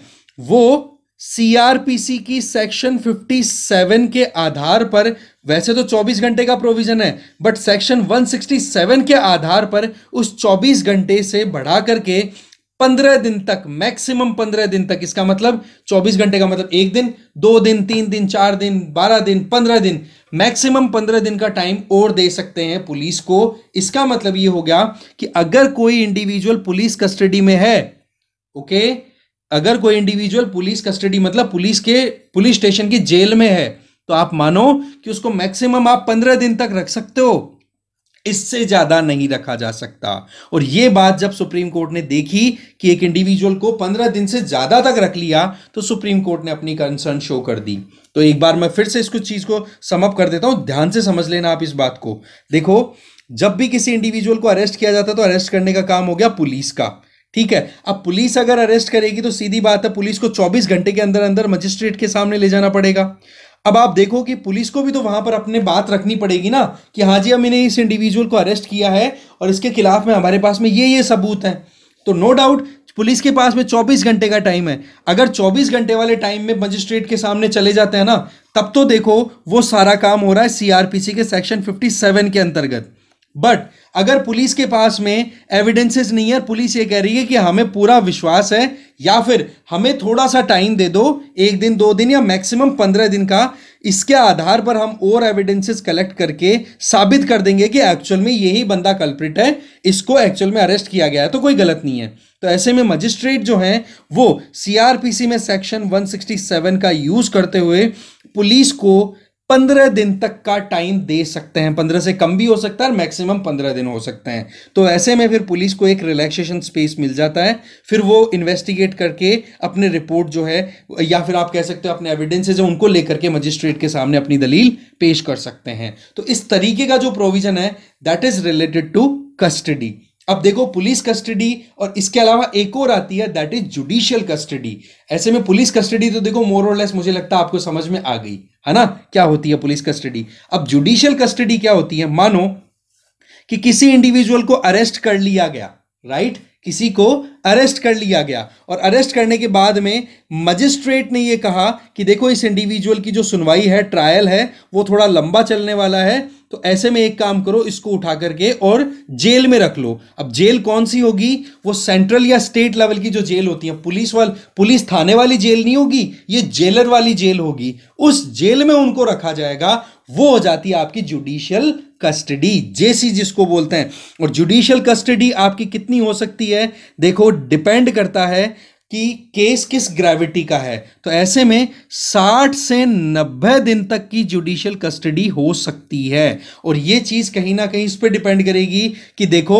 वो सीआरपीसी की सेक्शन 57 के आधार पर वैसे तो 24 घंटे का प्रोविजन है बट सेक्शन 167 के आधार पर उस 24 घंटे से बढ़ा करके 15 दिन तक मैक्सिमम 15 दिन तक इसका मतलब 24 घंटे का मतलब एक दिन दो दिन तीन दिन चार दिन बारह दिन पंद्रह दिन मैक्सिमम पंद्रह दिन का टाइम और दे सकते हैं पुलिस को इसका मतलब ये हो गया कि अगर कोई इंडिविजुअल पुलिस कस्टडी में है ओके अगर कोई इंडिविजुअल पुलिस कस्टडी मतलब पुलिस के पुलिस स्टेशन की जेल में है तो आप मानो कि उसको मैक्सिमम आप पंद्रह दिन तक रख सकते हो इससे ज्यादा नहीं रखा जा सकता और यह बात जब सुप्रीम कोर्ट ने देखी कि एक इंडिविजुअल को पंद्रह दिन से ज्यादा तक रख लिया तो सुप्रीम कोर्ट ने अपनी कंसर्न शो कर दी तो एक बार मैं फिर से कुछ चीज को समअप कर देता हूं ध्यान से समझ लेना आप इस बात को देखो जब भी किसी इंडिविजुअल को अरेस्ट किया जाता तो अरेस्ट करने का काम हो गया पुलिस का ठीक है अब पुलिस अगर अरेस्ट करेगी तो सीधी बात है पुलिस को 24 घंटे के अंदर अंदर मजिस्ट्रेट के सामने ले जाना पड़ेगा अब आप देखो कि पुलिस को भी तो वहां पर अपने बात रखनी पड़ेगी ना कि हाँ जी हमने इस इंडिविजुअल को अरेस्ट किया है और इसके खिलाफ में हमारे पास में ये ये सबूत हैं तो नो डाउट पुलिस के पास में 24 घंटे का टाइम है अगर 24 घंटे वाले टाइम में मजिस्ट्रेट के सामने चले जाते हैं ना तब तो देखो वो सारा काम हो रहा है सीआरपीसी के सेक्शन 57 के अंतर्गत बट अगर पुलिस के पास में एविडेंसेस नहीं है पुलिस ये कह रही है कि हमें पूरा विश्वास है या फिर हमें थोड़ा सा टाइम दे दो एक दिन दो दिन या मैक्सिमम पंद्रह दिन का इसके आधार पर हम और एविडेंसेस कलेक्ट करके साबित कर देंगे कि एक्चुअल में यही बंदा कल्प्रिट है इसको एक्चुअल में अरेस्ट किया गया है तो कोई गलत नहीं है तो ऐसे में मजिस्ट्रेट जो हैं वो सीआरपीसी में सेक्शन 167 का यूज करते हुए पुलिस को पंद्रह दिन तक का टाइम दे सकते हैं पंद्रह से कम भी हो सकता है मैक्सिमम पंद्रह दिन हो सकते हैं तो ऐसे में फिर पुलिस को एक रिलैक्सेशन स्पेस मिल जाता है फिर वो इन्वेस्टिगेट करके अपने रिपोर्ट जो है या फिर आप कह सकते हो अपने एविडेंसेज है उनको लेकर के मजिस्ट्रेट के सामने अपनी दलील पेश कर सकते हैं तो इस तरीके का जो प्रोविजन है that is related to custody अब देखो पुलिस कस्टडी और इसके अलावा एक और आती है दैट इज जुडिशियल कस्टडी ऐसे में पुलिस कस्टडी तो देखो मोर और लेस मुझे लगता है आपको समझ में आ गई है ना क्या होती है पुलिस कस्टडी अब जुडिशियल कस्टडी क्या होती है मानो कि किसी इंडिविजुअल को अरेस्ट कर लिया गया राइट किसी को अरेस्ट कर लिया गया और अरेस्ट करने के बाद में मजिस्ट्रेट ने यह कहा कि देखो इस इंडिविजुअल की जो सुनवाई है ट्रायल है वो थोड़ा लंबा चलने वाला है तो ऐसे में एक काम करो इसको उठा करके और जेल में रख लो अब जेल कौन सी होगी वो सेंट्रल या स्टेट लेवल की जो जेल होती है पुलिस वाल पुलिस थाने वाली जेल नहीं होगी ये जेलर वाली जेल होगी उस जेल में उनको रखा जाएगा वो हो जाती है आपकी जुडिशियल कस्टडी जेसी जिसको बोलते हैं और जुडिशियल कस्टडी आपकी कितनी हो सकती है देखो डिपेंड करता है कि केस किस ग्रेविटी का है तो ऐसे में 60 से 90 दिन तक की जुडिशियल कस्टडी हो सकती है और ये चीज़ कहीं ना कहीं इस पर डिपेंड करेगी कि देखो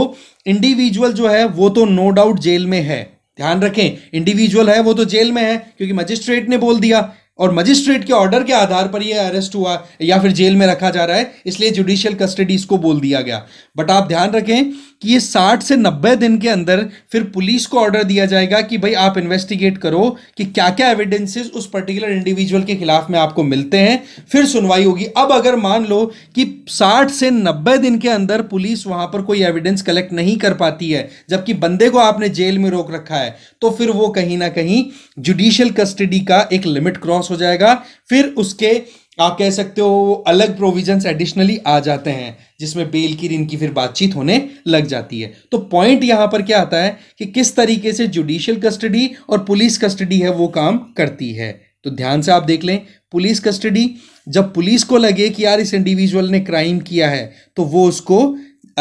इंडिविजुअल जो है वो तो नो डाउट जेल में है ध्यान रखें इंडिविजुअल है वो तो जेल में है क्योंकि मजिस्ट्रेट ने बोल दिया और मजिस्ट्रेट के ऑर्डर के आधार पर यह अरेस्ट हुआ या फिर जेल में रखा जा रहा है इसलिए जुडिशियल कस्टडी इसको बोल दिया गया बट आप ध्यान रखें कि ये 60 से 90 दिन के अंदर फिर पुलिस को ऑर्डर दिया जाएगा कि भाई आप इन्वेस्टिगेट करो कि क्या क्या एविडेंसेस उस पर्टिकुलर इंडिविजुअल के खिलाफ में आपको मिलते हैं फिर सुनवाई होगी अब अगर मान लो कि 60 से 90 दिन के अंदर पुलिस वहां पर कोई एविडेंस कलेक्ट नहीं कर पाती है जबकि बंदे को आपने जेल में रोक रखा है तो फिर वो कहीं ना कहीं जुडिशियल कस्टडी का एक लिमिट क्रॉस हो जाएगा फिर उसके आप कह सकते हो अलग प्रोविजंस एडिशनली आ जाते हैं जिसमें बेल की ऋण की फिर बातचीत होने लग जाती है तो पॉइंट यहां पर क्या आता है कि किस तरीके से जुडिशियल कस्टडी और पुलिस कस्टडी है वो काम करती है तो ध्यान से आप देख लें पुलिस कस्टडी जब पुलिस को लगे कि यार इस इंडिविजुअल ने क्राइम किया है तो वो उसको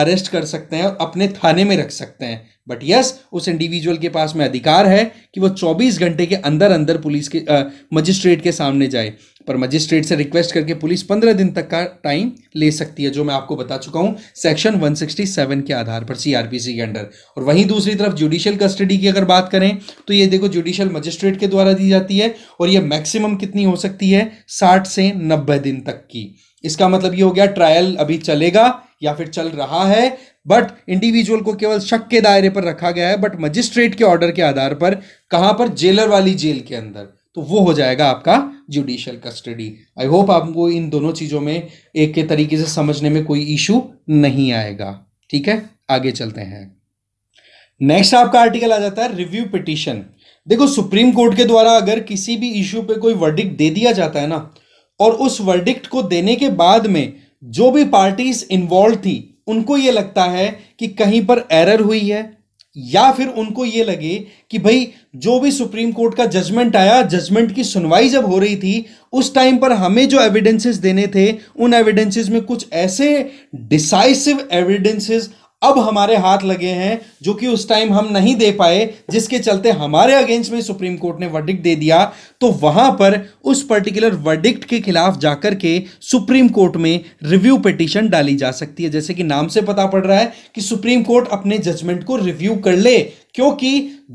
अरेस्ट कर सकते हैं और अपने थाने में रख सकते हैं बट यस उस इंडिविजुअल के पास में अधिकार है कि वो 24 घंटे के अंदर अंदर पुलिस के मजिस्ट्रेट के सामने जाए पर मजिस्ट्रेट से रिक्वेस्ट करके पुलिस 15 दिन तक का टाइम ले सकती है जो मैं आपको बता चुका हूँ सेक्शन 167 के आधार पर सीआरपीसी के अंडर और वहीं दूसरी तरफ जुडिशियल कस्टडी की अगर बात करें तो ये देखो जुडिशियल मजिस्ट्रेट के द्वारा दी जाती है और ये मैक्सिमम कितनी हो सकती है साठ से नब्बे दिन तक की इसका मतलब ये हो गया ट्रायल अभी चलेगा या फिर चल रहा है बट इंडिविजुअल को केवल शक के दायरे पर रखा गया है बट मजिस्ट्रेट के ऑर्डर के आधार पर कहां पर जेलर वाली जेल के अंदर तो वो हो जाएगा आपका जुडिशियल कस्टडी आई होप आपको इन दोनों चीज़ों में एक के तरीके से समझने में कोई इशू नहीं आएगा ठीक है आगे चलते हैं नेक्स्ट आपका आर्टिकल आ जाता है रिव्यू पिटिशन देखो सुप्रीम कोर्ट के द्वारा अगर किसी भी इशू पे कोई वर्डिक्ट दे दिया जाता है ना और उस वर्डिक्ट को देने के बाद में जो भी पार्टीज इन्वॉल्व थी उनको ये लगता है कि कहीं पर एरर हुई है या फिर उनको ये लगे कि भाई जो भी सुप्रीम कोर्ट का जजमेंट आया जजमेंट की सुनवाई जब हो रही थी उस टाइम पर हमें जो एविडेंसेस देने थे उन एविडेंसेस में कुछ ऐसे डिसाइसिव एविडेंसेस अब हमारे हाथ लगे हैं जो कि उस टाइम हम नहीं दे पाए जिसके चलते हमारे अगेंस्ट में सुप्रीम कोर्ट ने वर्डिक्ट दे दिया तो वहां पर उस पर्टिकुलर वर्डिक्ट के खिलाफ जाकर के सुप्रीम कोर्ट में रिव्यू पिटिशन डाली जा सकती है जैसे कि नाम से पता पड़ रहा है कि सुप्रीम कोर्ट अपने जजमेंट को रिव्यू कर ले क्योंकि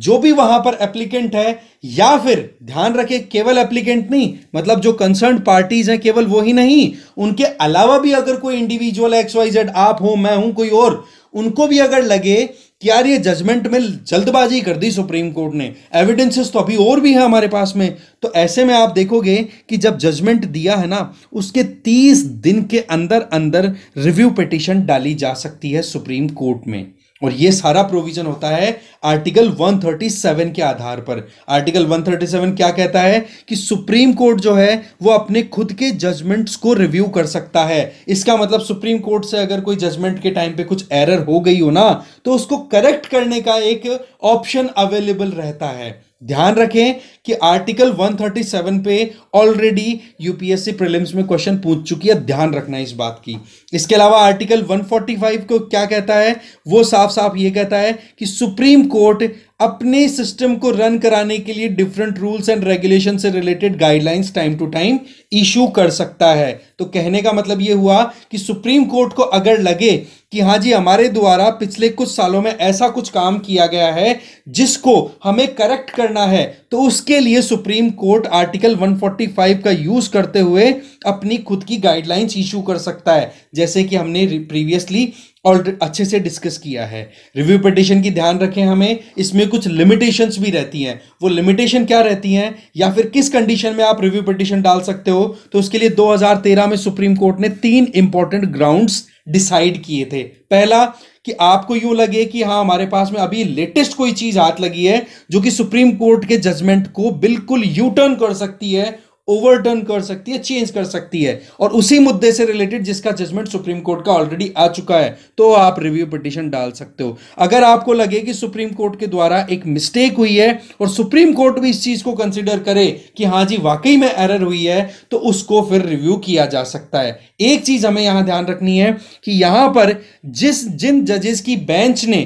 जो भी वहां पर एप्लीकेंट है या फिर ध्यान रखें केवल एप्लीकेंट नहीं मतलब जो कंसर्न पार्टीज हैं केवल वो ही नहीं उनके अलावा भी अगर कोई इंडिविजुअल एक्स वाई जेड आप हो मैं हूं कोई और उनको भी अगर लगे कि यार ये जजमेंट में जल्दबाजी कर दी सुप्रीम कोर्ट ने एविडेंसेस तो अभी और भी है हमारे पास में तो ऐसे में आप देखोगे कि जब जजमेंट दिया है ना उसके 30 दिन के अंदर अंदर रिव्यू पिटिशन डाली जा सकती है सुप्रीम कोर्ट में और ये सारा प्रोविजन होता है आर्टिकल 137 के आधार पर आर्टिकल 137 क्या कहता है कि सुप्रीम कोर्ट जो है वो अपने खुद के जजमेंट्स को रिव्यू कर सकता है इसका मतलब सुप्रीम कोर्ट से अगर कोई जजमेंट के टाइम पे कुछ एरर हो गई हो ना तो उसको करेक्ट करने का एक ऑप्शन अवेलेबल रहता है ध्यान रखें कि आर्टिकल 137 पे ऑलरेडी यूपीएससी प्रीलिम्स में क्वेश्चन पूछ चुकी है ध्यान रखना इस बात की इसके अलावा आर्टिकल 145 को क्या कहता है वो साफ साफ ये कहता है कि सुप्रीम कोर्ट अपने सिस्टम को रन कराने के लिए डिफरेंट रूल्स एंड रेगुलेशन से related guidelines time to time issue कर सकता है तो कहने का मतलब ये हुआ कि सुप्रीम कोर्ट को अगर लगे कि हाँ जी हमारे द्वारा पिछले कुछ सालों में ऐसा कुछ काम किया गया है जिसको हमें करेक्ट करना है तो उसके इसके लिए सुप्रीम कोर्ट आर्टिकल 145 का यूज करते हुए अपनी खुद की गाइडलाइंस इशू कर सकता है जैसे कि हमने प्रीवियसली और अच्छे से डिस्कस किया है रिव्यू पटिशन की ध्यान रखें हमें इसमें कुछ लिमिटेशंस भी रहती हैं वो लिमिटेशन क्या रहती हैं या फिर किस कंडीशन में आप रिव्यू पटिशन डाल सकते हो तो उसके लिए 2013 में सुप्रीम कोर्ट ने तीन इंपॉर्टेंट ग्राउंड्स डिसाइड किए थे पहला कि आपको यूं लगे कि हाँ हमारे पास में अभी लेटेस्ट कोई चीज हाथ लगी है जो कि सुप्रीम कोर्ट के जजमेंट को बिल्कुल यू टर्न कर सकती है ओवरटर्न कर सकती है चेंज कर सकती है और उसी मुद्दे से रिलेटेड जिसका जजमेंट सुप्रीम कोर्ट का ऑलरेडी आ चुका है तो आप रिव्यू पिटिशन डाल सकते हो अगर आपको लगे कि सुप्रीम कोर्ट के द्वारा एक मिस्टेक हुई है और सुप्रीम कोर्ट भी इस चीज को कंसिडर करे कि हाँ जी वाकई में एरर हुई है तो उसको फिर रिव्यू किया जा सकता है एक चीज हमें यहां ध्यान रखनी है कि यहां पर जिस जिन जजेस की बेंच ने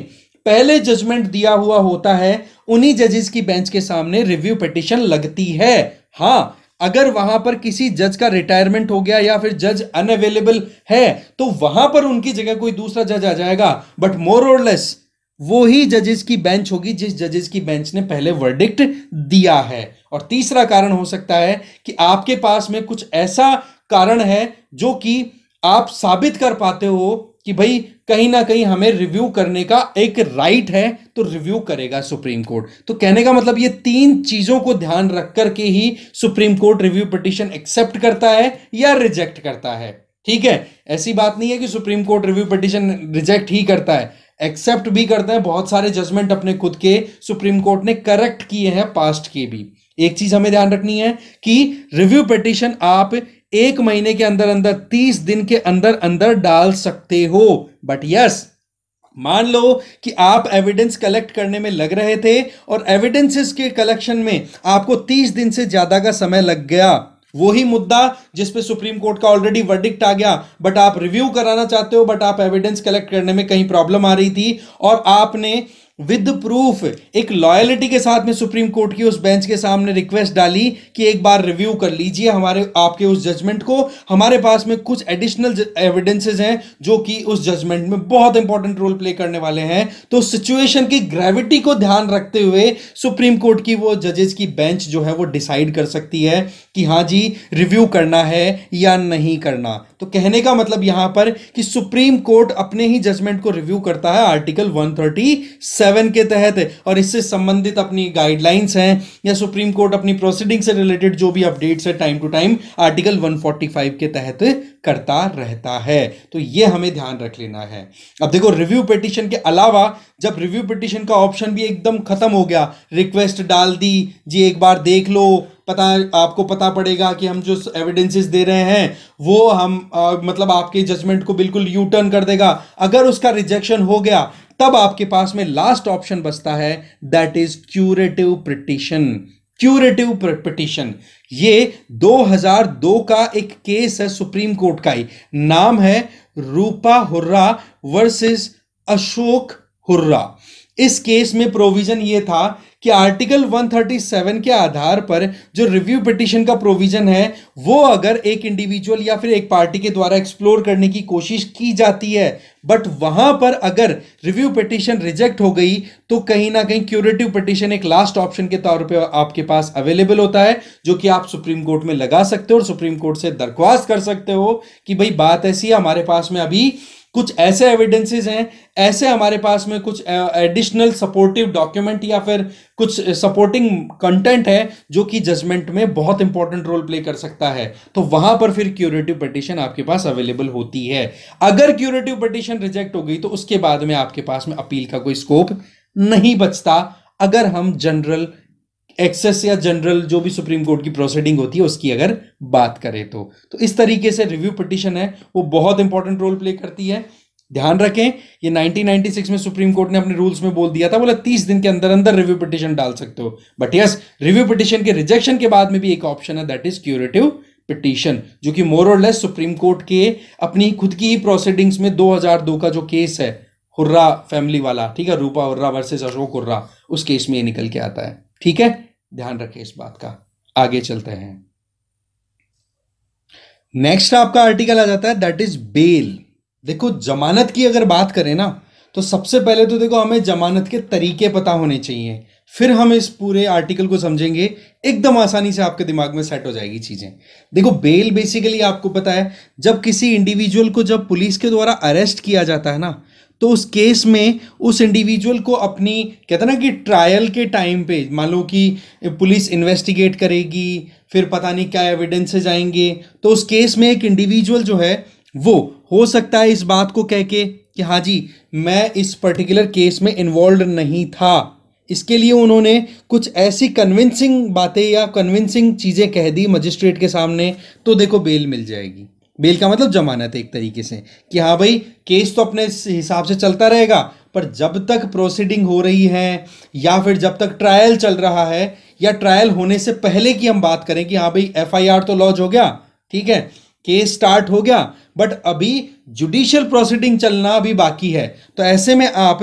पहले जजमेंट दिया हुआ होता है उन्हीं जजेस की बेंच के सामने रिव्यू पिटिशन लगती है हाँ अगर वहां पर किसी जज का रिटायरमेंट हो गया या फिर जज अनअवेलेबल है तो वहां पर उनकी जगह कोई दूसरा जज आ जाएगा बट मोर और लेस वो ही जजेस की बेंच होगी जिस जजेस की बेंच ने पहले वर्डिक्ट दिया है और तीसरा कारण हो सकता है कि आपके पास में कुछ ऐसा कारण है जो कि आप साबित कर पाते हो कि भाई कहीं ना कहीं हमें रिव्यू करने का एक राइट है तो रिव्यू करेगा सुप्रीम कोर्ट तो कहने का मतलब ये तीन चीजों को ध्यान रख करके ही supreme court review petition accept करता है या रिजेक्ट करता है ठीक है ऐसी बात नहीं है कि supreme court review petition reject ही करता है एक्सेप्ट भी करता है बहुत सारे जजमेंट अपने खुद के सुप्रीम कोर्ट ने करेक्ट किए हैं पास्ट के भी एक चीज हमें ध्यान रखनी है कि रिव्यू पिटिशन आप एक महीने के अंदर अंदर तीस दिन के अंदर अंदर डाल सकते हो बट यस मान लो कि आप एविडेंस कलेक्ट करने में लग रहे थे और एविडेंसेस के कलेक्शन में आपको तीस दिन से ज्यादा का समय लग गया वही मुद्दा जिस पे सुप्रीम कोर्ट का ऑलरेडी वर्डिक्ट आ गया बट आप रिव्यू कराना चाहते हो बट आप एविडेंस कलेक्ट करने में कहीं प्रॉब्लम आ रही थी और आपने विद प्रूफ एक लॉयलिटी के साथ में सुप्रीम कोर्ट की उस बेंच के सामने रिक्वेस्ट डाली कि एक बार रिव्यू कर लीजिए हमारे आपके उस जजमेंट को हमारे पास में कुछ एडिशनल एविडेंसेस हैं जो कि उस जजमेंट में बहुत इंपॉर्टेंट रोल प्ले करने वाले हैं तो सिचुएशन की ग्रेविटी को ध्यान रखते हुए सुप्रीम कोर्ट की वो जजेस की बेंच जो है वो डिसाइड कर सकती है कि हाँ जी रिव्यू करना है या नहीं करना तो कहने का मतलब यहां पर कि सुप्रीम कोर्ट अपने ही जजमेंट को रिव्यू करता है आर्टिकल वन सेवन के तहत है और इससे संबंधित अपनी गाइडलाइंस हैं या सुप्रीम कोर्ट अपनी प्रोसीडिंग से रिलेटेड जो भी अपडेट्स है टाइम टू टाइम आर्टिकल 145 के तहत करता रहता है तो ये हमें ध्यान रख लेना है अब देखो रिव्यू पिटिशन के अलावा जब रिव्यू पिटिशन का ऑप्शन भी एकदम खत्म हो गया रिक्वेस्ट डाल दी जी एक बार देख लो पता आपको पता पड़ेगा कि हम जो एविडेंसेस दे रहे हैं वो हम आ, मतलब आपके जजमेंट को बिल्कुल यू टर्न कर देगा अगर उसका रिजेक्शन हो गया तब आपके पास में लास्ट ऑप्शन बचता है that is curative petition curative petition ये 2002 का एक केस है सुप्रीम कोर्ट का ही नाम है रूपा हुर्रा वर्सेस अशोक हुर्रा इस केस में प्रोविजन ये था कि आर्टिकल 137 के आधार पर जो रिव्यू पिटिशन का प्रोविजन है वो अगर एक इंडिविजुअल या फिर एक पार्टी के द्वारा एक्सप्लोर करने की कोशिश की जाती है बट वहां पर अगर रिव्यू पिटिशन रिजेक्ट हो गई तो कहीं ना कहीं क्यूरेटिव पिटिशन एक लास्ट ऑप्शन के तौर पे आपके पास अवेलेबल होता है जो कि आप सुप्रीम कोर्ट में लगा सकते हो और सुप्रीम कोर्ट से दरख्वास्त कर सकते हो कि भाई बात ऐसी है हमारे पास में अभी कुछ ऐसे एविडेंसेस हैं ऐसे हमारे पास में कुछ एडिशनल सपोर्टिव डॉक्यूमेंट या फिर कुछ सपोर्टिंग कंटेंट है जो कि जजमेंट में बहुत इंपॉर्टेंट रोल प्ले कर सकता है तो वहां पर फिर क्यूरेटिव पटिशन आपके पास अवेलेबल होती है अगर क्यूरेटिव पटिशन रिजेक्ट हो गई तो उसके बाद में आपके पास में अपील का कोई स्कोप नहीं बचता अगर हम जनरल एक्सेस या जनरल जो भी सुप्रीम कोर्ट की प्रोसीडिंग होती है उसकी अगर बात करें तो तो इस तरीके से रिव्यू पिटिशन है वो बहुत इंपॉर्टेंट रोल प्ले करती है ध्यान रखें ये 1996 में सुप्रीम कोर्ट ने अपने रूल्स में बोल दिया था बोला 30 दिन के अंदर अंदर रिव्यू पिटिशन डाल सकते हो बट यस रिव्यू पिटिशन के रिजेक्शन के बाद में भी एक ऑप्शन है दैट इज क्यूरेटिव पिटिशन जो कि मोर और लेस सुप्रीम कोर्ट के अपनी खुद की ही प्रोसीडिंग्स में 2002 का जो केस है हुर्रा फैमिली वाला ठीक है रूपा हुर्रा वर्सेस अशोक हुर्रा उस केस में ये निकल के आता है ठीक है ध्यान रखें इस बात का आगे चलते हैं नेक्स्ट आपका आर्टिकल आ जाता है दैट इज बेल देखो जमानत की अगर बात करें ना तो सबसे पहले तो देखो हमें जमानत के तरीके पता होने चाहिए फिर हम इस पूरे आर्टिकल को समझेंगे एकदम आसानी से आपके दिमाग में सेट हो जाएगी चीज़ें देखो बेल बेसिकली आपको पता है जब किसी इंडिविजुअल को जब पुलिस के द्वारा अरेस्ट किया जाता है ना तो उस केस में उस इंडिविजुअल को अपनी कहते ना कि ट्रायल के टाइम पे मान लो कि पुलिस इन्वेस्टिगेट करेगी फिर पता नहीं क्या एविडेंसेज आएंगे तो उस केस में एक इंडिविजुअल जो है वो हो सकता है इस बात को कह के कि हाँ जी मैं इस पर्टिकुलर केस में इन्वॉल्व नहीं था इसके लिए उन्होंने कुछ ऐसी कन्विंसिंग बातें या कन्विंसिंग चीज़ें कह दी मजिस्ट्रेट के सामने तो देखो बेल मिल जाएगी बेल का मतलब जमानत है एक तरीके से कि हाँ भाई केस तो अपने हिसाब से चलता रहेगा पर जब तक प्रोसीडिंग हो रही है या फिर जब तक ट्रायल चल रहा है या ट्रायल होने से पहले की हम बात करें कि हाँ भाई एफआईआर तो लॉज हो गया ठीक है केस स्टार्ट हो गया बट अभी जुडिशियल प्रोसीडिंग चलना अभी बाकी है तो ऐसे में आप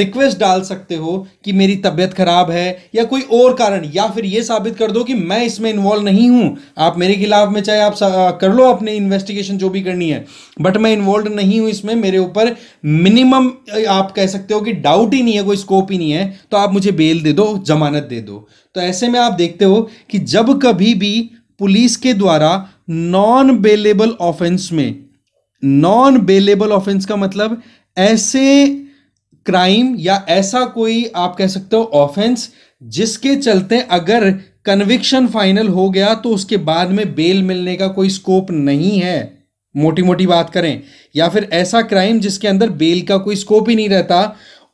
रिक्वेस्ट डाल सकते हो कि मेरी तबीयत खराब है या कोई और कारण या फिर ये साबित कर दो कि मैं इसमें इन्वॉल्व नहीं हूं आप मेरे खिलाफ में चाहे आप कर लो अपने इन्वेस्टिगेशन जो भी करनी है बट मैं इन्वॉल्व नहीं हूं इसमें मेरे ऊपर मिनिमम आप कह सकते हो कि डाउट ही नहीं है कोई स्कोप ही नहीं है तो आप मुझे बेल दे दो जमानत दे दो तो ऐसे में आप देखते हो कि जब कभी भी पुलिस के द्वारा नॉन बेलेबल ऑफेंस में नॉन बेलेबल ऑफेंस का मतलब ऐसे क्राइम या ऐसा कोई आप कह सकते हो ऑफेंस जिसके चलते अगर कन्विक्शन फाइनल हो गया तो उसके बाद में बेल मिलने का कोई स्कोप नहीं है मोटी मोटी बात करें या फिर ऐसा क्राइम जिसके अंदर बेल का कोई स्कोप ही नहीं रहता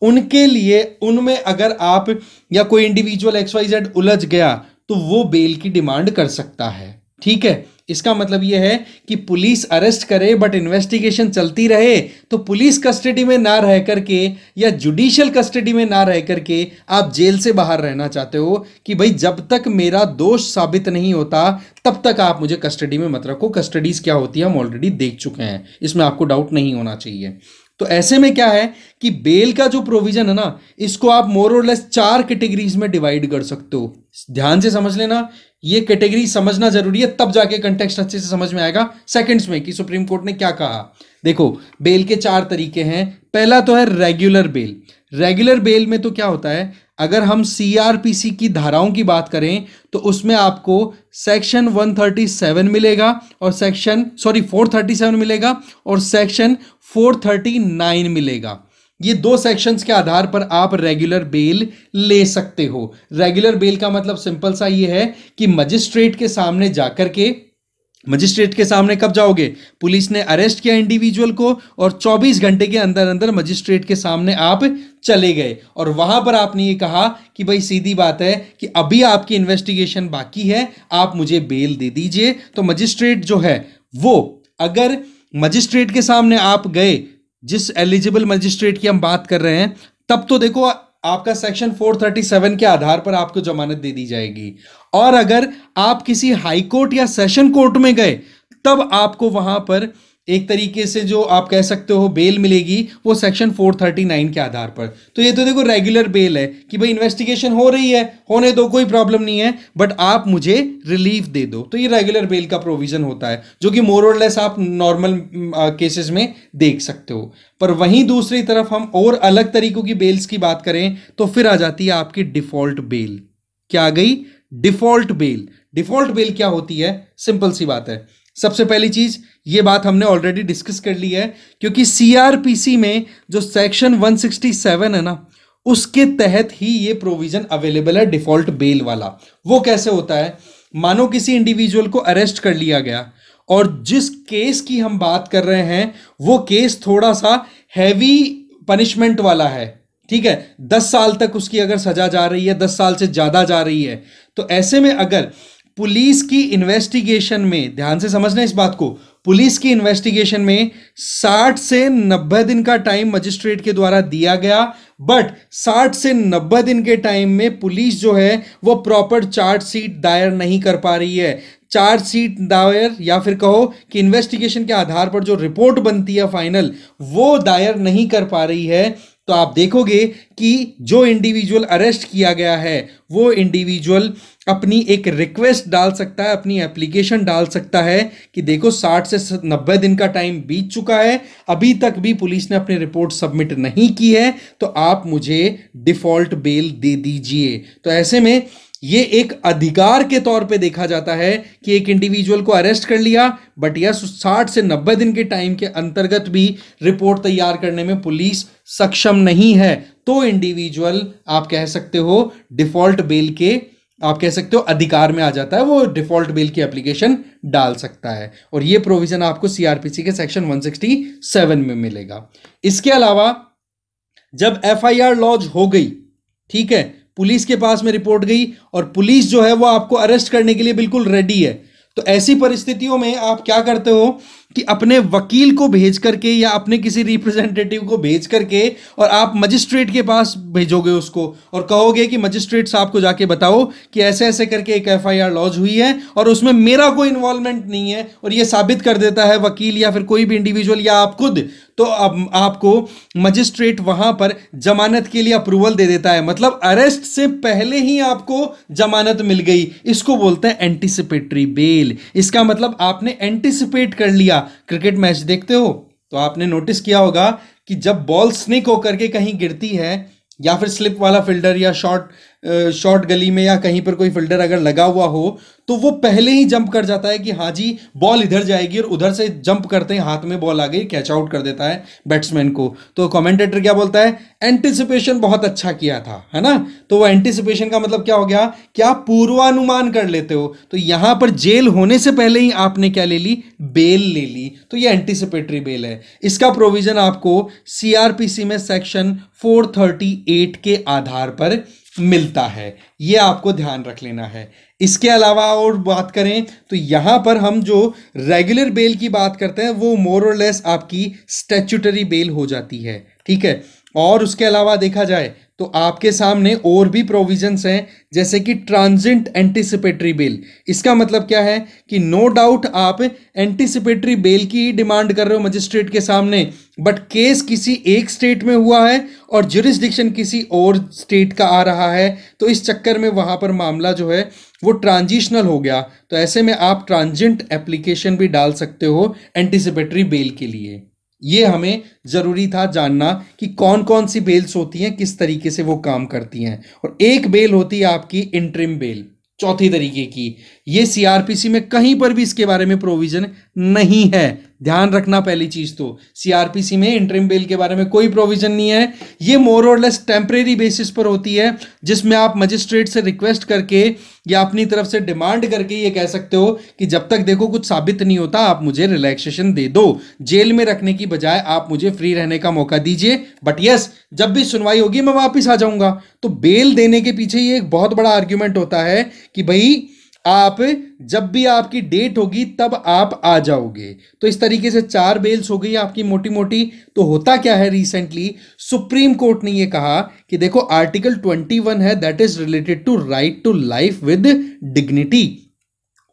उनके लिए उनमें अगर आप या कोई इंडिविजुअल एक्स वाई जेड उलझ गया तो वो बेल की डिमांड कर सकता है ठीक है इसका मतलब यह है कि पुलिस अरेस्ट करे बट इन्वेस्टिगेशन चलती रहे तो पुलिस कस्टडी में ना रह करके या जुडिशियल कस्टडी में ना रह करके आप जेल से बाहर रहना चाहते हो कि भाई जब तक मेरा दोष साबित नहीं होता तब तक आप मुझे कस्टडी में मत रखो कस्टडीज क्या होती है हम ऑलरेडी देख चुके हैं इसमें आपको डाउट नहीं होना चाहिए तो ऐसे में क्या है कि बेल का जो प्रोविजन है ना इसको आप मोर और लेस चार कैटेगरीज में डिवाइड कर सकते हो ध्यान से समझ लेना ये कैटेगरी समझना जरूरी है तब जाके कंटेक्स्ट अच्छे से समझ में आएगा सेकंड्स में कि सुप्रीम कोर्ट ने क्या कहा देखो बेल के चार तरीके हैं पहला तो है रेगुलर बेल रेगुलर बेल में तो क्या होता है अगर हम सीआरपीसी की धाराओं की बात करें तो उसमें आपको सेक्शन 137 मिलेगा और सेक्शन सॉरी 437 मिलेगा और सेक्शन 439 मिलेगा ये दो सेक्शंस के आधार पर आप रेगुलर बेल ले सकते हो रेगुलर बेल का मतलब सिंपल सा ये है कि मजिस्ट्रेट के सामने जाकर के मजिस्ट्रेट के सामने कब जाओगे पुलिस ने अरेस्ट किया इंडिविजुअल को और 24 घंटे के अंदर अंदर मजिस्ट्रेट के सामने आप चले गए और वहां पर आपने ये कहा कि भाई सीधी बात है कि अभी आपकी इन्वेस्टिगेशन बाकी है आप मुझे बेल दे दीजिए तो मजिस्ट्रेट जो है वो अगर मजिस्ट्रेट के सामने आप गए जिस एलिजिबल मजिस्ट्रेट की हम बात कर रहे हैं तब तो देखो आपका सेक्शन 437 के आधार पर आपको जमानत दे दी जाएगी और अगर आप किसी हाई कोर्ट या सेशन कोर्ट में गए तब आपको वहां पर एक तरीके से जो आप कह सकते हो बेल मिलेगी वो सेक्शन 439 के आधार पर तो ये तो देखो रेगुलर बेल है कि भाई इन्वेस्टिगेशन हो रही है होने दो कोई प्रॉब्लम नहीं है बट आप मुझे रिलीफ दे दो तो ये रेगुलर बेल का प्रोविजन होता है जो कि मोर और लेस आप नॉर्मल केसेस mm, में देख सकते हो पर वहीं दूसरी तरफ हम और अलग तरीकों की बेल्स की बात करें तो फिर आ जाती है आपकी डिफॉल्ट बेल क्या आ गई डिफॉल्ट बेल डिफॉल्ट बेल क्या होती है सिंपल सी बात है सबसे पहली चीज ये बात हमने ऑलरेडी डिस्कस कर ली है क्योंकि सीआरपीसी में जो सेक्शन 167 है ना उसके तहत ही ये प्रोविजन अवेलेबल है डिफॉल्ट बेल वाला वो कैसे होता है मानो किसी इंडिविजुअल को अरेस्ट कर लिया गया और जिस केस की हम बात कर रहे हैं वो केस थोड़ा सा हैवी पनिशमेंट वाला है ठीक है दस साल तक उसकी अगर सजा जा रही है दस साल से ज़्यादा जा रही है तो ऐसे में अगर पुलिस की इन्वेस्टिगेशन में ध्यान से समझना इस बात को पुलिस की इन्वेस्टिगेशन में 60 से 90 दिन का टाइम मजिस्ट्रेट के द्वारा दिया गया बट 60 से 90 दिन के टाइम में पुलिस जो है वो प्रॉपर चार्जशीट दायर नहीं कर पा रही है चार्जशीट दायर या फिर कहो कि इन्वेस्टिगेशन के आधार पर जो रिपोर्ट बनती है फाइनल वो दायर नहीं कर पा रही है तो आप देखोगे कि जो इंडिविजुअल अरेस्ट किया गया है वो इंडिविजुअल अपनी एक रिक्वेस्ट डाल सकता है अपनी एप्लीकेशन डाल सकता है कि देखो 60 से 90 दिन का टाइम बीत चुका है अभी तक भी पुलिस ने अपनी रिपोर्ट सबमिट नहीं की है तो आप मुझे डिफ़ॉल्ट बेल दे दीजिए तो ऐसे में ये एक अधिकार के तौर पे देखा जाता है कि एक इंडिविजुअल को अरेस्ट कर लिया बट यस साठ से नब्बे दिन के टाइम के अंतर्गत भी रिपोर्ट तैयार करने में पुलिस सक्षम नहीं है तो इंडिविजुअल आप कह सकते हो डिफॉल्ट बेल के आप कह सकते हो अधिकार में आ जाता है वो डिफॉल्ट बेल की एप्लीकेशन डाल सकता है और ये प्रोविजन आपको सीआरपीसी के सेक्शन 167 में मिलेगा इसके अलावा जब एफआईआर लॉन्च हो गई ठीक है पुलिस के पास में रिपोर्ट गई और पुलिस जो है वो आपको अरेस्ट करने के लिए बिल्कुल रेडी है तो ऐसी परिस्थितियों में आप क्या करते हो कि अपने वकील को भेज करके या अपने किसी रिप्रेजेंटेटिव को भेज करके और आप मजिस्ट्रेट के पास भेजोगे उसको और कहोगे कि मजिस्ट्रेट साहब को जाके बताओ कि ऐसे ऐसे करके एक एफ आई आर लॉन्च हुई है और उसमें मेरा कोई इन्वॉल्वमेंट नहीं है और ये साबित कर देता है वकील या फिर कोई भी इंडिविजुअल या आप खुद तो अब आपको मजिस्ट्रेट वहां पर जमानत के लिए अप्रूवल दे देता है मतलब अरेस्ट से पहले ही आपको जमानत मिल गई इसको बोलते हैं एंटिसिपेटरी बेल इसका मतलब आपने एंटिसिपेट कर लिया क्रिकेट मैच देखते हो तो आपने नोटिस किया होगा कि जब बॉल स्निक होकर के कहीं गिरती है या फिर स्लिप वाला फील्डर या शॉट शॉर्ट गली में या कहीं पर कोई फिल्डर अगर लगा हुआ हो तो वो पहले ही जंप कर जाता है कि हाँ जी बॉल इधर जाएगी और उधर से जंप करते हैं हाथ में बॉल आ गई कैच आउट कर देता है बैट्समैन को तो कमेंटेटर क्या बोलता है एंटिसिपेशन बहुत अच्छा किया था है ना तो वो एंटिसिपेशन का मतलब क्या हो गया कि आप पूर्वानुमान कर लेते हो तो यहां पर जेल होने से पहले ही आपने क्या ले ली बेल ले ली तो ये एंटिसिपेटरी बेल है इसका प्रोविजन आपको सीआरपीसी में सेक्शन फोर के आधार पर मिलता है ये आपको ध्यान रख लेना है इसके अलावा और बात करें तो यहाँ पर हम जो रेगुलर बेल की बात करते हैं वो मोर और लेस आपकी स्टेचुटरी बेल हो जाती है ठीक है और उसके अलावा देखा जाए तो आपके सामने और भी प्रोविजंस हैं जैसे कि ट्रांजेंट एंटिसिपेटरी बेल इसका मतलब क्या है कि नो no डाउट आप एंटिसिपेटरी बेल की ही डिमांड कर रहे हो मजिस्ट्रेट के सामने बट केस किसी एक स्टेट में हुआ है और जुरिस्डिक्शन किसी और स्टेट का आ रहा है तो इस चक्कर में वहां पर मामला जो है वो ट्रांजिशनल हो गया तो ऐसे में आप ट्रांजेंट एप्लीकेशन भी डाल सकते हो एंटिसिपेटरी बेल के लिए ये हमें ज़रूरी था जानना कि कौन कौन सी बेल्स होती हैं किस तरीके से वो काम करती हैं और एक बेल होती है आपकी इंट्रिम बेल चौथी तरीके की ये सीआरपीसी में कहीं पर भी इसके बारे में प्रोविजन नहीं है ध्यान रखना पहली चीज तो सीआरपीसी में इंटरिम बेल के बारे में कोई प्रोविजन नहीं है ये मोर और लेस टेम्परेरी बेसिस पर होती है जिसमें आप मजिस्ट्रेट से रिक्वेस्ट करके या अपनी तरफ से डिमांड करके ये कह सकते हो कि जब तक देखो कुछ साबित नहीं होता आप मुझे रिलैक्सेशन दे दो जेल में रखने की बजाय आप मुझे फ्री रहने का मौका दीजिए बट यस जब भी सुनवाई होगी मैं वापिस आ जाऊंगा तो बेल देने के पीछे ये एक बहुत बड़ा आर्ग्यूमेंट होता है कि भाई आप जब भी आपकी डेट होगी तब आप आ जाओगे तो इस तरीके से चार बेल्स हो गई आपकी मोटी मोटी तो होता क्या है रिसेंटली सुप्रीम कोर्ट ने ये कहा कि देखो आर्टिकल 21 है that is related to right to life with dignity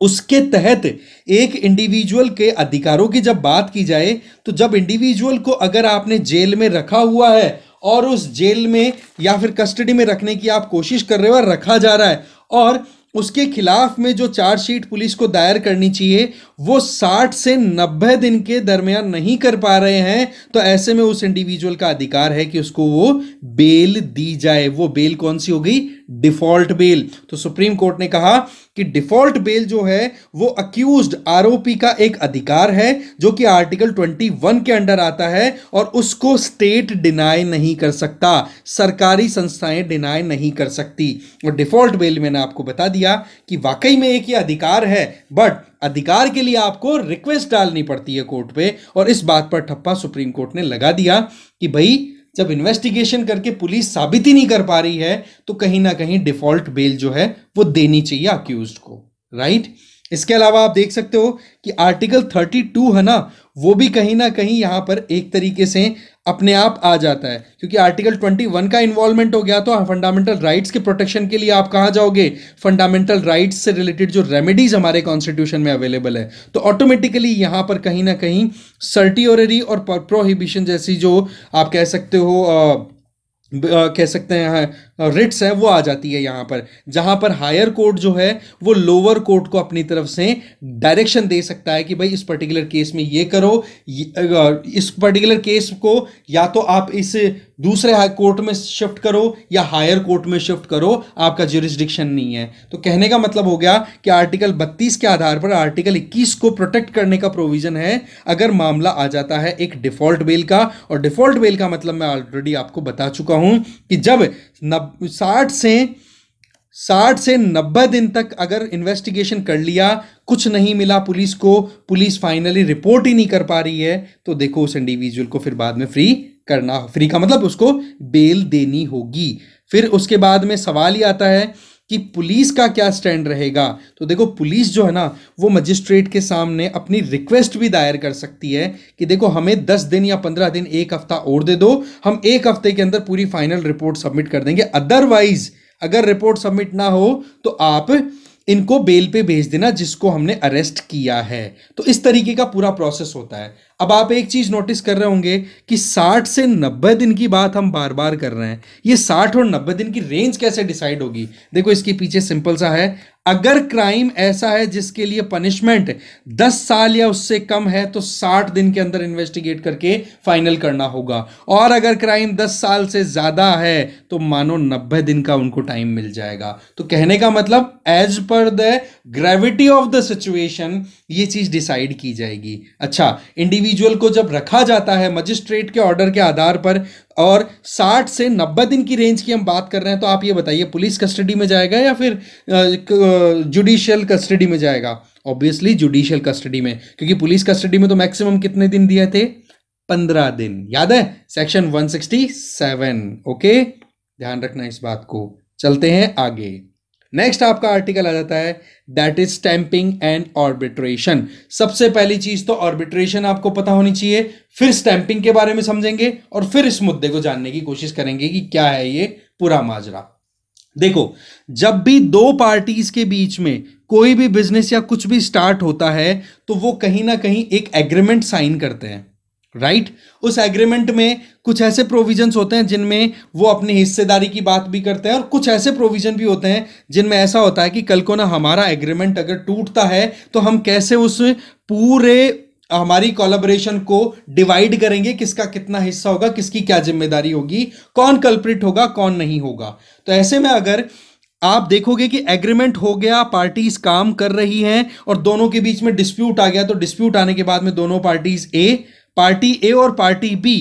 उसके तहत एक इंडिविजुअल के अधिकारों की जब बात की जाए तो जब इंडिविजुअल को अगर आपने जेल में रखा हुआ है और उस जेल में या फिर कस्टडी में रखने की आप कोशिश कर रहे हो और रखा जा रहा है और उसके खिलाफ में जो चार्जशीट पुलिस को दायर करनी चाहिए वो 60 से 90 दिन के दरमियान नहीं कर पा रहे हैं तो ऐसे में उस इंडिविजुअल का अधिकार है कि उसको वो बेल दी जाए वो बेल कौन सी हो गई डिफॉल्ट बेल तो सुप्रीम कोर्ट ने कहा कि डिफॉल्ट बेल जो है वो अक्यूज आरोपी का एक अधिकार है जो कि आर्टिकल 21 के अंडर आता है और उसको स्टेट डिनाई नहीं कर सकता सरकारी संस्थाएं डिनाई नहीं कर सकती और डिफॉल्ट बेल मैंने आपको बता दिया कि वाकई में एक ही अधिकार है बट अधिकार के लिए आपको रिक्वेस्ट डालनी पड़ती है कोर्ट पे और इस बात पर ठप्पा सुप्रीम कोर्ट ने लगा दिया कि भाई जब इन्वेस्टिगेशन करके पुलिस साबित ही नहीं कर पा रही है तो कहीं ना कहीं डिफॉल्ट बेल जो है वो देनी चाहिए अक्यूज को राइट इसके अलावा आप देख सकते हो कि आर्टिकल 32 है ना वो भी कहीं ना कहीं यहाँ पर एक तरीके से अपने आप आ जाता है क्योंकि आर्टिकल 21 का इन्वॉल्वमेंट हो गया तो फंडामेंटल हाँ, राइट्स के प्रोटेक्शन के लिए आप कहाँ जाओगे फंडामेंटल राइट्स से रिलेटेड जो रेमेडीज हमारे कॉन्स्टिट्यूशन में अवेलेबल है तो ऑटोमेटिकली यहाँ पर कहीं ना कहीं सर्टियोररी और प्रोहिबिशन जैसी जो आप कह सकते हो आ, कह सकते हैं रिट्स है वो आ जाती है यहाँ पर जहाँ पर हायर कोर्ट जो है वो लोअर कोर्ट को अपनी तरफ से डायरेक्शन दे सकता है कि भाई इस पर्टिकुलर केस में ये करो इस पर्टिकुलर केस को या तो आप इस दूसरे हाई कोर्ट में शिफ्ट करो या हायर कोर्ट में शिफ्ट करो आपका ज्यूरिस्डिक्शन नहीं है तो कहने का मतलब हो गया कि आर्टिकल 32 के आधार पर आर्टिकल 21 को प्रोटेक्ट करने का प्रोविजन है अगर मामला आ जाता है एक डिफॉल्ट बेल का और डिफॉल्ट बेल का मतलब मैं ऑलरेडी आपको बता चुका हूं कि जब नब साठ से साठ से नब्बे दिन तक अगर इन्वेस्टिगेशन कर लिया कुछ नहीं मिला पुलिस को पुलिस फाइनली रिपोर्ट ही नहीं कर पा रही है तो देखो उस इंडिविजुअल को फिर बाद में फ्री करना फ्री का मतलब उसको बेल देनी होगी फिर उसके बाद में सवाल ही आता है कि पुलिस का क्या स्टैंड रहेगा तो देखो पुलिस जो है ना वो मजिस्ट्रेट के सामने अपनी रिक्वेस्ट भी दायर कर सकती है कि देखो हमें दस दिन या पंद्रह दिन एक हफ्ता और दे दो हम एक हफ्ते के अंदर पूरी फाइनल रिपोर्ट सबमिट कर देंगे अदरवाइज अगर रिपोर्ट सबमिट ना हो तो आप इनको बेल पे भेज देना जिसको हमने अरेस्ट किया है तो इस तरीके का पूरा प्रोसेस होता है अब आप एक चीज़ नोटिस कर रहे होंगे कि 60 से 90 दिन की बात हम बार बार कर रहे हैं ये 60 और 90 दिन की रेंज कैसे डिसाइड होगी देखो इसके पीछे सिंपल सा है अगर क्राइम ऐसा है जिसके लिए पनिशमेंट दस साल या उससे कम है तो साठ दिन के अंदर इन्वेस्टिगेट करके फाइनल करना होगा और अगर क्राइम दस साल से ज़्यादा है तो मानो नब्बे दिन का उनको टाइम मिल जाएगा तो कहने का मतलब as per the gravity of the situation ये चीज़ डिसाइड की जाएगी अच्छा इंडिविजुअल को जब रखा जाता है मजिस्ट्रेट के ऑर्डर के आधार पर और 60 से 90 दिन की रेंज की हम बात कर रहे हैं तो आप ये बताइए पुलिस कस्टडी में जाएगा या फिर जुडिशियल कस्टडी में जाएगा ऑब्वियसली जुडिशियल कस्टडी में क्योंकि पुलिस कस्टडी में तो मैक्सिमम कितने दिन दिए थे पंद्रह दिन याद है सेक्शन वन ओके ध्यान रखना इस बात को चलते हैं आगे नेक्स्ट आपका आर्टिकल आ जाता है that is stamping and arbitration सबसे पहली चीज तो ऑर्बिट्रेशन आपको पता होनी चाहिए फिर स्टैंपिंग के बारे में समझेंगे और फिर इस मुद्दे को जानने की कोशिश करेंगे कि क्या है ये पूरा माजरा देखो जब भी दो पार्टीज के बीच में कोई भी बिजनेस या कुछ भी स्टार्ट होता है तो वो कहीं ना कहीं एक एग्रीमेंट साइन करते हैं राइट right? उस एग्रीमेंट में कुछ ऐसे प्रोविजंस होते हैं जिनमें वो अपनी हिस्सेदारी की बात भी करते हैं और कुछ ऐसे प्रोविजन भी होते हैं जिनमें ऐसा होता है कि कल को ना हमारा एग्रीमेंट अगर टूटता है तो हम कैसे उस पूरे हमारी कोलाबोरेशन को डिवाइड करेंगे किसका कितना हिस्सा होगा किसकी क्या जिम्मेदारी होगी कौन कल्प्रिट होगा कौन नहीं होगा तो ऐसे में अगर आप देखोगे कि एग्रीमेंट हो गया पार्टीज काम कर रही हैं और दोनों के बीच में डिस्प्यूट आ गया तो डिस्प्यूट आने के बाद में दोनों पार्टीज ए पार्टी ए और पार्टी बी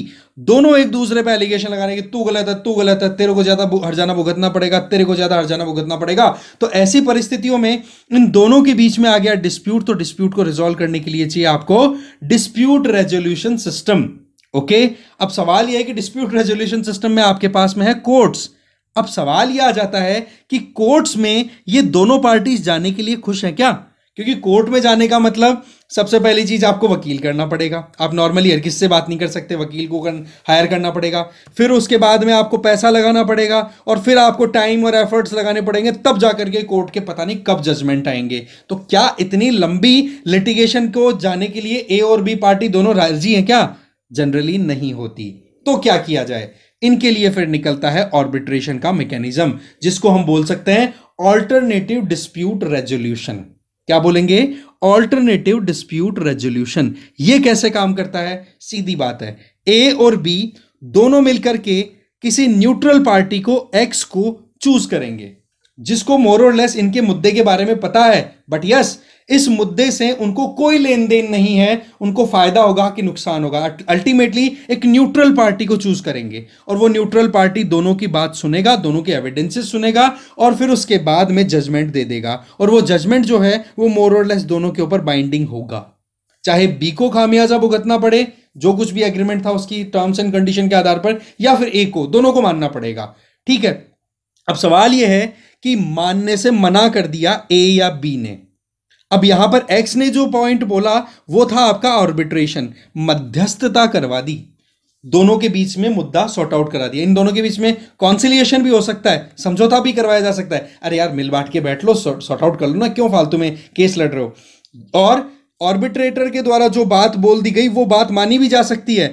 दोनों एक दूसरे पे एलिगेशन लगाने की तू गलत है तू गलत है तेरे को ज्यादा हरजाना भुगतना पड़ेगा तेरे को ज्यादा हरजाना भुगतना पड़ेगा तो ऐसी परिस्थितियों में इन दोनों के बीच में आ गया डिस्प्यूट तो डिस्प्यूट को रिजोल्व करने के लिए चाहिए आपको डिस्प्यूट रेजोल्यूशन सिस्टम ओके अब सवाल यह है कि डिस्प्यूट रेजोल्यूशन सिस्टम में आपके पास में है कोर्ट्स अब सवाल यह आ जाता है कि कोर्ट्स में ये दोनों पार्टीज जाने के लिए खुश हैं क्या क्योंकि कोर्ट में जाने का मतलब सबसे पहली चीज़ आपको वकील करना पड़ेगा आप नॉर्मली हर किससे बात नहीं कर सकते वकील को कर, हायर करना पड़ेगा फिर उसके बाद में आपको पैसा लगाना पड़ेगा और फिर आपको टाइम और एफर्ट्स लगाने पड़ेंगे तब जाकर के कोर्ट के पता नहीं कब जजमेंट आएंगे तो क्या इतनी लंबी लिटिगेशन को जाने के लिए ए और बी पार्टी दोनों राजी हैं क्या जनरली नहीं होती तो क्या किया जाए इनके लिए फिर निकलता है ऑर्बिट्रेशन का मैकेनिज्म जिसको हम बोल सकते हैं ऑल्टरनेटिव डिस्प्यूट रेजोल्यूशन क्या बोलेंगे ऑल्टरनेटिव डिस्प्यूट रेजोल्यूशन ये कैसे काम करता है सीधी बात है ए और बी दोनों मिलकर के किसी न्यूट्रल पार्टी को एक्स को चूज करेंगे जिसको लेस इनके मुद्दे के बारे में पता है बट यस इस मुद्दे से उनको कोई लेन देन नहीं है उनको फायदा होगा कि नुकसान होगा अल्टीमेटली एक न्यूट्रल पार्टी को चूज करेंगे और वो न्यूट्रल पार्टी दोनों की बात सुनेगा दोनों के एविडेंसेस सुनेगा और फिर उसके बाद में जजमेंट दे देगा और वो जजमेंट जो है वो मोरलेस दोनों के ऊपर बाइंडिंग होगा चाहे बी को खामियाजा भुगतना पड़े जो कुछ भी एग्रीमेंट था उसकी टर्म्स एंड कंडीशन के आधार पर या फिर ए को दोनों को मानना पड़ेगा ठीक है अब सवाल यह है कि मानने से मना कर दिया ए या बी ने अब यहां पर एक्स ने जो पॉइंट बोला वो था आपका ऑर्बिट्रेशन मध्यस्थता करवा दी दोनों के बीच में मुद्दा सॉर्ट आउट करा दिया इन दोनों के बीच में कॉन्सिलियेशन भी हो सकता है समझौता भी करवाया जा सकता है अरे यार मिल बांट के बैठ लो सॉर्ट आउट कर लो ना क्यों फालतू में केस लड़ रहे हो और ऑर्बिट्रेटर के द्वारा जो बात बोल दी गई वो बात मानी भी जा सकती है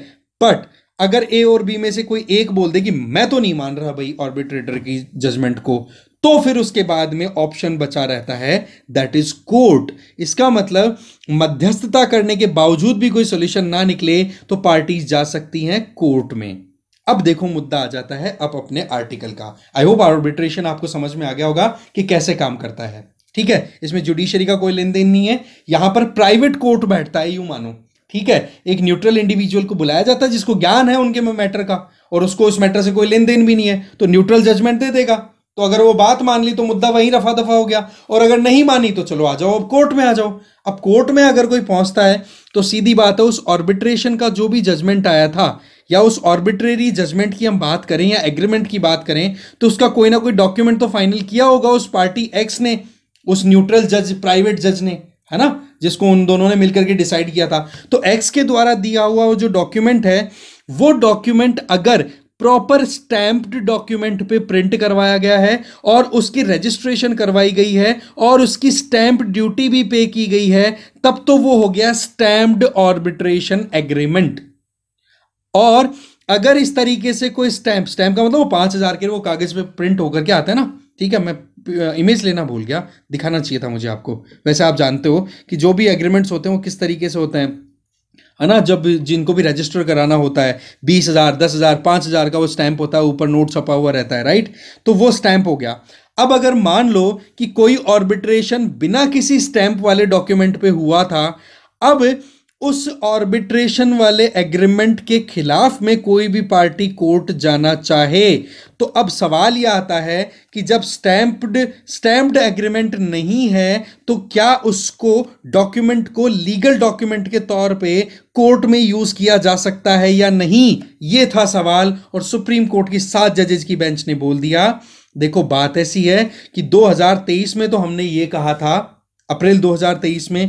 बट अगर ए और बी में से कोई एक बोल दे कि मैं तो नहीं मान रहा भाई ऑर्बिट्रेटर की जजमेंट को तो फिर उसके बाद में ऑप्शन बचा रहता है दैट इज कोर्ट इसका मतलब मध्यस्थता करने के बावजूद भी कोई सोल्यूशन ना निकले तो पार्टी जा सकती हैं कोर्ट में अब देखो मुद्दा आ जाता है अब अपने आर्टिकल का आई होप आर्बिट्रेशन आपको समझ में आ गया होगा कि कैसे काम करता है ठीक है इसमें जुडिशरी का कोई लेन देन नहीं है यहां पर प्राइवेट कोर्ट बैठता है यू मानो ठीक है एक न्यूट्रल इंडिविजुअल को बुलाया जाता है जिसको ज्ञान है उनके मैटर का और उसको उस मैटर से कोई लेन देन भी नहीं है तो न्यूट्रल जजमेंट दे देगा तो अगर वो बात मान ली तो मुद्दा वहीं रफा दफा हो गया और अगर नहीं मानी तो चलो आ जाओ अब कोर्ट में आ जाओ अब कोर्ट में अगर कोई पहुंचता है तो सीधी बात है उस ऑर्बिट्रेशन का जो भी जजमेंट आया था या उस ऑर्बिट्रेरी जजमेंट की हम बात करें या एग्रीमेंट की बात करें तो उसका कोई ना कोई डॉक्यूमेंट तो फाइनल किया होगा उस पार्टी एक्स ने उस न्यूट्रल जज प्राइवेट जज ने है ना जिसको उन दोनों ने मिलकर के डिसाइड किया था तो एक्स के द्वारा दिया हुआ जो डॉक्यूमेंट है वो डॉक्यूमेंट अगर प्रॉपर स्टैम्प्ड डॉक्यूमेंट पे प्रिंट करवाया गया है और उसकी रजिस्ट्रेशन करवाई गई है और उसकी स्टैंप ड्यूटी भी पे की गई है तब तो वो हो गया स्टैम्प्ड ऑर्बिट्रेशन एग्रीमेंट और अगर इस तरीके से कोई स्टैंप स्टैंप का मतलब वो पांच हजार के वो कागज पे प्रिंट होकर के आता है ना ठीक है मैं इमेज लेना भूल गया दिखाना चाहिए था मुझे आपको वैसे आप जानते हो कि जो भी एग्रीमेंट्स होते हैं वो किस तरीके से होते हैं है ना जब जिनको भी रजिस्टर कराना होता है बीस हज़ार दस हज़ार पाँच हज़ार का वो स्टैंप होता है ऊपर नोट छपा हुआ रहता है राइट तो वो स्टैंप हो गया अब अगर मान लो कि कोई ऑर्बिट्रेशन बिना किसी स्टैंप वाले डॉक्यूमेंट पे हुआ था अब उस ऑर्बिट्रेशन वाले एग्रीमेंट के खिलाफ में कोई भी पार्टी कोर्ट जाना चाहे तो अब सवाल यह आता है कि जब स्टैम्प्ड स्टैम्प्ड एग्रीमेंट नहीं है तो क्या उसको डॉक्यूमेंट को लीगल डॉक्यूमेंट के तौर पे कोर्ट में यूज किया जा सकता है या नहीं ये था सवाल और सुप्रीम कोर्ट की सात जजेज की बेंच ने बोल दिया देखो बात ऐसी है कि 2023 में तो हमने ये कहा था अप्रैल 2023 में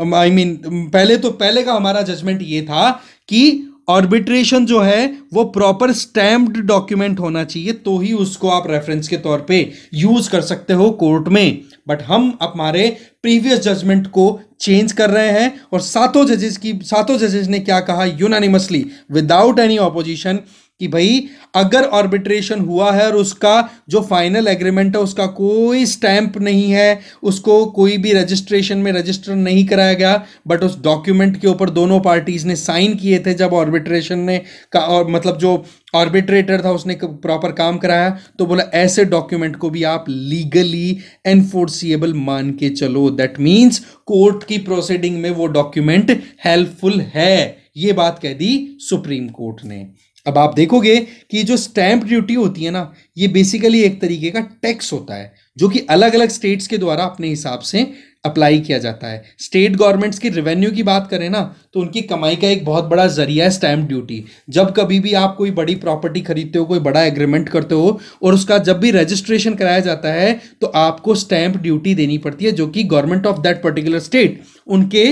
आई um, मीन um, पहले तो पहले का हमारा जजमेंट ये था कि ऑर्बिट्रेशन जो है वो प्रॉपर स्टैम्प्ड डॉक्यूमेंट होना चाहिए तो ही उसको आप रेफरेंस के तौर पे यूज कर सकते हो कोर्ट में बट हम हमारे प्रीवियस जजमेंट को चेंज कर रहे हैं और सातों जजेस की सातों जजेस ने क्या कहा यूनानिमसली विदाउट एनी ऑपोजिशन कि भाई अगर ऑर्बिट्रेशन हुआ है और उसका जो फाइनल एग्रीमेंट है उसका कोई स्टैंप नहीं है उसको कोई भी रजिस्ट्रेशन में रजिस्टर नहीं कराया गया बट उस डॉक्यूमेंट के ऊपर दोनों पार्टीज़ ने साइन किए थे जब ऑर्बिट्रेशन ने का और मतलब जो ऑर्बिट्रेटर था उसने प्रॉपर काम कराया तो बोला ऐसे डॉक्यूमेंट को भी आप लीगली एनफोर्सिएबल मान के चलो दैट मीन्स कोर्ट की प्रोसीडिंग में वो डॉक्यूमेंट हेल्पफुल है ये बात कह दी सुप्रीम कोर्ट ने अब आप देखोगे कि जो स्टैंप ड्यूटी होती है ना ये बेसिकली एक तरीके का टैक्स होता है जो कि अलग अलग स्टेट्स के द्वारा अपने हिसाब से अप्लाई किया जाता है स्टेट गवर्नमेंट्स की रेवेन्यू की बात करें ना तो उनकी कमाई का एक बहुत बड़ा जरिया है स्टैंप ड्यूटी जब कभी भी आप कोई बड़ी प्रॉपर्टी खरीदते हो कोई बड़ा एग्रीमेंट करते हो और उसका जब भी रजिस्ट्रेशन कराया जाता है तो आपको स्टैम्प ड्यूटी देनी पड़ती है जो कि government of that particular state उनके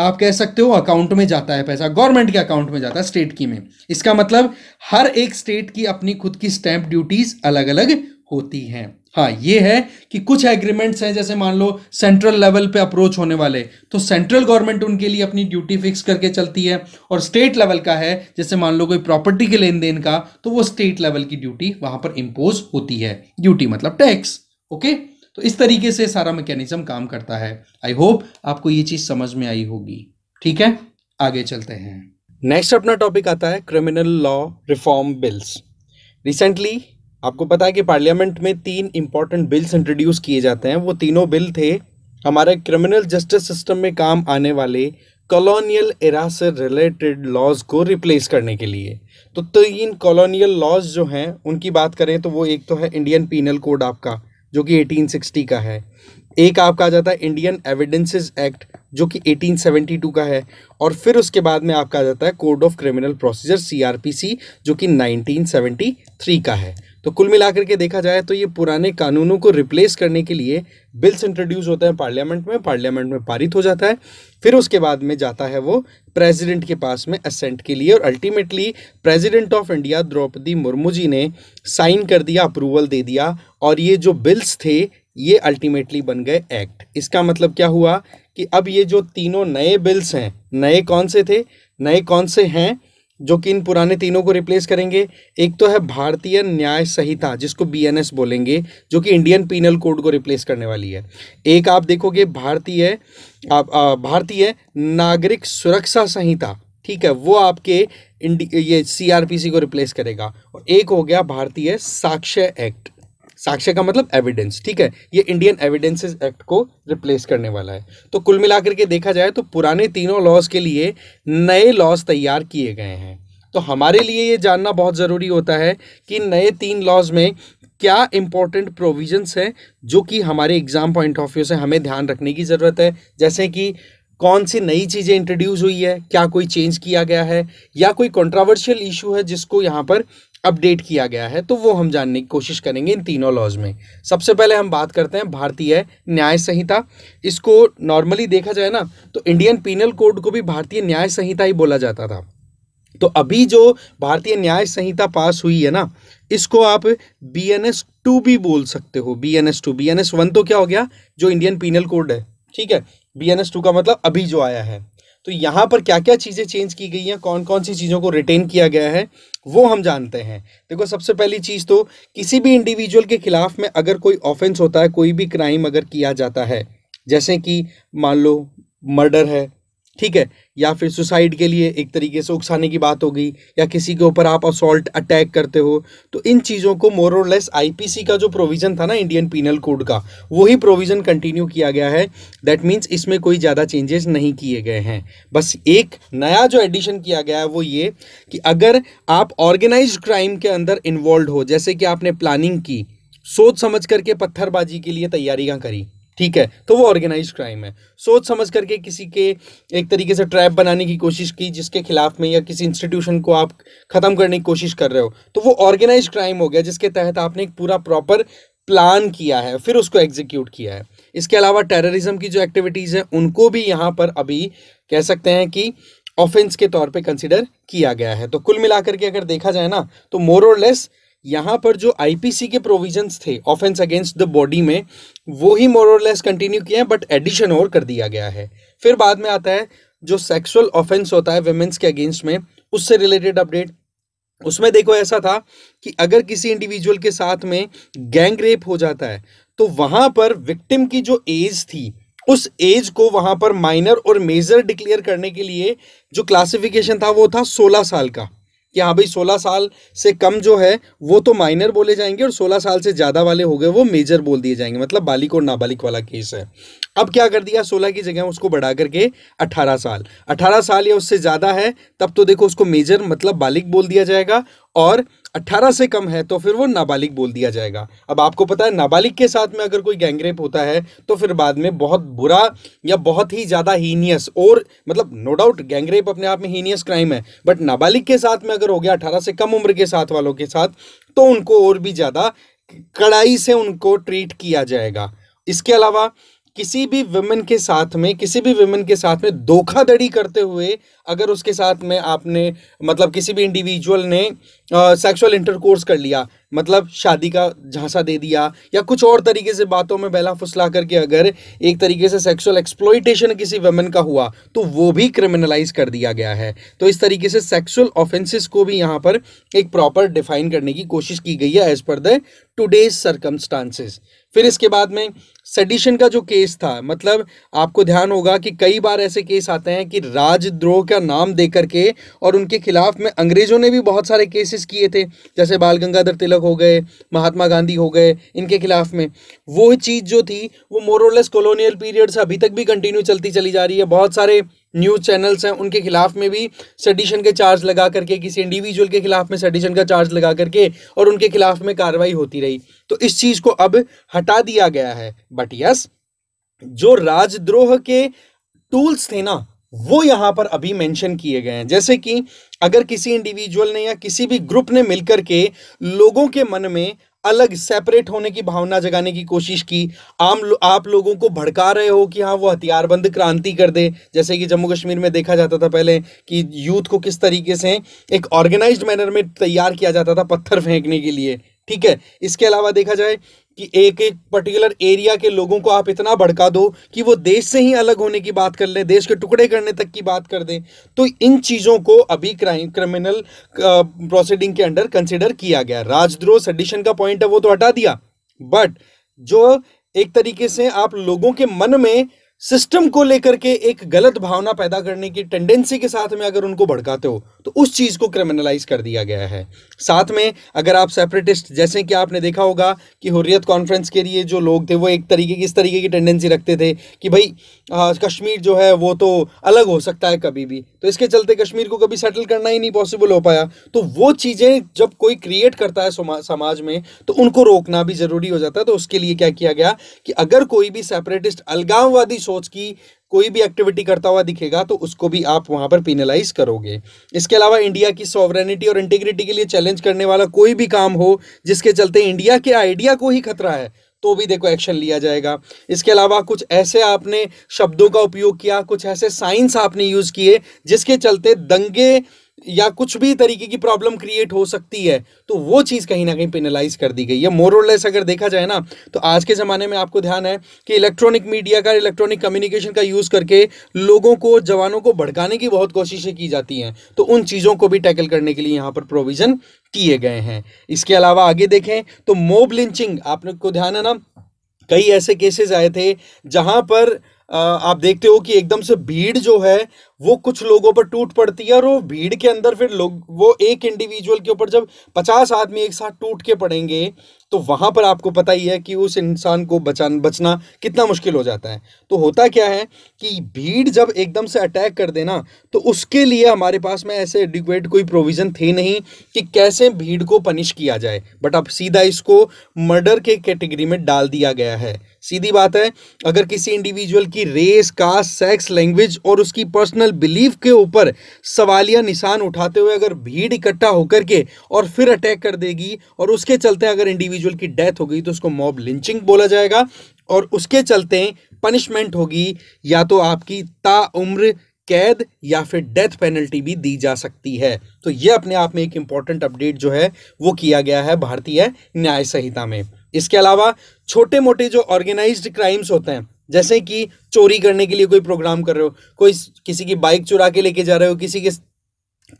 आप कह सकते हो अकाउंट में जाता है पैसा गवर्नमेंट के अकाउंट में जाता है स्टेट की में इसका मतलब हर एक स्टेट की अपनी खुद की स्टैंप ड्यूटीज अलग अलग होती हैं हाँ ये है कि कुछ एग्रीमेंट्स हैं जैसे मान लो सेंट्रल लेवल पे अप्रोच होने वाले तो सेंट्रल गवर्नमेंट उनके लिए अपनी ड्यूटी फिक्स करके चलती है और स्टेट लेवल का है जैसे मान लो कोई प्रॉपर्टी के लेन देन का तो वो स्टेट लेवल की ड्यूटी वहां पर इम्पोज होती है ड्यूटी मतलब टैक्स ओके okay? तो इस तरीके से सारा मैकेनिज्म काम करता है आई होप आपको ये चीज़ समझ में आई होगी ठीक है आगे चलते हैं नेक्स्ट अपना टॉपिक आता है criminal law reform bills recently आपको पता है कि पार्लियामेंट में तीन इंपॉर्टेंट बिल्स इंट्रोड्यूस किए जाते हैं वो तीनों बिल थे हमारे क्रिमिनल जस्टिस सिस्टम में काम आने वाले कॉलोनियल एरा से रिलेटेड लॉज को रिप्लेस करने के लिए तो तीन कॉलोनियल लॉज जो हैं उनकी बात करें तो वो एक तो है इंडियन पीनल कोड आपका जो कि 1860 का है एक आपका आ जाता है इंडियन एविडेंसेस एक्ट जो कि 1872 का है और फिर उसके बाद में आपका आ जाता है कोड ऑफ क्रिमिनल प्रोसीजर सी जो कि 1973 का है तो कुल मिलाकर के देखा जाए तो ये पुराने कानूनों को रिप्लेस करने के लिए बिल्स इंट्रोड्यूस होते हैं पार्लियामेंट में पार्लियामेंट में पारित हो जाता है फिर उसके बाद में जाता है वो प्रेसिडेंट के पास में असेंट के लिए और ultimately president of India Draupadi Murmu ji ने साइन कर दिया अप्रूवल दे दिया और ये जो बिल्स थे ये अल्टीमेटली बन गए एक्ट इसका मतलब क्या हुआ कि अब ये जो तीनों नए बिल्स हैं नए कौन से थे नए कौन से हैं जो कि इन पुराने तीनों को रिप्लेस करेंगे एक तो है भारतीय न्याय संहिता जिसको बीएनएस बोलेंगे जो कि इंडियन पीनल कोड को रिप्लेस करने वाली है एक आप देखोगे भारतीय भारतीय नागरिक सुरक्षा संहिता ठीक है वो आपके इंडी ये सीआरपीसी को रिप्लेस करेगा और एक हो गया भारतीय साक्ष्य एक्ट साक्ष्य का मतलब एविडेंस ठीक है ये इंडियन एविडेंसेस एक्ट को रिप्लेस करने वाला है तो कुल मिलाकर के देखा जाए तो पुराने तीनों लॉज के लिए नए लॉज तैयार किए गए हैं तो हमारे लिए ये जानना बहुत ज़रूरी होता है कि नए तीन लॉज में क्या इंपॉर्टेंट प्रोविजन्स हैं जो कि हमारे एग्ज़ाम पॉइंट ऑफ व्यू से हमें ध्यान रखने की ज़रूरत है जैसे कि कौन सी नई चीज़ें इंट्रोड्यूस हुई है क्या कोई चेंज किया गया है या कोई कॉन्ट्रावर्शियल इशू है जिसको यहाँ पर अपडेट किया गया है तो वो हम जानने की कोशिश करेंगे इन तीनों लॉज में सबसे पहले हम बात करते हैं भारतीय न्याय संहिता इसको नॉर्मली देखा जाए ना तो इंडियन पीनल कोड को भी भारतीय न्याय संहिता ही बोला जाता था तो अभी जो भारतीय न्याय संहिता पास हुई है ना इसको आप बी एन एस टू भी बोल सकते हो B N S two B N S one तो क्या हो गया जो इंडियन पीनल कोड है ठीक है बी एन एस टू का मतलब अभी जो आया है तो यहाँ पर क्या क्या चीज़ें चेंज की गई हैं कौन कौन सी चीज़ों को रिटेन किया गया है वो हम जानते हैं देखो सबसे पहली चीज़ तो किसी भी इंडिविजुअल के खिलाफ में अगर कोई ऑफेंस होता है कोई भी क्राइम अगर किया जाता है जैसे कि मान लो मर्डर है ठीक है या फिर सुसाइड के लिए एक तरीके से उकसाने की बात हो गई या किसी के ऊपर आप असॉल्ट अटैक करते हो तो इन चीज़ों को मोर और लेस आईपीसी का जो प्रोविज़न था ना इंडियन पीनल कोड का वही प्रोविज़न कंटिन्यू किया गया है दैट मीन्स इसमें कोई ज़्यादा चेंजेस नहीं किए गए हैं बस एक नया जो एडिशन किया गया है वो ये कि अगर आप ऑर्गेनाइज क्राइम के अंदर इन्वॉल्व हो जैसे कि आपने प्लानिंग की सोच समझ करके पत्थरबाजी के लिए तैयारियाँ करी ठीक है तो वो ऑर्गेनाइज क्राइम है सोच समझ करके किसी के एक तरीके से ट्रैप बनाने की कोशिश की जिसके खिलाफ में या किसी इंस्टीट्यूशन को आप ख़त्म करने की कोशिश कर रहे हो तो वो ऑर्गेनाइज क्राइम हो गया जिसके तहत आपने एक पूरा प्रॉपर प्लान किया है फिर उसको एग्जीक्यूट किया है इसके अलावा टेररिज्म की जो एक्टिविटीज़ हैं उनको भी यहाँ पर अभी कह सकते हैं कि ऑफेंस के तौर पे कंसिडर किया गया है तो कुल मिलाकर के अगर देखा जाए ना तो मोर और लेस यहाँ पर जो आईपीसी के प्रोविजंस थे ऑफेंस अगेंस्ट द बॉडी में वो ही मोरलेस कंटिन्यू किए हैं बट एडिशन और कर दिया गया है फिर बाद में आता है जो सेक्सुअल ऑफेंस होता है वेमेंस के अगेंस्ट में उससे रिलेटेड अपडेट उसमें देखो ऐसा था कि अगर किसी इंडिविजुअल के साथ में गैंग रेप हो जाता है तो वहां पर विक्टिम की जो एज थी उस एज को वहां पर माइनर और मेजर डिक्लेयर करने के लिए जो क्लासिफिकेशन था वो था 16 साल का कि हाँ भाई सोलह साल से कम जो है वो तो माइनर बोले जाएंगे और सोलह साल से ज़्यादा वाले हो गए वो मेजर बोल दिए जाएंगे मतलब बालिक और नाबालिक वाला केस है अब क्या कर दिया सोलह की जगह उसको बढ़ा करके अठारह साल अठारह साल या उससे ज़्यादा है तब तो देखो उसको मेजर मतलब बालिक बोल दिया जाएगा और 18 से कम है तो फिर वो नाबालिग बोल दिया जाएगा अब आपको पता है नाबालिग के साथ में अगर कोई गैंगरेप होता है तो फिर बाद में बहुत बुरा या बहुत ही ज़्यादा हीनियस और मतलब नो डाउट गैंगरेप अपने आप में हीनियस क्राइम है बट नाबालिग के साथ में अगर हो गया अठारह से कम उम्र के साथ वालों के साथ तो उनको और भी ज़्यादा कड़ाई से उनको ट्रीट किया जाएगा इसके अलावा किसी भी वुमेन के साथ में किसी भी वुमेन के साथ में धोखाधड़ी करते हुए अगर उसके साथ में आपने मतलब किसी भी इंडिविजुअल ने सेक्सुअल इंटरकोर्स कर लिया मतलब शादी का झांसा दे दिया या कुछ और तरीके से बातों में बहला फुसला करके अगर एक तरीके से सेक्सुअल एक्सप्लोइटेशन किसी वेमेन का हुआ तो वो भी क्रिमिनलाइज कर दिया गया है तो इस तरीके से सेक्सुअल ऑफेंसेस को भी यहाँ पर एक प्रॉपर डिफाइन करने की कोशिश की गई है as per the today's circumstances फिर इसके बाद में सडिशन का जो केस था मतलब आपको ध्यान होगा कि कई बार ऐसे केस आते हैं कि राजद्रोह का नाम दे करके और उनके खिलाफ में अंग्रेजों ने भी बहुत सारे केसेस किए थे जैसे बाल गंगाधर तिलक हो गए महात्मा गांधी हो गए इनके खिलाफ में वो चीज़ जो थी वो मोरोलेस कॉलोनियल पीरियड से अभी तक भी कंटिन्यू चलती चली जा रही है बहुत सारे न्यूज़ चैनल्स हैं उनके खिलाफ में भी सडिशन के चार्ज लगा करके किसी इंडिविजुअल के खिलाफ में सडिशन का चार्ज लगा करके और उनके खिलाफ में कार्रवाई होती रही तो इस चीज़ को अब हटा दिया गया है बट यस जो राजद्रोह के टूल्स थे ना वो यहां पर अभी मेंशन किए गए हैं जैसे कि अगर किसी इंडिविजुअल ने या किसी भी ग्रुप ने मिलकर के लोगों के मन में अलग सेपरेट होने की भावना जगाने की कोशिश की आम लो, आप लोगों को भड़का रहे हो कि हाँ वो हथियारबंद क्रांति कर दे जैसे कि जम्मू कश्मीर में देखा जाता था पहले कि यूथ को किस तरीके से एक ऑर्गेनाइज्ड मैनर में तैयार किया जाता था पत्थर फेंकने के लिए ठीक है इसके अलावा देखा जाए कि एक एक पर्टिकुलर एरिया के लोगों को आप इतना भड़का दो कि वो देश से ही अलग होने की बात कर लें देश के टुकड़े करने तक की बात कर दें तो इन चीज़ों को अभी क्राइम क्रिमिनल प्रोसीडिंग के अंडर कंसिडर किया गया राजद्रोह सडिशन का पॉइंट है वो तो हटा दिया बट जो एक तरीके से आप लोगों के मन में सिस्टम को लेकर के एक गलत भावना पैदा करने की टेंडेंसी के साथ में अगर उनको भड़काते हो तो उस चीज को क्रिमिनलाइज कर दिया गया है साथ में अगर आप सेपरेटिस्ट जैसे कि आपने देखा होगा कि हुर्रियत कॉन्फ्रेंस के लिए जो लोग थे वो एक तरीके की इस तरीके की टेंडेंसी रखते थे कि भाई आ, कश्मीर जो है वो तो अलग हो सकता है कभी भी तो इसके चलते कश्मीर को कभी सेटल करना ही नहीं पॉसिबल हो पाया तो वो चीज़ें जब कोई क्रिएट करता है समाज में तो उनको रोकना भी ज़रूरी हो जाता है तो उसके लिए क्या किया गया कि अगर कोई भी सेपरेटिस्ट अलगाववादी सोच की कोई भी एक्टिविटी करता हुआ दिखेगा तो उसको भी आप वहां पर पिनलाइज करोगे इसके अलावा इंडिया की सॉवरेनिटी और इंटीग्रिटी के लिए चैलेंज करने वाला कोई भी काम हो जिसके चलते इंडिया के आइडिया को ही खतरा है तो भी देखो एक्शन लिया जाएगा इसके अलावा कुछ ऐसे आपने शब्दों का उपयोग किया कुछ ऐसे साइंस आपने यूज किए जिसके चलते दंगे या कुछ भी तरीके की प्रॉब्लम क्रिएट हो सकती है तो वो चीज़ कहीं ना कहीं पेनलाइज कर दी गई है मोरलेस अगर देखा जाए ना तो आज के ज़माने में आपको ध्यान है कि इलेक्ट्रॉनिक मीडिया का इलेक्ट्रॉनिक कम्युनिकेशन का यूज़ करके लोगों को जवानों को भड़काने की बहुत कोशिशें की जाती हैं तो उन चीज़ों को भी टैकल करने के लिए यहाँ पर प्रोविज़न किए गए हैं इसके अलावा आगे देखें तो मोब लिंचिंग लोग को ध्यान है ना कई ऐसे केसेस आए थे जहां पर आप देखते हो कि एकदम से भीड़ जो है वो कुछ लोगों पर टूट पड़ती है और वो भीड़ के अंदर फिर लोग वो एक इंडिविजुअल के ऊपर जब पचास आदमी एक साथ टूट के पड़ेंगे तो वहाँ पर आपको पता ही है कि उस इंसान को बचान बचना कितना मुश्किल हो जाता है तो होता क्या है कि भीड़ जब एकदम से अटैक कर देना तो उसके लिए हमारे पास में ऐसे एडिकुएट कोई प्रोविज़न थे नहीं कि कैसे भीड़ को पनिश किया जाए बट अब सीधा इसको मर्डर के कैटेगरी में डाल दिया गया है सीधी बात है अगर किसी इंडिविजुअल की रेस कास्ट सेक्स लैंग्वेज और उसकी पर्सनल बिलीफ के ऊपर सवालिया निशान उठाते हुए अगर भीड़ इकट्ठा होकर के और फिर अटैक कर देगी और उसके चलते अगर इंडिविजुअल की डेथ हो गई तो उसको मॉब लिंचिंग बोला जाएगा और उसके चलते पनिशमेंट होगी या तो आपकी ताउम्र कैद या फिर डेथ पेनल्टी भी दी जा सकती है तो यह अपने आप में एक इंपॉर्टेंट अपडेट जो है वो किया गया है भारतीय न्याय संहिता में इसके अलावा छोटे मोटे जो ऑर्गेनाइज्ड क्राइम्स होते हैं जैसे कि चोरी करने के लिए कोई प्रोग्राम कर रहे हो कोई किसी की बाइक चुरा के लेके जा रहे हो किसी के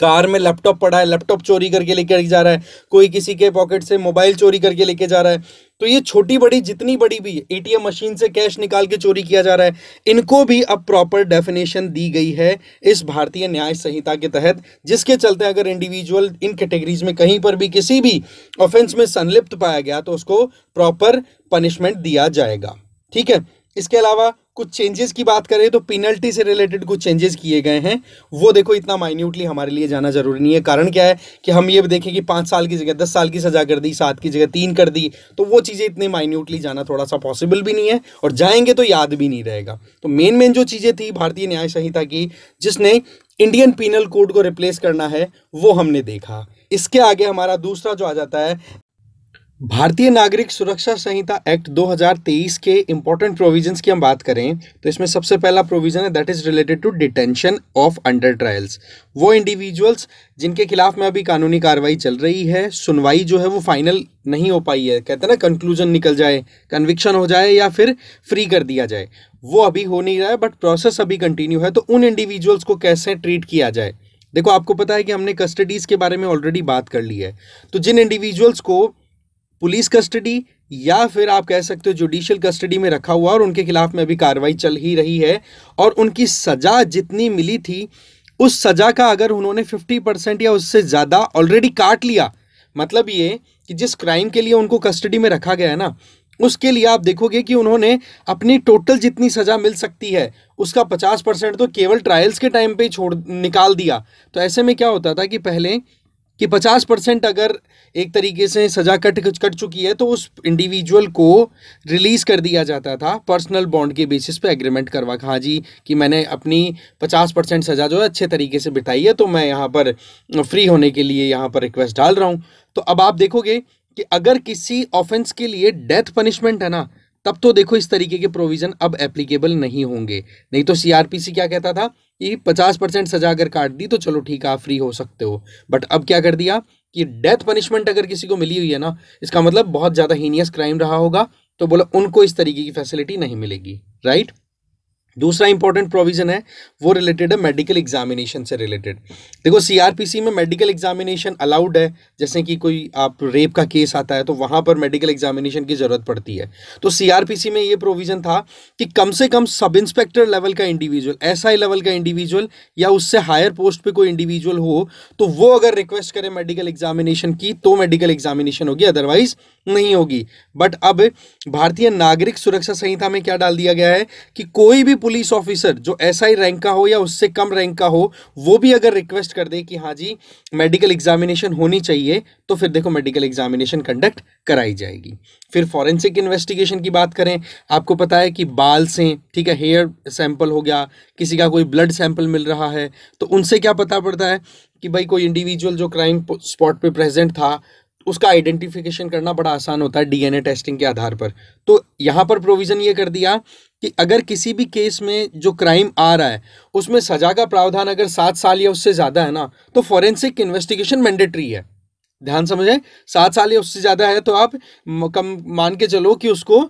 कार में लैपटॉप पड़ा है लैपटॉप चोरी करके लेकर जा रहा है कोई किसी के पॉकेट से मोबाइल चोरी करके लेके जा रहा है तो ये छोटी बड़ी जितनी बड़ी भी एटीएम मशीन से कैश निकाल के चोरी किया जा रहा है इनको भी अब प्रॉपर डेफिनेशन दी गई है इस भारतीय न्याय संहिता के तहत जिसके चलते अगर इंडिविजुअल इन कैटेगरीज में कहीं पर भी किसी भी ऑफेंस में संलिप्त पाया गया तो उसको प्रॉपर पनिशमेंट दिया जाएगा ठीक है इसके अलावा कुछ चेंजेस की बात करें तो पेनल्टी से रिलेटेड कुछ चेंजेस किए गए हैं वो देखो इतना माइन्यूटली हमारे लिए जाना जरूरी नहीं है कारण क्या है कि हम ये देखें कि पाँच साल की जगह दस साल की सज़ा कर दी सात की जगह तीन कर दी तो वो चीज़ें इतनी माइन्यूटली जाना थोड़ा सा पॉसिबल भी नहीं है और जाएंगे तो याद भी नहीं रहेगा तो मेन मेन जो चीज़ें थी भारतीय न्याय संहिता की जिसने इंडियन पीनल कोड को रिप्लेस करना है वो हमने देखा इसके आगे हमारा दूसरा जो आ जाता है भारतीय नागरिक सुरक्षा संहिता एक्ट 2023 के इंपॉर्टेंट प्रोविजंस की हम बात करें तो इसमें सबसे पहला प्रोविजन है that is related to detention of under trials वो इंडिविजुअल्स जिनके खिलाफ में अभी कानूनी कार्रवाई चल रही है सुनवाई जो है वो फाइनल नहीं हो पाई है कहते हैं ना कंक्लूजन निकल जाए कन्विक्शन हो जाए या फिर फ्री कर दिया जाए वो अभी हो नहीं रहा है बट प्रोसेस अभी कंटिन्यू है तो उन इंडिविजुअल्स को कैसे ट्रीट किया जाए देखो आपको पता है कि हमने कस्टडीज़ के बारे में ऑलरेडी बात कर ली है तो जिन इंडिविजुअल्स को पुलिस कस्टडी या फिर आप कह सकते हो जुडिशियल कस्टडी में रखा हुआ और उनके खिलाफ में अभी कार्रवाई चल ही रही है और उनकी सज़ा जितनी मिली थी उस सज़ा का अगर उन्होंने फिफ्टी परसेंट या उससे ज़्यादा ऑलरेडी काट लिया मतलब ये कि जिस क्राइम के लिए उनको कस्टडी में रखा गया है ना उसके लिए आप देखोगे कि उन्होंने अपनी टोटल जितनी सज़ा मिल सकती है उसका पचास परसेंट तो केवल ट्रायल्स के टाइम पे ही छोड़ निकाल दिया तो ऐसे में क्या होता था कि पहले कि 50 परसेंट अगर एक तरीके से सजा कट कट चुकी है तो उस इंडिविजुअल को रिलीज़ कर दिया जाता था पर्सनल बॉन्ड के बेसिस पे एग्रीमेंट करवा हाँ जी कि मैंने अपनी 50 परसेंट सज़ा जो है अच्छे तरीके से बिताई है तो मैं यहाँ पर फ्री होने के लिए यहाँ पर रिक्वेस्ट डाल रहा हूँ तो अब आप देखोगे कि अगर किसी ऑफेंस के लिए डेथ पनिशमेंट है ना तब तो देखो इस तरीके के प्रोविज़न अब एप्लीकेबल नहीं होंगे नहीं तो सीआरपीसी क्या कहता था कि पचास परसेंट सजा अगर काट दी तो चलो ठीक है आप फ्री हो सकते हो बट अब क्या कर दिया कि डेथ पनिशमेंट अगर किसी को मिली हुई है ना इसका मतलब बहुत ज़्यादा हीनियस क्राइम रहा होगा तो बोला उनको इस तरीके की फैसिलिटी नहीं मिलेगी राइट दूसरा इंपॉर्टेंट प्रोविजन है वो रिलेटेड है मेडिकल एग्जामिनेशन से रिलेटेड देखो सीआरपीसी में मेडिकल एग्जामिनेशन अलाउड है जैसे कि कोई आप रेप का केस आता है तो वहां पर मेडिकल एग्जामिनेशन की ज़रूरत पड़ती है तो सीआरपीसी में ये प्रोविज़न था कि कम से कम सब इंस्पेक्टर लेवल का इंडिविजुअल एस आई लेवल का इंडिविजुअल या उससे हायर पोस्ट पर कोई इंडिविजुअल हो तो वो अगर रिक्वेस्ट करे मेडिकल एग्जामिनेशन की तो मेडिकल एग्जामिनेशन होगी अदरवाइज नहीं होगी बट अब भारतीय नागरिक सुरक्षा संहिता में क्या डाल दिया गया है कि कोई भी पुलिस ऑफिसर जो एसआई रैंक का हो या उससे कम रैंक का हो वो भी अगर रिक्वेस्ट कर दे कि हाँ जी मेडिकल एग्जामिनेशन होनी चाहिए तो फिर देखो मेडिकल एग्जामिनेशन कंडक्ट कराई जाएगी फिर फॉरेंसिक इन्वेस्टिगेशन की बात करें आपको पता है कि बाल से ठीक है हेयर सैंपल हो गया किसी का कोई ब्लड सैंपल मिल रहा है तो उनसे क्या पता पड़ता है कि भाई कोई इंडिविजुअल जो क्राइम स्पॉट पे प्रेजेंट था उसका आइडेंटिफिकेशन करना बड़ा आसान होता है डीएनए टेस्टिंग के आधार पर तो यहाँ पर प्रोविज़न ये कर दिया कि अगर किसी भी केस में जो क्राइम आ रहा है उसमें सजा का प्रावधान अगर सात साल या उससे ज़्यादा है ना तो फॉरेंसिक इन्वेस्टिगेशन मैंडेटरी है ध्यान समझें सात साल या उससे ज़्यादा है तो आप कम मान के चलो कि उसको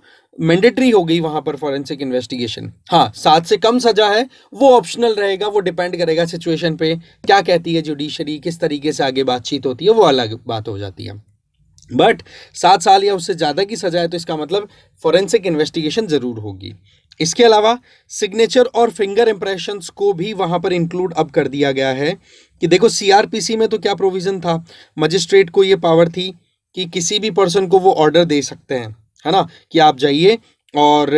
मैंडेटरी हो गई वहां पर फॉरेंसिक इन्वेस्टिगेशन हाँ सात से कम सजा है वो ऑप्शनल रहेगा वो डिपेंड करेगा सिचुएशन पे क्या कहती है जुडिशरी किस तरीके से आगे बातचीत होती है वो अलग बात हो जाती है बट सात साल या उससे ज़्यादा की सजा है तो इसका मतलब फॉरेंसिक इन्वेस्टिगेशन ज़रूर होगी इसके अलावा सिग्नेचर और फिंगर इंप्रेशन को भी वहाँ पर इंक्लूड अब कर दिया गया है कि देखो सीआरपीसी में तो क्या प्रोविज़न था मजिस्ट्रेट को ये पावर थी कि किसी भी पर्सन को वो ऑर्डर दे सकते हैं है ना कि आप जाइए और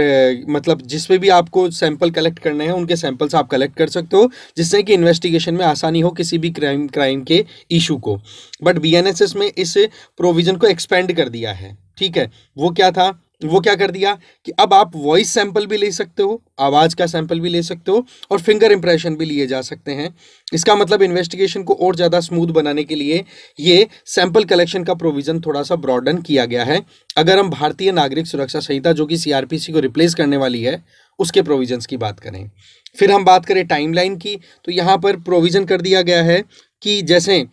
मतलब जिस पे भी आपको सैंपल कलेक्ट करने हैं उनके सैंपल्स आप कलेक्ट कर सकते हो जिससे कि इन्वेस्टिगेशन में आसानी हो किसी भी क्राइम क्राइम के इशू को बट बीएनएसएस में इस प्रोविज़न को एक्सपेंड कर दिया है ठीक है वो क्या था तो वो हम्म। क्या कर दिया कि अब आप वॉइस सैंपल भी ले सकते हो आवाज़ का सैंपल भी ले सकते हो और फिंगर इंप्रेशन भी लिए जा सकते हैं इसका मतलब इन्वेस्टिगेशन को और ज़्यादा स्मूथ बनाने के लिए ये सैंपल कलेक्शन का प्रोविज़न थोड़ा सा ब्रॉडन किया गया है अगर हम भारतीय नागरिक सुरक्षा संहिता जो कि सी को रिप्लेस करने वाली है उसके प्रोविजन की बात करें फिर हम बात करें टाइमलाइन की तो यहाँ पर प्रोविज़न कर दिया गया है कि जैसे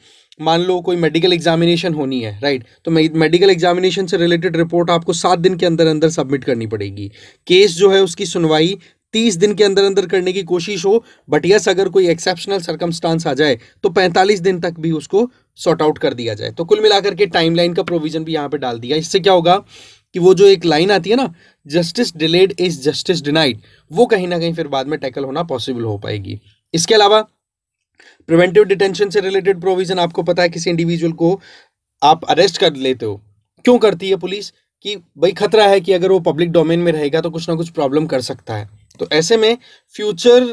मान लो कोई मेडिकल एग्जामिनेशन होनी है राइट तो मेडिकल एग्जामिनेशन से रिलेटेड रिपोर्ट आपको सात दिन के अंदर अंदर सबमिट करनी पड़ेगी केस जो है उसकी सुनवाई तीस दिन के अंदर अंदर करने की कोशिश हो बट यस अगर कोई एक्सेप्शनल सर्कमस्टांस आ जाए तो पैंतालीस दिन तक भी उसको सॉर्ट आउट कर दिया जाए तो कुल मिलाकर के टाइमलाइन का प्रोविजन भी यहाँ पे डाल दिया इससे क्या होगा कि वो जो एक लाइन आती है ना justice delayed is justice denied वो कहीं ना कहीं फिर बाद में टैकल होना पॉसिबल हो पाएगी इसके अलावा प्रिवेंटिव डिटेंशन से रिलेटेड प्रोविजन आपको पता है किसी इंडिविजुअल को आप अरेस्ट कर लेते हो क्यों करती है पुलिस कि भाई खतरा है कि अगर वो पब्लिक डोमेन में रहेगा तो कुछ ना कुछ प्रॉब्लम कर सकता है तो ऐसे में फ्यूचर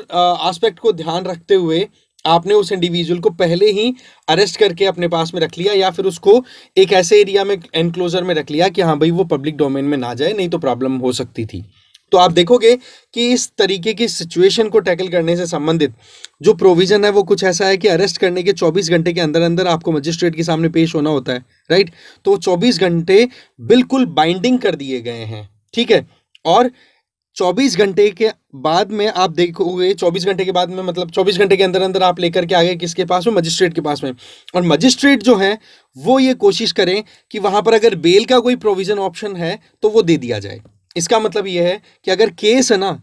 आस्पेक्ट को ध्यान रखते हुए आपने उस इंडिविजुअल को पहले ही अरेस्ट करके अपने पास में रख लिया या फिर उसको एक ऐसे एरिया में एनक्लोजर में रख लिया कि हाँ भाई वो पब्लिक डोमेन में ना जाए नहीं तो प्रॉब्लम हो सकती थी तो आप देखोगे कि इस तरीके की सिचुएशन को टैकल करने से संबंधित जो प्रोविज़न है वो कुछ ऐसा है कि अरेस्ट करने के 24 घंटे के अंदर अंदर आपको मजिस्ट्रेट के सामने पेश होना होता है राइट तो 24 घंटे बिल्कुल बाइंडिंग कर दिए गए हैं ठीक है और 24 घंटे के बाद में आप देखोगे 24 घंटे के बाद में मतलब 24 घंटे के अंदर अंदर आप लेकर के आगे किसके पास में मजिस्ट्रेट के पास में और मजिस्ट्रेट जो है वो ये कोशिश करें कि वहां पर अगर बेल का कोई प्रोविज़न ऑप्शन है तो वो दे दिया जाए इसका मतलब यह है कि अगर केस है ना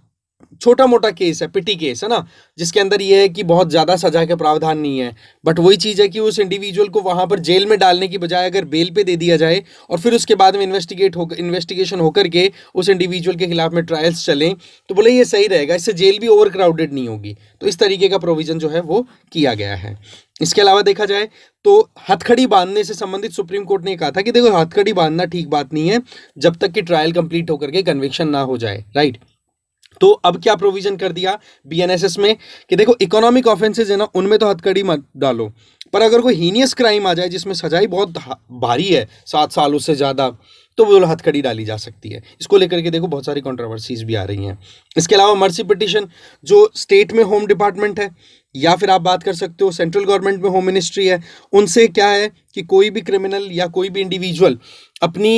छोटा मोटा केस है पिटी केस है ना जिसके अंदर यह है कि बहुत ज़्यादा सजा के प्रावधान नहीं है बट वही चीज़ है कि उस इंडिविजुअल को वहां पर जेल में डालने की बजाय अगर बेल पे दे दिया जाए और फिर उसके बाद में इन्वेस्टिगेट हो इन्वेस्टिगेशन होकर के उस इंडिविजुअल के खिलाफ में ट्रायल्स चलें तो बोले ये सही रहेगा इससे जेल भी ओवर क्राउडेड नहीं होगी तो इस तरीके का प्रोविज़न जो है वो किया गया है इसके अलावा देखा जाए तो हथखड़ी बांधने से संबंधित सुप्रीम कोर्ट ने कहा था कि देखो हथखड़ी बांधना ठीक बात नहीं है जब तक कि ट्रायल कंप्लीट होकर के कन्विक्शन ना हो जाए राइट तो अब क्या प्रोविजन कर दिया बीएनएसएस में कि देखो इकोनॉमिक ऑफेंसेज है ना उनमें तो हथकड़ी मत डालो पर अगर कोई हीनियस क्राइम आ जाए जिसमें सजाई बहुत भारी है सात साल उससे ज़्यादा तो वो हथकड़ी डाली जा सकती है इसको लेकर के देखो बहुत सारी कॉन्ट्रोवर्सीज भी आ रही हैं इसके अलावा मर्सी पिटिशन जो स्टेट में होम डिपार्टमेंट है या फिर आप बात कर सकते हो सेंट्रल गवर्नमेंट में होम मिनिस्ट्री है उनसे क्या है कि कोई भी क्रिमिनल या कोई भी इंडिविजुअल अपनी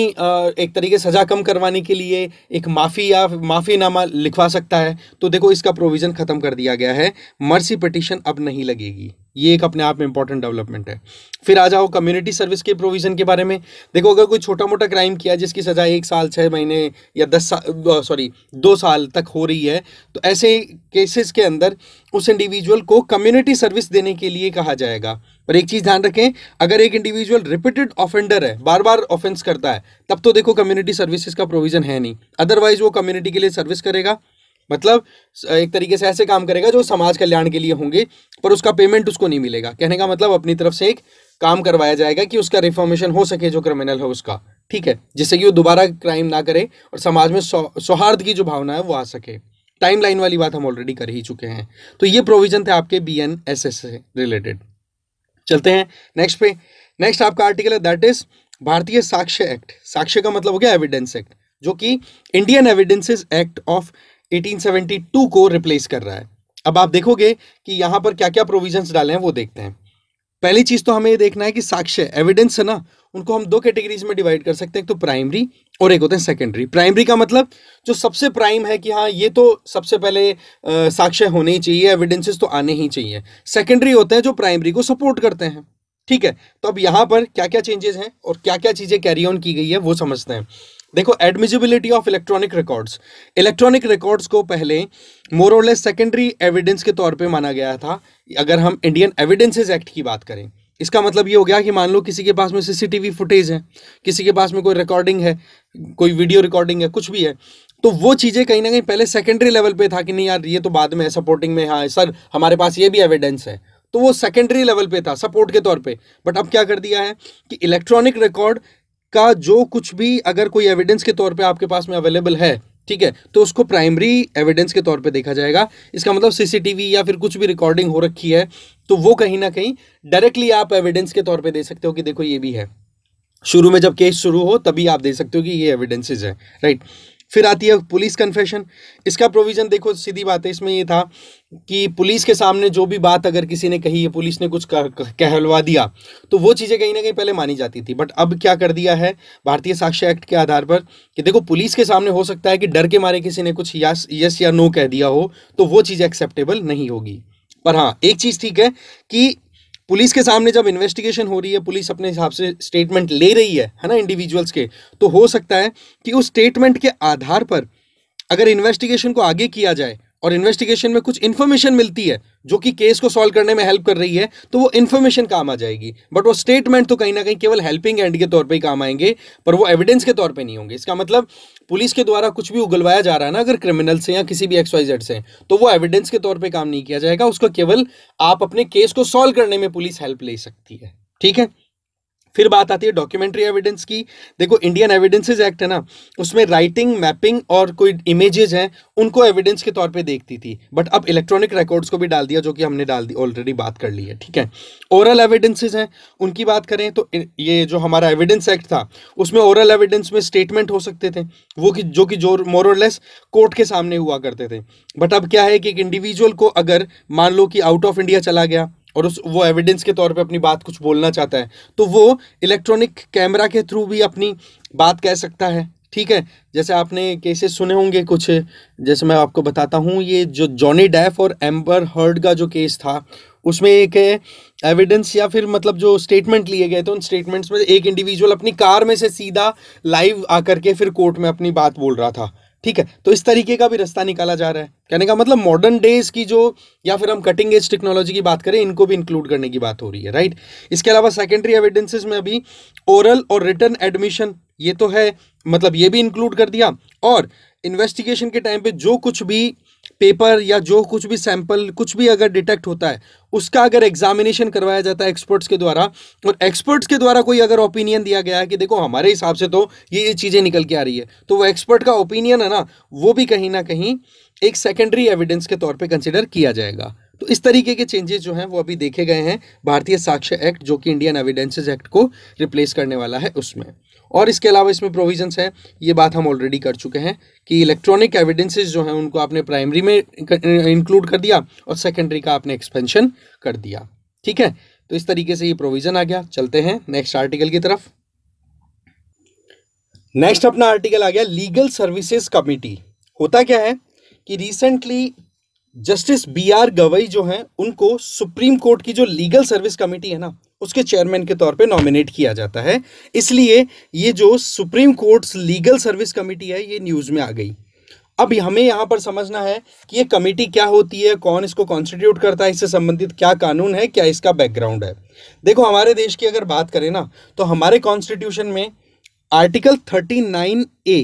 एक तरीके सज़ा कम करवाने के लिए एक माफ़ी या माफ़ीनामा लिखवा सकता है तो देखो इसका प्रोविज़न ख़त्म कर दिया गया है मर्सी पटिशन अब नहीं लगेगी ये एक अपने आप में इंपॉर्टेंट डेवलपमेंट है फिर आ जाओ कम्युनिटी सर्विस के प्रोविज़न के बारे में देखो अगर कोई छोटा मोटा क्राइम किया जिसकी सज़ा एक साल छः महीने या दस साल सॉरी दो साल तक हो रही है तो ऐसे केसेस के अंदर उस इंडिविजुअल को कम्युनिटी सर्विस देने के लिए कहा जाएगा पर एक चीज़ ध्यान रखें अगर एक इंडिविजुअल रिपीटेड ऑफेंडर है बार बार ऑफेंस करता है तब तो देखो कम्युनिटी सर्विसेज का प्रोविज़न है नहीं अदरवाइज वो कम्युनिटी के लिए सर्विस करेगा मतलब एक तरीके से ऐसे काम करेगा जो समाज कल्याण के लिए होंगे पर उसका पेमेंट उसको नहीं मिलेगा कहने का मतलब अपनी तरफ से एक काम करवाया जाएगा कि उसका रिफॉर्मेशन हो सके जो क्रिमिनल है उसका ठीक है जिससे कि वो दोबारा क्राइम ना करे और समाज में सौहार्द की जो भावना है वो आ सके टाइमलाइन वाली बात हम ऑलरेडी कर ही चुके हैं तो ये प्रोविजन थे आपके बी एन एस एस से रिलेटेड चलते हैं नेक्स्ट पे नेक्स्ट आपका आर्टिकल है दैट इज भारतीय साक्ष्य एक्ट साक्ष्य का मतलब हो गया एविडेंस एक्ट जो कि इंडियन एविडेंसेस एक्ट ऑफ 1872 को रिप्लेस कर रहा है अब आप देखोगे कि यहाँ पर क्या क्या प्रोविजंस डाले हैं वो देखते हैं पहली चीज तो हमें ये देखना है कि साक्ष्य एविडेंस है ना उनको हम दो कैटेगरीज में डिवाइड कर सकते हैं एक तो प्राइमरी और एक होते हैं सेकेंडरी प्राइमरी का मतलब जो सबसे प्राइम है कि हाँ ये तो सबसे पहले साक्ष्य होने ही चाहिए एविडेंसेस तो आने ही चाहिए सेकेंडरी होते हैं जो प्राइमरी को सपोर्ट करते हैं ठीक है तो अब यहाँ पर क्या क्या चेंजेस हैं और क्या क्या चीज़ें कैरी ऑन की गई है वो समझते हैं देखो admissibility of electronic records electronic records को पहले मोरलेस सेकेंडरी एविडेंस के तौर पे माना गया था अगर हम इंडियन एविडेंसेस एक्ट की बात करें इसका मतलब ये हो गया कि मान लो किसी के पास में सीसीटीवी फुटेज है किसी के पास में कोई रिकॉर्डिंग है कोई वीडियो रिकॉर्डिंग है कुछ भी है तो वो चीज़ें कहीं ना कहीं पहले सेकेंडरी लेवल पे था कि नहीं यार ये तो बाद में है सपोर्टिंग में हाँ सर हमारे पास ये भी एविडेंस है तो वो सेकेंडरी लेवल पे था सपोर्ट के तौर पे बट अब क्या कर दिया है कि इलेक्ट्रॉनिक रिकॉर्ड का जो कुछ भी अगर कोई एविडेंस के तौर पे आपके पास में अवेलेबल है ठीक है तो उसको प्राइमरी एविडेंस के तौर पे देखा जाएगा इसका मतलब सीसीटीवी या फिर कुछ भी रिकॉर्डिंग हो रखी है तो वो कहीं ना कहीं डायरेक्टली आप एविडेंस के तौर पे दे सकते हो कि देखो ये भी है शुरू में जब केस शुरू हो तभी आप दे सकते हो कि ये एविडेंसेज है राइट फिर आती है पुलिस कन्फेशन इसका प्रोविज़न देखो सीधी बात है इसमें ये था कि पुलिस के सामने जो भी बात अगर किसी ने कही है पुलिस ने कुछ कहलवा दिया तो वो चीज़ें कहीं ना कहीं पहले मानी जाती थी बट अब क्या कर दिया है भारतीय साक्ष्य एक्ट के आधार पर कि देखो पुलिस के सामने हो सकता है कि डर के मारे किसी ने कुछ यस यस या नो कह दिया हो तो वो चीज़ एक्सेप्टेबल नहीं होगी पर हाँ एक चीज़ ठीक है कि पुलिस के सामने जब इन्वेस्टिगेशन हो रही है पुलिस अपने हिसाब से स्टेटमेंट ले रही है है ना इंडिविजुअल्स के तो हो सकता है कि उस स्टेटमेंट के आधार पर अगर इन्वेस्टिगेशन को आगे किया जाए और इन्वेस्टिगेशन में कुछ इन्फॉर्मेशन मिलती है जो कि केस को सॉल्व करने में हेल्प कर रही है तो वो इन्फॉर्मेशन काम आ जाएगी बट वो स्टेटमेंट तो कहीं ना कहीं केवल हेल्पिंग एंड के तौर पे ही काम आएंगे पर वो एविडेंस के तौर पे नहीं होंगे इसका मतलब पुलिस के द्वारा कुछ भी उगलवाया जा रहा है ना अगर क्रिमिनल से या किसी भी एक्सवाइजेड से तो वो एविडेंस के तौर पर काम नहीं किया जाएगा उसका केवल आप अपने केस को सॉल्व करने में पुलिस हेल्प ले सकती है ठीक है फिर बात आती है डॉक्यूमेंट्री एविडेंस की देखो इंडियन एविडेंसेस एक्ट है ना उसमें राइटिंग मैपिंग और कोई इमेजेस हैं उनको एविडेंस के तौर पे देखती थी बट अब इलेक्ट्रॉनिक रिकॉर्ड्स को भी डाल दिया जो कि हमने डाल दी ऑलरेडी बात कर ली है ठीक है ओरल एविडेंसेज हैं उनकी बात करें तो ये जो हमारा एविडेंस एक्ट था उसमें ओरल एविडेंस में स्टेटमेंट हो सकते थे वो कि जो कि जो मोरलेस कोर्ट के सामने हुआ करते थे बट अब क्या है कि एक इंडिविजुअल को अगर मान लो कि आउट ऑफ इंडिया चला गया और उस वो एविडेंस के तौर पे अपनी बात कुछ बोलना चाहता है तो वो इलेक्ट्रॉनिक कैमरा के थ्रू भी अपनी बात कह सकता है ठीक है जैसे आपने केसेस सुने होंगे कुछ जैसे मैं आपको बताता हूँ ये जो जॉनी डैफ और एम्बर हर्ड का जो केस था उसमें एक एविडेंस या फिर मतलब जो स्टेटमेंट लिए गए थे उन स्टेटमेंट्स में एक इंडिविजुअल अपनी कार में से सीधा लाइव आकर के फिर कोर्ट में अपनी बात बोल रहा था ठीक है तो इस तरीके का भी रास्ता निकाला जा रहा है कहने का मतलब मॉडर्न डेज की जो या फिर हम कटिंग एज टेक्नोलॉजी की बात करें इनको भी इंक्लूड करने की बात हो रही है राइट इसके अलावा सेकेंडरी एविडेंसेस में अभी ओरल और रिटर्न एडमिशन ये तो है मतलब ये भी इंक्लूड कर दिया और इन्वेस्टिगेशन के टाइम पे जो कुछ भी पेपर या जो कुछ भी सैंपल कुछ भी अगर डिटेक्ट होता है उसका अगर एग्जामिनेशन करवाया जाता है एक्सपर्ट्स के द्वारा और एक्सपर्ट्स के द्वारा कोई अगर ओपिनियन दिया गया है कि देखो हमारे हिसाब से तो ये ये चीज़ें निकल के आ रही है तो वो एक्सपर्ट का ओपिनियन है ना वो भी कहीं ना कहीं एक सेकेंडरी एविडेंस के तौर पर कंसिडर किया जाएगा तो इस तरीके के चेंजेस जो हैं वो अभी देखे गए हैं भारतीय साक्ष्य एक्ट जो कि इंडियन एविडेंसेज एक्ट को रिप्लेस करने वाला है उसमें और इसके अलावा इसमें प्रोविजंस हैं ये बात हम ऑलरेडी कर चुके हैं कि इलेक्ट्रॉनिक एविडेंसेस जो हैं उनको आपने प्राइमरी में इंक्लूड कर दिया और सेकेंडरी का आपने एक्सपेंशन कर दिया ठीक है तो इस तरीके से ये प्रोविजन आ गया चलते हैं नेक्स्ट आर्टिकल की तरफ नेक्स्ट अपना आर्टिकल आ गया लीगल सर्विसेज कमिटी होता क्या है कि recently justice B R Gavai जो हैं उनको सुप्रीम कोर्ट की जो लीगल सर्विस कमेटी है ना उसके चेयरमैन के तौर पे नॉमिनेट किया जाता है इसलिए ये जो supreme courts legal service committee है ये न्यूज़ में आ गई अब हमें यहाँ पर समझना है कि ये कमेटी क्या होती है कौन इसको कॉन्स्टिट्यूट करता है इससे संबंधित क्या कानून है क्या इसका बैकग्राउंड है देखो हमारे देश की अगर बात करें ना तो हमारे कॉन्स्टिट्यूशन में आर्टिकल थर्टी नाइन ए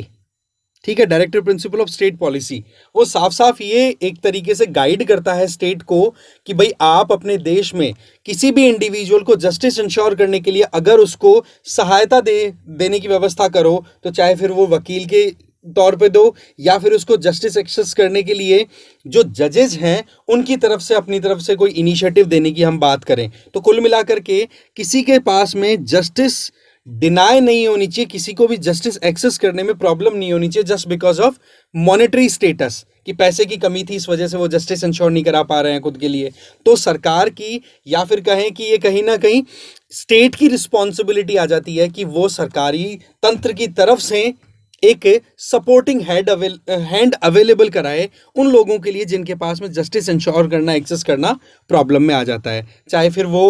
ठीक है director principal of state policy वो साफ साफ ये एक तरीके से गाइड करता है स्टेट को कि भाई आप अपने देश में किसी भी इंडिविजुअल को जस्टिस इंश्योर करने के लिए अगर उसको सहायता दे देने की व्यवस्था करो तो चाहे फिर वो वकील के तौर पे दो या फिर उसको जस्टिस एक्सेस करने के लिए जो जजेज हैं उनकी तरफ से अपनी तरफ से कोई इनिशिएटिव देने की हम बात करें तो कुल मिलाकर के किसी के पास में जस्टिस डिनाई नहीं होनी चाहिए किसी को भी जस्टिस एक्सेस करने में प्रॉब्लम नहीं होनी चाहिए just because of monetary status कि पैसे की कमी थी इस वजह से वो जस्टिस इंश्योर नहीं करा पा रहे हैं खुद के लिए तो सरकार की या फिर कहें कि ये कहीं ना कहीं स्टेट की रिस्पॉन्सिबिलिटी आ जाती है कि वो सरकारी तंत्र की तरफ से एक supporting had avail hand available कराए उन लोगों के लिए जिनके पास में जस्टिस इंश्योर करना एक्सेस करना प्रॉब्लम में आ जाता है चाहे फिर वो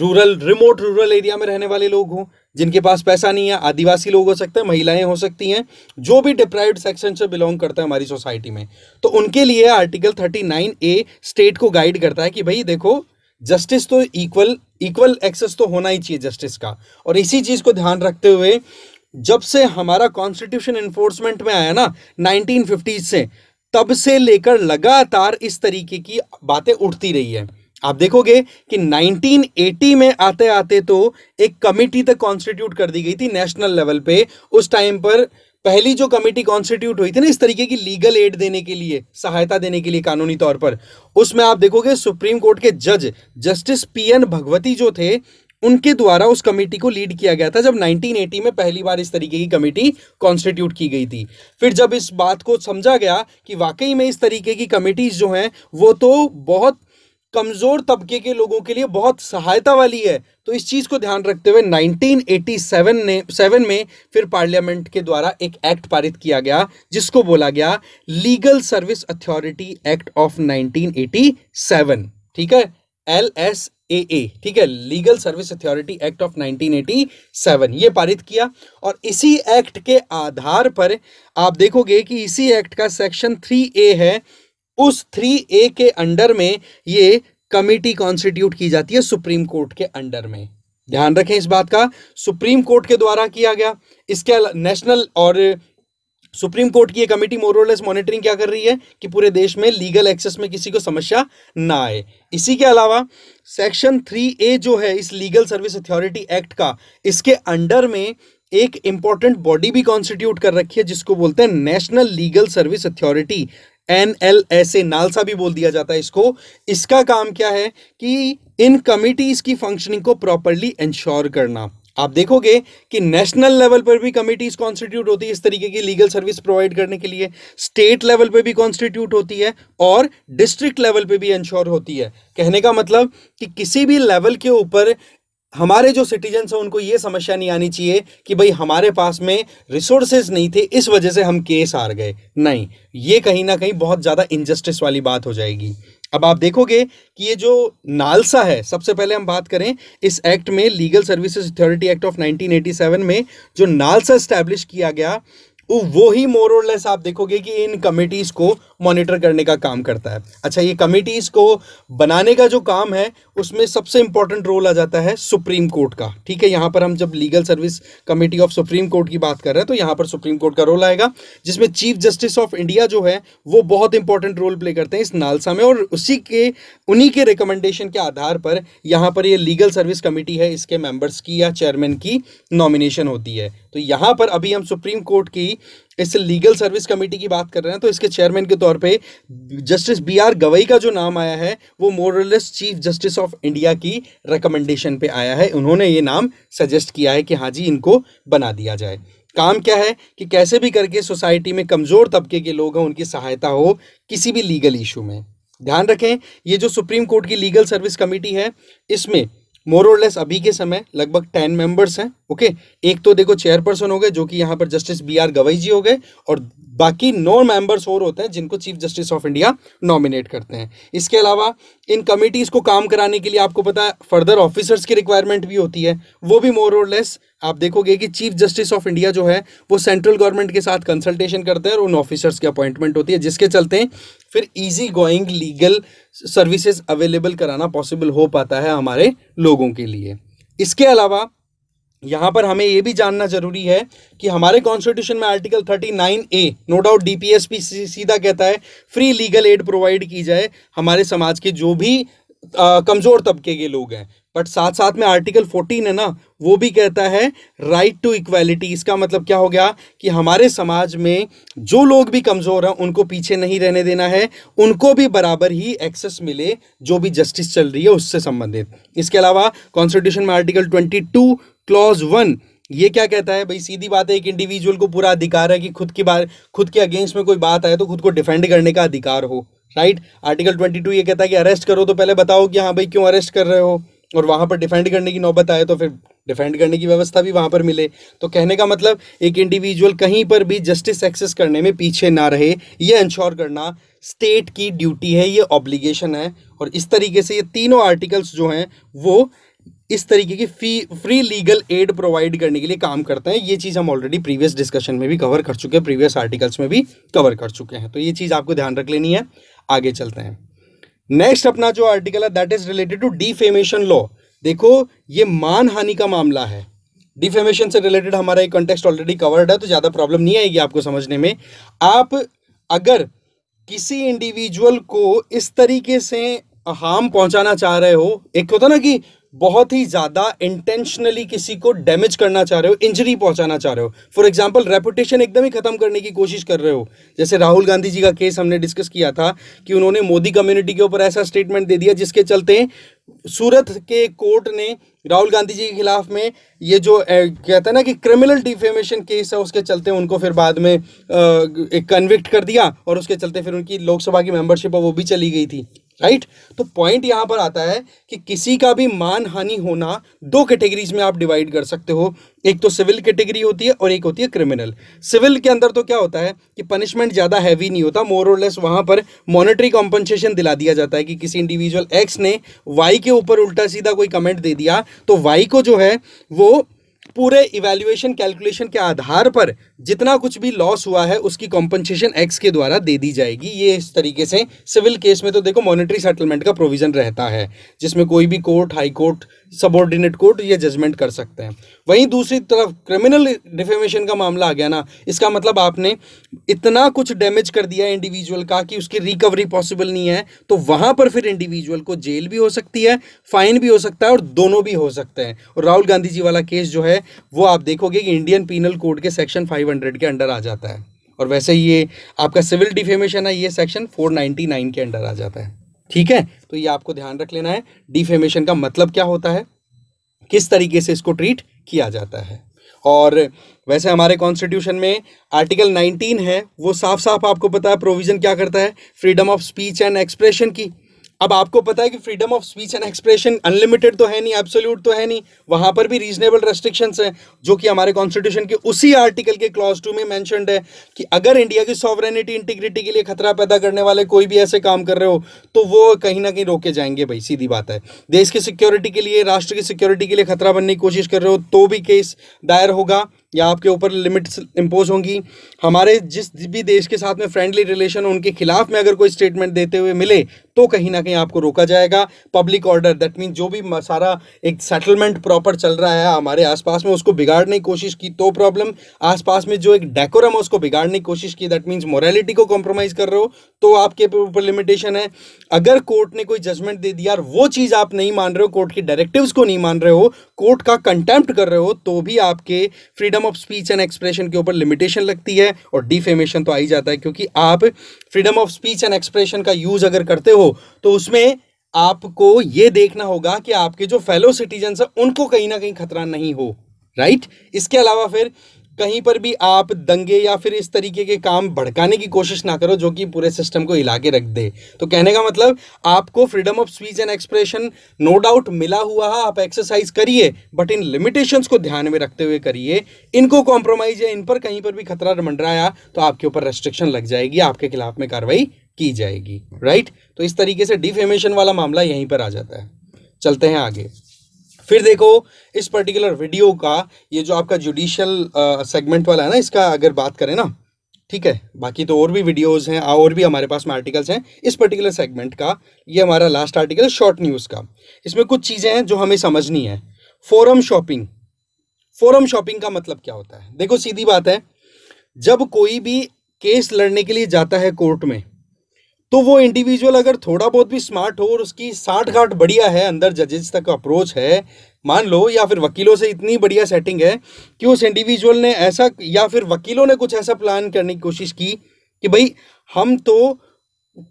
रूरल रिमोट रूरल एरिया में रहने वाले लोग हों जिनके पास पैसा नहीं है आदिवासी लोग हो सकते हैं महिलाएं हो सकती हैं जो भी डिप्राइव सेक्शन से बिलोंग करता है हमारी सोसाइटी में तो उनके लिए article thirty nine A state को गाइड करता है कि भाई देखो जस्टिस तो इक्वल इक्वल एक्सेस तो होना ही चाहिए जस्टिस का और इसी चीज़ को ध्यान रखते हुए जब से हमारा कॉन्स्टिट्यूशन इन्फोर्समेंट में आया ना नाइनटीन से तब से लेकर लगातार इस तरीके की बातें उठती रही है आप देखोगे कि 1980 में आते आते तो एक कमेटी तक कॉन्स्टिट्यूट कर दी गई थी नेशनल लेवल पे उस टाइम पर पहली जो कमेटी कॉन्स्टिट्यूट हुई थी ना इस तरीके की लीगल एड देने के लिए सहायता देने के लिए कानूनी तौर पर उसमें आप देखोगे सुप्रीम कोर्ट के जज जस्टिस पी एन भगवती जो थे उनके द्वारा उस कमेटी को लीड किया गया था जब 1980 में पहली बार इस तरीके की कमेटी कॉन्स्टिट्यूट की गई थी फिर जब इस बात को समझा गया कि वाकई में इस तरीके की कमेटीज जो हैं वो तो बहुत कमज़ोर तबके के लोगों के लिए बहुत सहायता वाली है तो इस चीज़ को ध्यान रखते हुए 1987 ने सेवन में फिर पार्लियामेंट के द्वारा एक एक्ट पारित किया गया जिसको बोला गया legal service authority act of 1987 ठीक है एल एस ए ए ठीक है legal service authority act of 1987 ये पारित किया और इसी एक्ट के आधार पर आप देखोगे कि इसी एक्ट का सेक्शन थ्री ए है उस थ्री ए के अंडर में ये कमेटी कॉन्स्टिट्यूट की जाती है सुप्रीम कोर्ट के अंडर में ध्यान रखें इस बात का सुप्रीम कोर्ट के द्वारा किया गया इसके नेशनल और सुप्रीम कोर्ट की ये कमेटी मोरलेस मॉनिटरिंग क्या कर रही है कि पूरे देश में लीगल एक्सेस में किसी को समस्या ना आए इसी के अलावा सेक्शन थ्री ए जो है इस लीगल सर्विस अथॉरिटी एक्ट का इसके अंडर में एक इंपॉर्टेंट बॉडी भी कॉन्स्टिट्यूट कर रखी है जिसको बोलते हैं national legal service authority N L S A NALSA भी बोल दिया जाता है इसको इसका काम क्या है कि इन कमिटीज़ की फंक्शनिंग को प्रॉपरली इंश्योर करना आप देखोगे कि नेशनल लेवल पर भी कमिटीज कॉन्स्टिट्यूट होती है इस तरीके की लीगल सर्विस प्रोवाइड करने के लिए स्टेट लेवल पर भी कॉन्स्टिट्यूट होती है और डिस्ट्रिक्ट लेवल पर भी इंश्योर होती है कहने का मतलब कि किसी भी लेवल के ऊपर हमारे जो सिटीजन्स हैं उनको ये समस्या नहीं आनी चाहिए कि भाई हमारे पास में रिसोर्सेज नहीं थे इस वजह से हम केस हार गए नहीं ये कहीं ना कहीं बहुत ज़्यादा इनजस्टिस वाली बात हो जाएगी अब आप देखोगे कि ये जो नालसा है सबसे पहले हम बात करें इस एक्ट में legal services authority act of 1987 में जो नालसा स्टैब्लिश किया गया वो ही लेस आप देखोगे कि इन कमेटीज़ को मॉनिटर करने का काम करता है अच्छा ये कमेटीज़ को बनाने का जो काम है उसमें सबसे इंपॉर्टेंट रोल आ जाता है सुप्रीम कोर्ट का ठीक है यहाँ पर हम जब legal service committee of supreme court की बात कर रहे हैं तो यहाँ पर सुप्रीम कोर्ट का रोल आएगा जिसमें चीफ जस्टिस ऑफ इंडिया जो है वो बहुत इंपॉर्टेंट रोल प्ले करते हैं इस नालसा में और उसी के उन्हीं के रिकमेंडेशन के आधार पर यहाँ पर ये लीगल सर्विस कमेटी है इसके मेंबर्स की या चेयरमैन की नॉमिनेशन होती है तो यहाँ पर अभी हम सुप्रीम कोर्ट की इस लीगल सर्विस कमेटी की बात कर रहे हैं तो इसके चेयरमैन के तौर पे जस्टिस बी आर गवई का जो नाम आया है वो मोरलेस चीफ जस्टिस ऑफ इंडिया की रिकमेंडेशन पे आया है उन्होंने ये नाम सजेस्ट किया है कि हाँ जी इनको बना दिया जाए काम क्या है कि कैसे भी करके सोसाइटी में कमज़ोर तबके के लोग हैं उनकी सहायता हो किसी भी लीगल इशू में ध्यान रखें ये जो सुप्रीम कोर्ट की लीगल सर्विस कमेटी है इसमें मोर और लेस अभी के समय लगभग टेन मेंबर्स हैं ओके एक तो देखो चेयरपर्सन हो गए जो कि यहाँ पर justice B R Gavai ji हो गए और बाकी नौ मेंबर्स और होते हैं जिनको chief justice of India nominate करते हैं इसके अलावा इन कमिटीज़ को काम कराने के लिए आपको पता है फर्दर ऑफिसर्स की रिक्वायरमेंट भी होती है वो भी मोर और लेस आप देखोगे कि चीफ जस्टिस ऑफ इंडिया जो है वो सेंट्रल गवर्नमेंट के साथ कंसल्टेशन करते हैं और उन ऑफिसर्स की अपॉइंटमेंट होती है जिसके चलते फिर easy going legal services available कराना पॉसिबल हो पाता है हमारे लोगों के लिए इसके अलावा यहाँ पर हमें ये भी जानना जरूरी है कि हमारे कॉन्स्टिट्यूशन में article 39 A no doubt DPSP सीधा कहता है फ्री लीगल एड प्रोवाइड की जाए हमारे समाज के जो भी कमज़ोर तबके के लोग हैं बट साथ साथ में आर्टिकल 14 है ना वो भी कहता है राइट टू इक्वालिटी इसका मतलब क्या हो गया कि हमारे समाज में जो लोग भी कमज़ोर हैं उनको पीछे नहीं रहने देना है उनको भी बराबर ही एक्सेस मिले जो भी जस्टिस चल रही है उससे संबंधित इसके अलावा कॉन्स्टिट्यूशन में आर्टिकल 22 क्लॉज वन ये क्या कहता है भाई सीधी बात है एक इंडिविजुअल को पूरा अधिकार है कि खुद की बार खुद के अगेंस्ट में कोई बात आए तो खुद को डिफेंड करने का अधिकार हो राइट आर्टिकल टू ये कहता है कि अरेस्ट करो तो पहले बताओ कि हाँ भाई क्यों अरेस्ट कर रहे हो और वहाँ पर डिफेंड करने की नौबत आए तो फिर डिफेंड करने की व्यवस्था भी वहाँ पर मिले तो कहने का मतलब एक इंडिविजुअल कहीं पर भी जस्टिस एक्सेस करने में पीछे ना रहे ये इंश्योर करना स्टेट की ड्यूटी है ये ऑब्लिगेशन है और इस तरीके से ये तीनों आर्टिकल्स जो हैं वो इस तरीके की fee free legal aid provide करने के लिए काम करते हैं ये चीज़ हम ऑलरेडी प्रीवियस डिस्कशन में भी कवर कर चुके हैं प्रीवियस आर्टिकल्स में भी कवर कर चुके हैं तो ये चीज़ आपको ध्यान रख लेनी है आगे चलते हैं नेक्स्ट अपना जो आर्टिकल है that is related to defamation law देखो ये मान हानि का मामला है डिफेमेशन से रिलेटेड हमारा एक कॉन्टेक्स्ट ऑलरेडी कवर्ड है तो ज़्यादा प्रॉब्लम नहीं आएगी आपको समझने में आप अगर किसी इंडिविजुअल को इस तरीके से हार्म पहुंचाना चाह रहे हो एक होता ना कि बहुत ही ज़्यादा इंटेंशनली किसी को डैमेज करना चाह रहे हो इंजरी पहुंचाना चाह रहे हो फॉर एग्जांपल रेपुटेशन एकदम ही ख़त्म करने की कोशिश कर रहे हो जैसे राहुल गांधी जी का केस हमने डिस्कस किया था कि उन्होंने मोदी कम्युनिटी के ऊपर ऐसा स्टेटमेंट दे दिया जिसके चलते सूरत के कोर्ट ने राहुल गांधी जी के खिलाफ में ये जो कहता है ना कि क्रिमिनल डिफेमेशन केस है उसके चलते उनको फिर बाद में कन्विक्ट कर दिया और उसके चलते फिर उनकी लोकसभा की मेंबरशिप है वो भी चली गई थी राइट तो पॉइंट यहां पर आता है कि किसी का भी मान हानि होना दो कैटेगरीज में आप डिवाइड कर सकते हो एक तो सिविल कैटेगरी होती है और एक होती है क्रिमिनल सिविल के अंदर तो क्या होता है कि पनिशमेंट ज़्यादा हैवी नहीं होता मोर और लेस वहां पर मॉनेटरी कॉम्पनसेशन दिला दिया जाता है कि किसी इंडिविजुअल एक्स ने वाई के ऊपर उल्टा सीधा कोई कमेंट दे दिया तो वाई को जो है वो पूरे इवेल्युएशन कैलकुलेशन के आधार पर जितना कुछ भी लॉस हुआ है उसकी कॉम्पनसेशन एक्स के द्वारा दे दी जाएगी ये इस तरीके से सिविल केस में तो देखो मॉनेटरी सेटलमेंट का प्रोविजन रहता है जिसमें कोई भी court high court subordinate court ये जजमेंट कर सकते हैं वहीं दूसरी तरफ क्रिमिनल डिफेमेशन का मामला आ गया ना इसका मतलब आपने इतना कुछ डैमेज कर दिया इंडिविजुअल का कि उसकी रिकवरी पॉसिबल नहीं है तो वहां पर फिर इंडिविजुअल को जेल भी हो सकती है फाइन भी हो सकता है और दोनों भी हो सकते हैं और राहुल गांधी जी वाला केस जो है वो आप देखोगे कि इंडियन पीनल कोड के सेक्शन फाइव के अंडर आ जाता है और वैसे ये आपका सिविल डिफेमेशन है ये सेक्शन 499 के अंडर आ जाता है ठीक है तो ये आपको ध्यान रख लेना है डिफेमेशन का मतलब क्या होता है किस तरीके से इसको ट्रीट किया जाता है और वैसे हमारे कॉन्स्टिट्यूशन में आर्टिकल 19 है वो साफ साफ आपको पता है प्रोविज़न क्या करता है freedom of speech and expression की अब आपको पता है कि freedom of speech and expression unlimited तो है नहीं एब्सोल्यूट तो है नहीं वहां पर भी रीजनेबल रेस्ट्रिक्शंस हैं जो कि हमारे कॉन्स्टिट्यूशन के उसी आर्टिकल के क्लॉज टू में मैंशनड है कि अगर इंडिया की सॉवरेनिटी इंटीग्रिटी के लिए खतरा पैदा करने वाले कोई भी ऐसे काम कर रहे हो तो वो कहीं ना कहीं रोके जाएंगे भाई सीधी बात है देश की सिक्योरिटी के लिए राष्ट्र की सिक्योरिटी के लिए खतरा बनने की कोशिश कर रहे हो तो भी केस दायर होगा या आपके ऊपर लिमिट्स इम्पोज होंगी हमारे जिस भी देश के साथ में फ्रेंडली रिलेशन हो उनके खिलाफ में अगर कोई स्टेटमेंट देते हुए मिले तो कहीं ना कहीं आपको रोका जाएगा पब्लिक ऑर्डर दैट मीन जो भी सारा एक सेटलमेंट प्रॉपर चल रहा है हमारे आसपास में उसको बिगाड़ने की कोशिश की तो प्रॉब्लम आसपास में जो एक डेकोरम है उसको बिगाड़ने की कोशिश की दैट मीन्स मॉरेलीटी को कॉम्प्रोमाइज़ कर रहे हो तो आपके ऊपर लिमिटेशन है अगर कोर्ट ने कोई जजमेंट दे दिया और वो चीज़ आप नहीं मान रहे हो कोर्ट के डायरेक्टिव को नहीं मान रहे हो कोर्ट का कंटेम्प्ट कर रहे हो तो भी आपके freedom freedom of speech and expression के ऊपर लिमिटेशन लगती है और डिफेमेशन तो आ ही जाता है क्योंकि आप freedom of speech and expression का यूज अगर करते हो तो उसमें आपको ये देखना होगा कि आपके जो फेलो सिटीजन्स हैं उनको कहीं ना कहीं खतरा नहीं हो राइट इसके अलावा फिर कहीं पर भी आप दंगे या फिर इस तरीके के काम भड़काने की कोशिश ना करो जो कि पूरे सिस्टम को हिला के रख दे तो कहने का मतलब आपको freedom of speech and expression no doubt मिला हुआ है आप एक्सरसाइज करिए बट इन लिमिटेशंस को ध्यान में रखते हुए करिए इनको कॉम्प्रोमाइज या इन पर कहीं पर भी खतरा मंडराया तो आपके ऊपर रेस्ट्रिक्शन लग जाएगी आपके खिलाफ में कार्रवाई की जाएगी राइट तो इस तरीके से डिफेमेशन वाला मामला यहीं पर आ जाता है चलते हैं आगे फिर देखो इस पर्टिकुलर वीडियो का ये जो आपका जुडिशल सेगमेंट वाला है ना इसका अगर बात करें ना ठीक है बाकी तो और भी वीडियोस हैं और भी हमारे पास में आर्टिकल्स हैं इस पर्टिकुलर सेगमेंट का ये हमारा लास्ट आर्टिकल है शॉर्ट न्यूज़ का इसमें कुछ चीज़ें हैं जो हमें समझनी है फोरम शॉपिंग फोरम शॉपिंग का मतलब क्या होता है देखो सीधी बात है जब कोई भी केस लड़ने के लिए जाता है कोर्ट में तो वो इंडिविजुअल अगर थोड़ा बहुत भी स्मार्ट हो और उसकी साठ गांठ बढ़िया है अंदर जजेस तक अप्रोच है मान लो या फिर वकीलों से इतनी बढ़िया सेटिंग है कि उस इंडिविजुअल ने ऐसा या फिर वकीलों ने कुछ ऐसा प्लान करने की कोशिश की कि भाई हम तो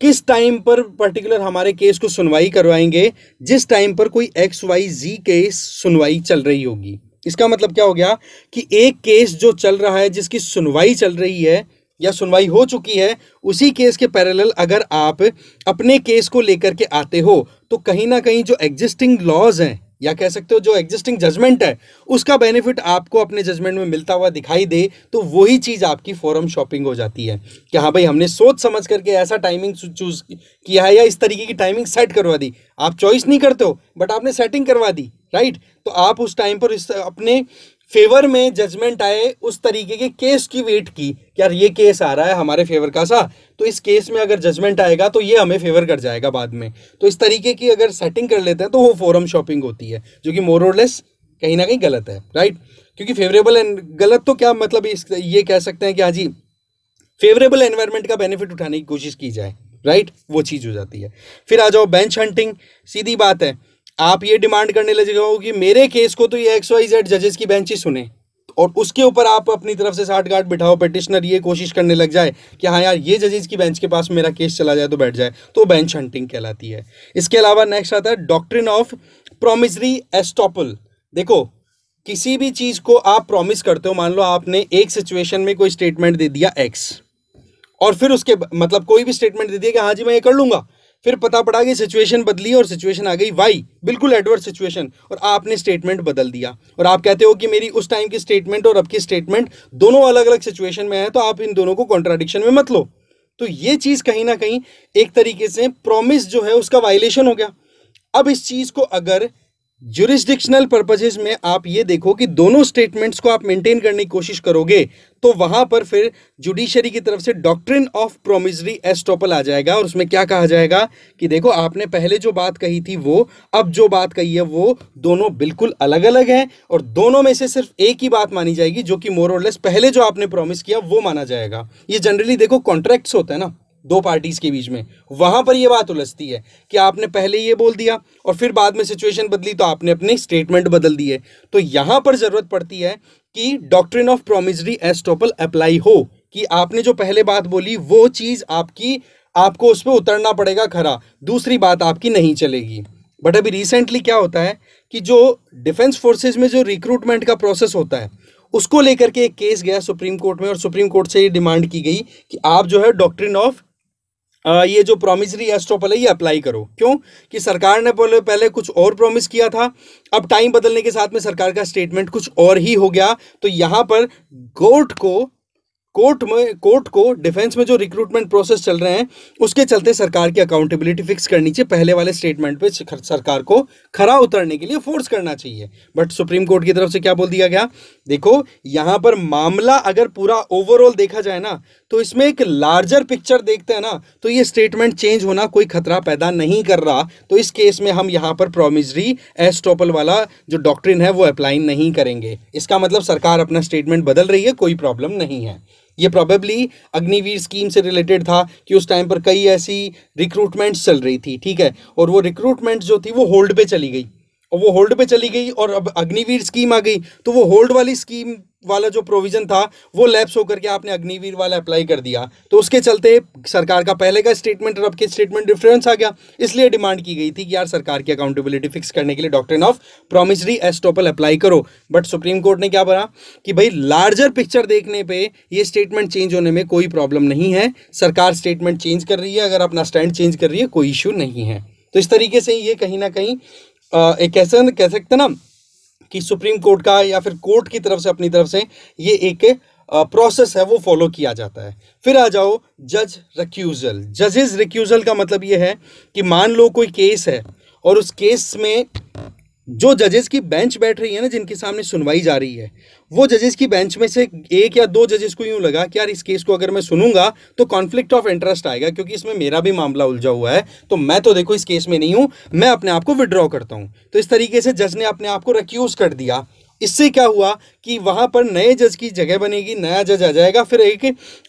किस टाइम पर पर्टिकुलर हमारे केस को सुनवाई करवाएंगे जिस टाइम पर कोई एक्स वाई जी केस सुनवाई चल रही होगी इसका मतलब क्या हो गया कि एक केस जो चल रहा है जिसकी सुनवाई चल रही है या सुनवाई हो चुकी है उसी केस के पैरेलल अगर आप अपने केस को लेकर के आते हो तो कहीं ना कहीं जो एग्जिस्टिंग लॉज हैं या कह सकते हो जो एग्जिस्टिंग जजमेंट है उसका बेनिफिट आपको अपने जजमेंट में मिलता हुआ दिखाई दे तो वही चीज़ आपकी फॉरम शॉपिंग हो जाती है कि हाँ भाई हमने सोच समझ करके ऐसा टाइमिंग चूज किया है या इस तरीके की टाइमिंग सेट करवा दी आप चॉइस नहीं करते हो बट आपने सेटिंग करवा दी राइट तो आप उस टाइम पर इस अपने फेवर में जजमेंट आए उस तरीके के केस की वेट की यार ये केस आ रहा है हमारे फेवर का सा तो इस केस में अगर जजमेंट आएगा तो ये हमें फेवर कर जाएगा बाद में तो इस तरीके की अगर सेटिंग कर लेते हैं तो वो फोरम शॉपिंग होती है जो कि मोरलेस कहीं ना कहीं गलत है राइट क्योंकि फेवरेबल एंड गलत तो क्या मतलब इस ये कह सकते हैं कि हाँ जी फेवरेबल एनवायरमेंट का बेनिफिट उठाने की कोशिश की जाए राइट वो चीज़ हो जाती है फिर आ जाओ बेंच हंटिंग सीधी बात है आप ये डिमांड करने लगे हो कि मेरे केस को तो ये एक्स वाई जेड जजेस की बेंच ही सुने और उसके ऊपर आप अपनी तरफ से साठ गार्ड बिठाओ पिटिशनर ये कोशिश करने लग जाए कि हाँ यार ये जजेज की बेंच के पास मेरा केस चला जाए तो बैठ जाए तो बेंच हंटिंग कहलाती है इसके अलावा नेक्स्ट आता है डॉक्ट्रिन ऑफ प्रोमिसरी एस्टोपल देखो किसी भी चीज़ को आप प्रॉमिस करते हो मान लो आपने एक सिचुएशन में कोई स्टेटमेंट दे दिया एक्स और फिर उसके मतलब कोई भी स्टेटमेंट दे दिया कि हाँ जी मैं ये कर लूँगा फिर पता पड़ा कि सिचुएशन बदली और सिचुएशन आ गई वाई बिल्कुल एडवर्स सिचुएशन और आपने स्टेटमेंट बदल दिया और आप कहते हो कि मेरी उस टाइम की स्टेटमेंट और अब की स्टेटमेंट दोनों अलग अलग सिचुएशन में है तो आप इन दोनों को कॉन्ट्राडिक्शन में मत लो तो ये चीज़ कहीं ना कहीं एक तरीके से प्रोमिस जो है उसका वायलेशन हो गया अब इस चीज़ को अगर जुरिस्डिक्शनल पर्पजेज में आप ये देखो कि दोनों स्टेटमेंट्स को आप मेंटेन करने की कोशिश करोगे तो वहां पर फिर जुडिशरी की तरफ से डॉक्ट्रिन ऑफ प्रोमिजरी एस्टोपल आ जाएगा और उसमें क्या कहा जाएगा कि देखो आपने पहले जो बात कही थी वो अब जो बात कही है वो दोनों बिल्कुल अलग अलग हैं और दोनों में से सिर्फ एक ही बात मानी जाएगी जो कि मोर और लेस पहले जो आपने प्रोमिस किया वो माना जाएगा ये जनरली देखो कॉन्ट्रैक्ट्स होते हैं ना दो पार्टीज़ के बीच में वहां पर यह बात उलझती है कि आपने पहले ये बोल दिया और फिर बाद में सिचुएशन बदली तो आपने अपने स्टेटमेंट बदल दिए तो यहां पर ज़रूरत पड़ती है कि doctrine of promissory estoppel apply हो कि आपने जो पहले बात बोली वो चीज़ आपकी आपको उस पर उतरना पड़ेगा खरा दूसरी बात आपकी नहीं चलेगी बट अभी रिसेंटली क्या होता है कि जो डिफेंस फोर्सेज में जो रिक्रूटमेंट का प्रोसेस होता है उसको लेकर के एक केस गया सुप्रीम कोर्ट में और सुप्रीम कोर्ट से ये डिमांड की गई कि आप जो है डॉक्ट्रिन ऑफ ये जो प्रोमिसरी एस्टोपल है ये अप्लाई करो क्यों कि सरकार ने पहले पहले कुछ और प्रॉमिस किया था अब टाइम बदलने के साथ में सरकार का स्टेटमेंट कुछ और ही हो गया तो यहाँ पर गोट को कोर्ट में कोर्ट को डिफेंस में जो रिक्रूटमेंट प्रोसेस चल रहे हैं उसके चलते सरकार की अकाउंटेबिलिटी फिक्स करनी चाहिए पहले वाले स्टेटमेंट पे सरकार को खरा उतरने के लिए फोर्स करना चाहिए बट सुप्रीम कोर्ट की तरफ से क्या बोल दिया गया देखो यहाँ पर मामला अगर पूरा ओवरऑल देखा जाए ना तो इसमें एक लार्जर पिक्चर देखते हैं ना तो ये स्टेटमेंट चेंज होना कोई खतरा पैदा नहीं कर रहा तो इस केस में हम यहाँ पर प्रोमिजरी एस्टोपल वाला जो डॉक्ट्रिन है वो अप्लाई नहीं करेंगे इसका मतलब सरकार अपना स्टेटमेंट बदल रही है कोई प्रॉब्लम नहीं है ये प्रॉबेबली अग्निवीर स्कीम से रिलेटेड था कि उस टाइम पर कई ऐसी रिक्रूटमेंट्स चल रही थी ठीक है और वो रिक्रूटमेंट्स जो थी वो होल्ड पे चली गई और वो होल्ड पे चली गई और अब अग्निवीर स्कीम आ गई तो वो होल्ड वाली स्कीम वाला जो प्रोविजन था वो लैप्स होकर के आपने अग्निवीर वाला अप्लाई कर दिया तो उसके चलते सरकार का पहले का स्टेटमेंट और अब के स्टेटमेंट डिफरेंस आ गया इसलिए डिमांड की गई थी कि यार सरकार की अकाउंटेबिलिटी फिक्स करने के लिए doctrine of promissory estoppel apply करो बट सुप्रीम कोर्ट ने क्या बना कि भाई लार्जर पिक्चर देखने पर यह स्टेटमेंट चेंज होने में कोई प्रॉब्लम नहीं है सरकार स्टेटमेंट चेंज कर रही है अगर अपना स्टैंड चेंज कर रही है कोई इश्यू नहीं है तो इस तरीके से ये कहीं ना कहीं एक कैसे कह सकते ना कि सुप्रीम कोर्ट का या फिर कोर्ट की तरफ से अपनी तरफ से ये एक प्रोसेस है वो फॉलो किया जाता है फिर आ जाओ जज रिक्यूजल जजेज रिक्यूजल का मतलब ये है कि मान लो कोई केस है और उस केस में जो जजेस की बेंच बैठ रही है ना जिनके सामने सुनवाई जा रही है वो जजेस की बेंच में से एक या दो जजेस को यूं लगा कि यार इस केस को अगर मैं सुनूंगा तो कॉन्फ्लिक्ट ऑफ इंटरेस्ट आएगा क्योंकि इसमें मेरा भी मामला उलझा हुआ है तो मैं तो देखो इस केस में नहीं हूं मैं अपने आप को विड्रॉ करता हूं तो इस तरीके से जज ने अपने आप को रिक्यूज कर दिया इससे क्या हुआ कि वहाँ पर नए जज की जगह बनेगी नया जज आ जाएगा फिर एक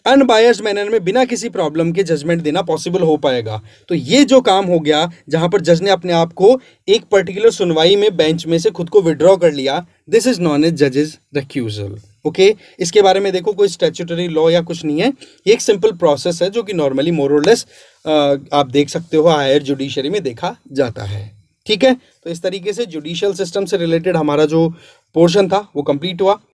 अनबायस्ड मैनर में बिना किसी प्रॉब्लम के जजमेंट देना पॉसिबल हो पाएगा तो ये जो काम हो गया जहाँ पर जज ने अपने आप को एक पर्टिकुलर सुनवाई में बेंच में से खुद को विड्रॉ कर लिया दिस इज नॉन एज जजेज रिक्यूजल ओके इसके बारे में देखो कोई स्टेचुटरी लॉ या कुछ नहीं है ये एक सिंपल प्रोसेस है जो कि नॉर्मली मोरलेस आप देख सकते हो हायर जुडिशरी में देखा जाता है ठीक है तो इस तरीके से जुडिशियल सिस्टम से रिलेटेड हमारा जो पोर्शन था वो कंप्लीट हुआ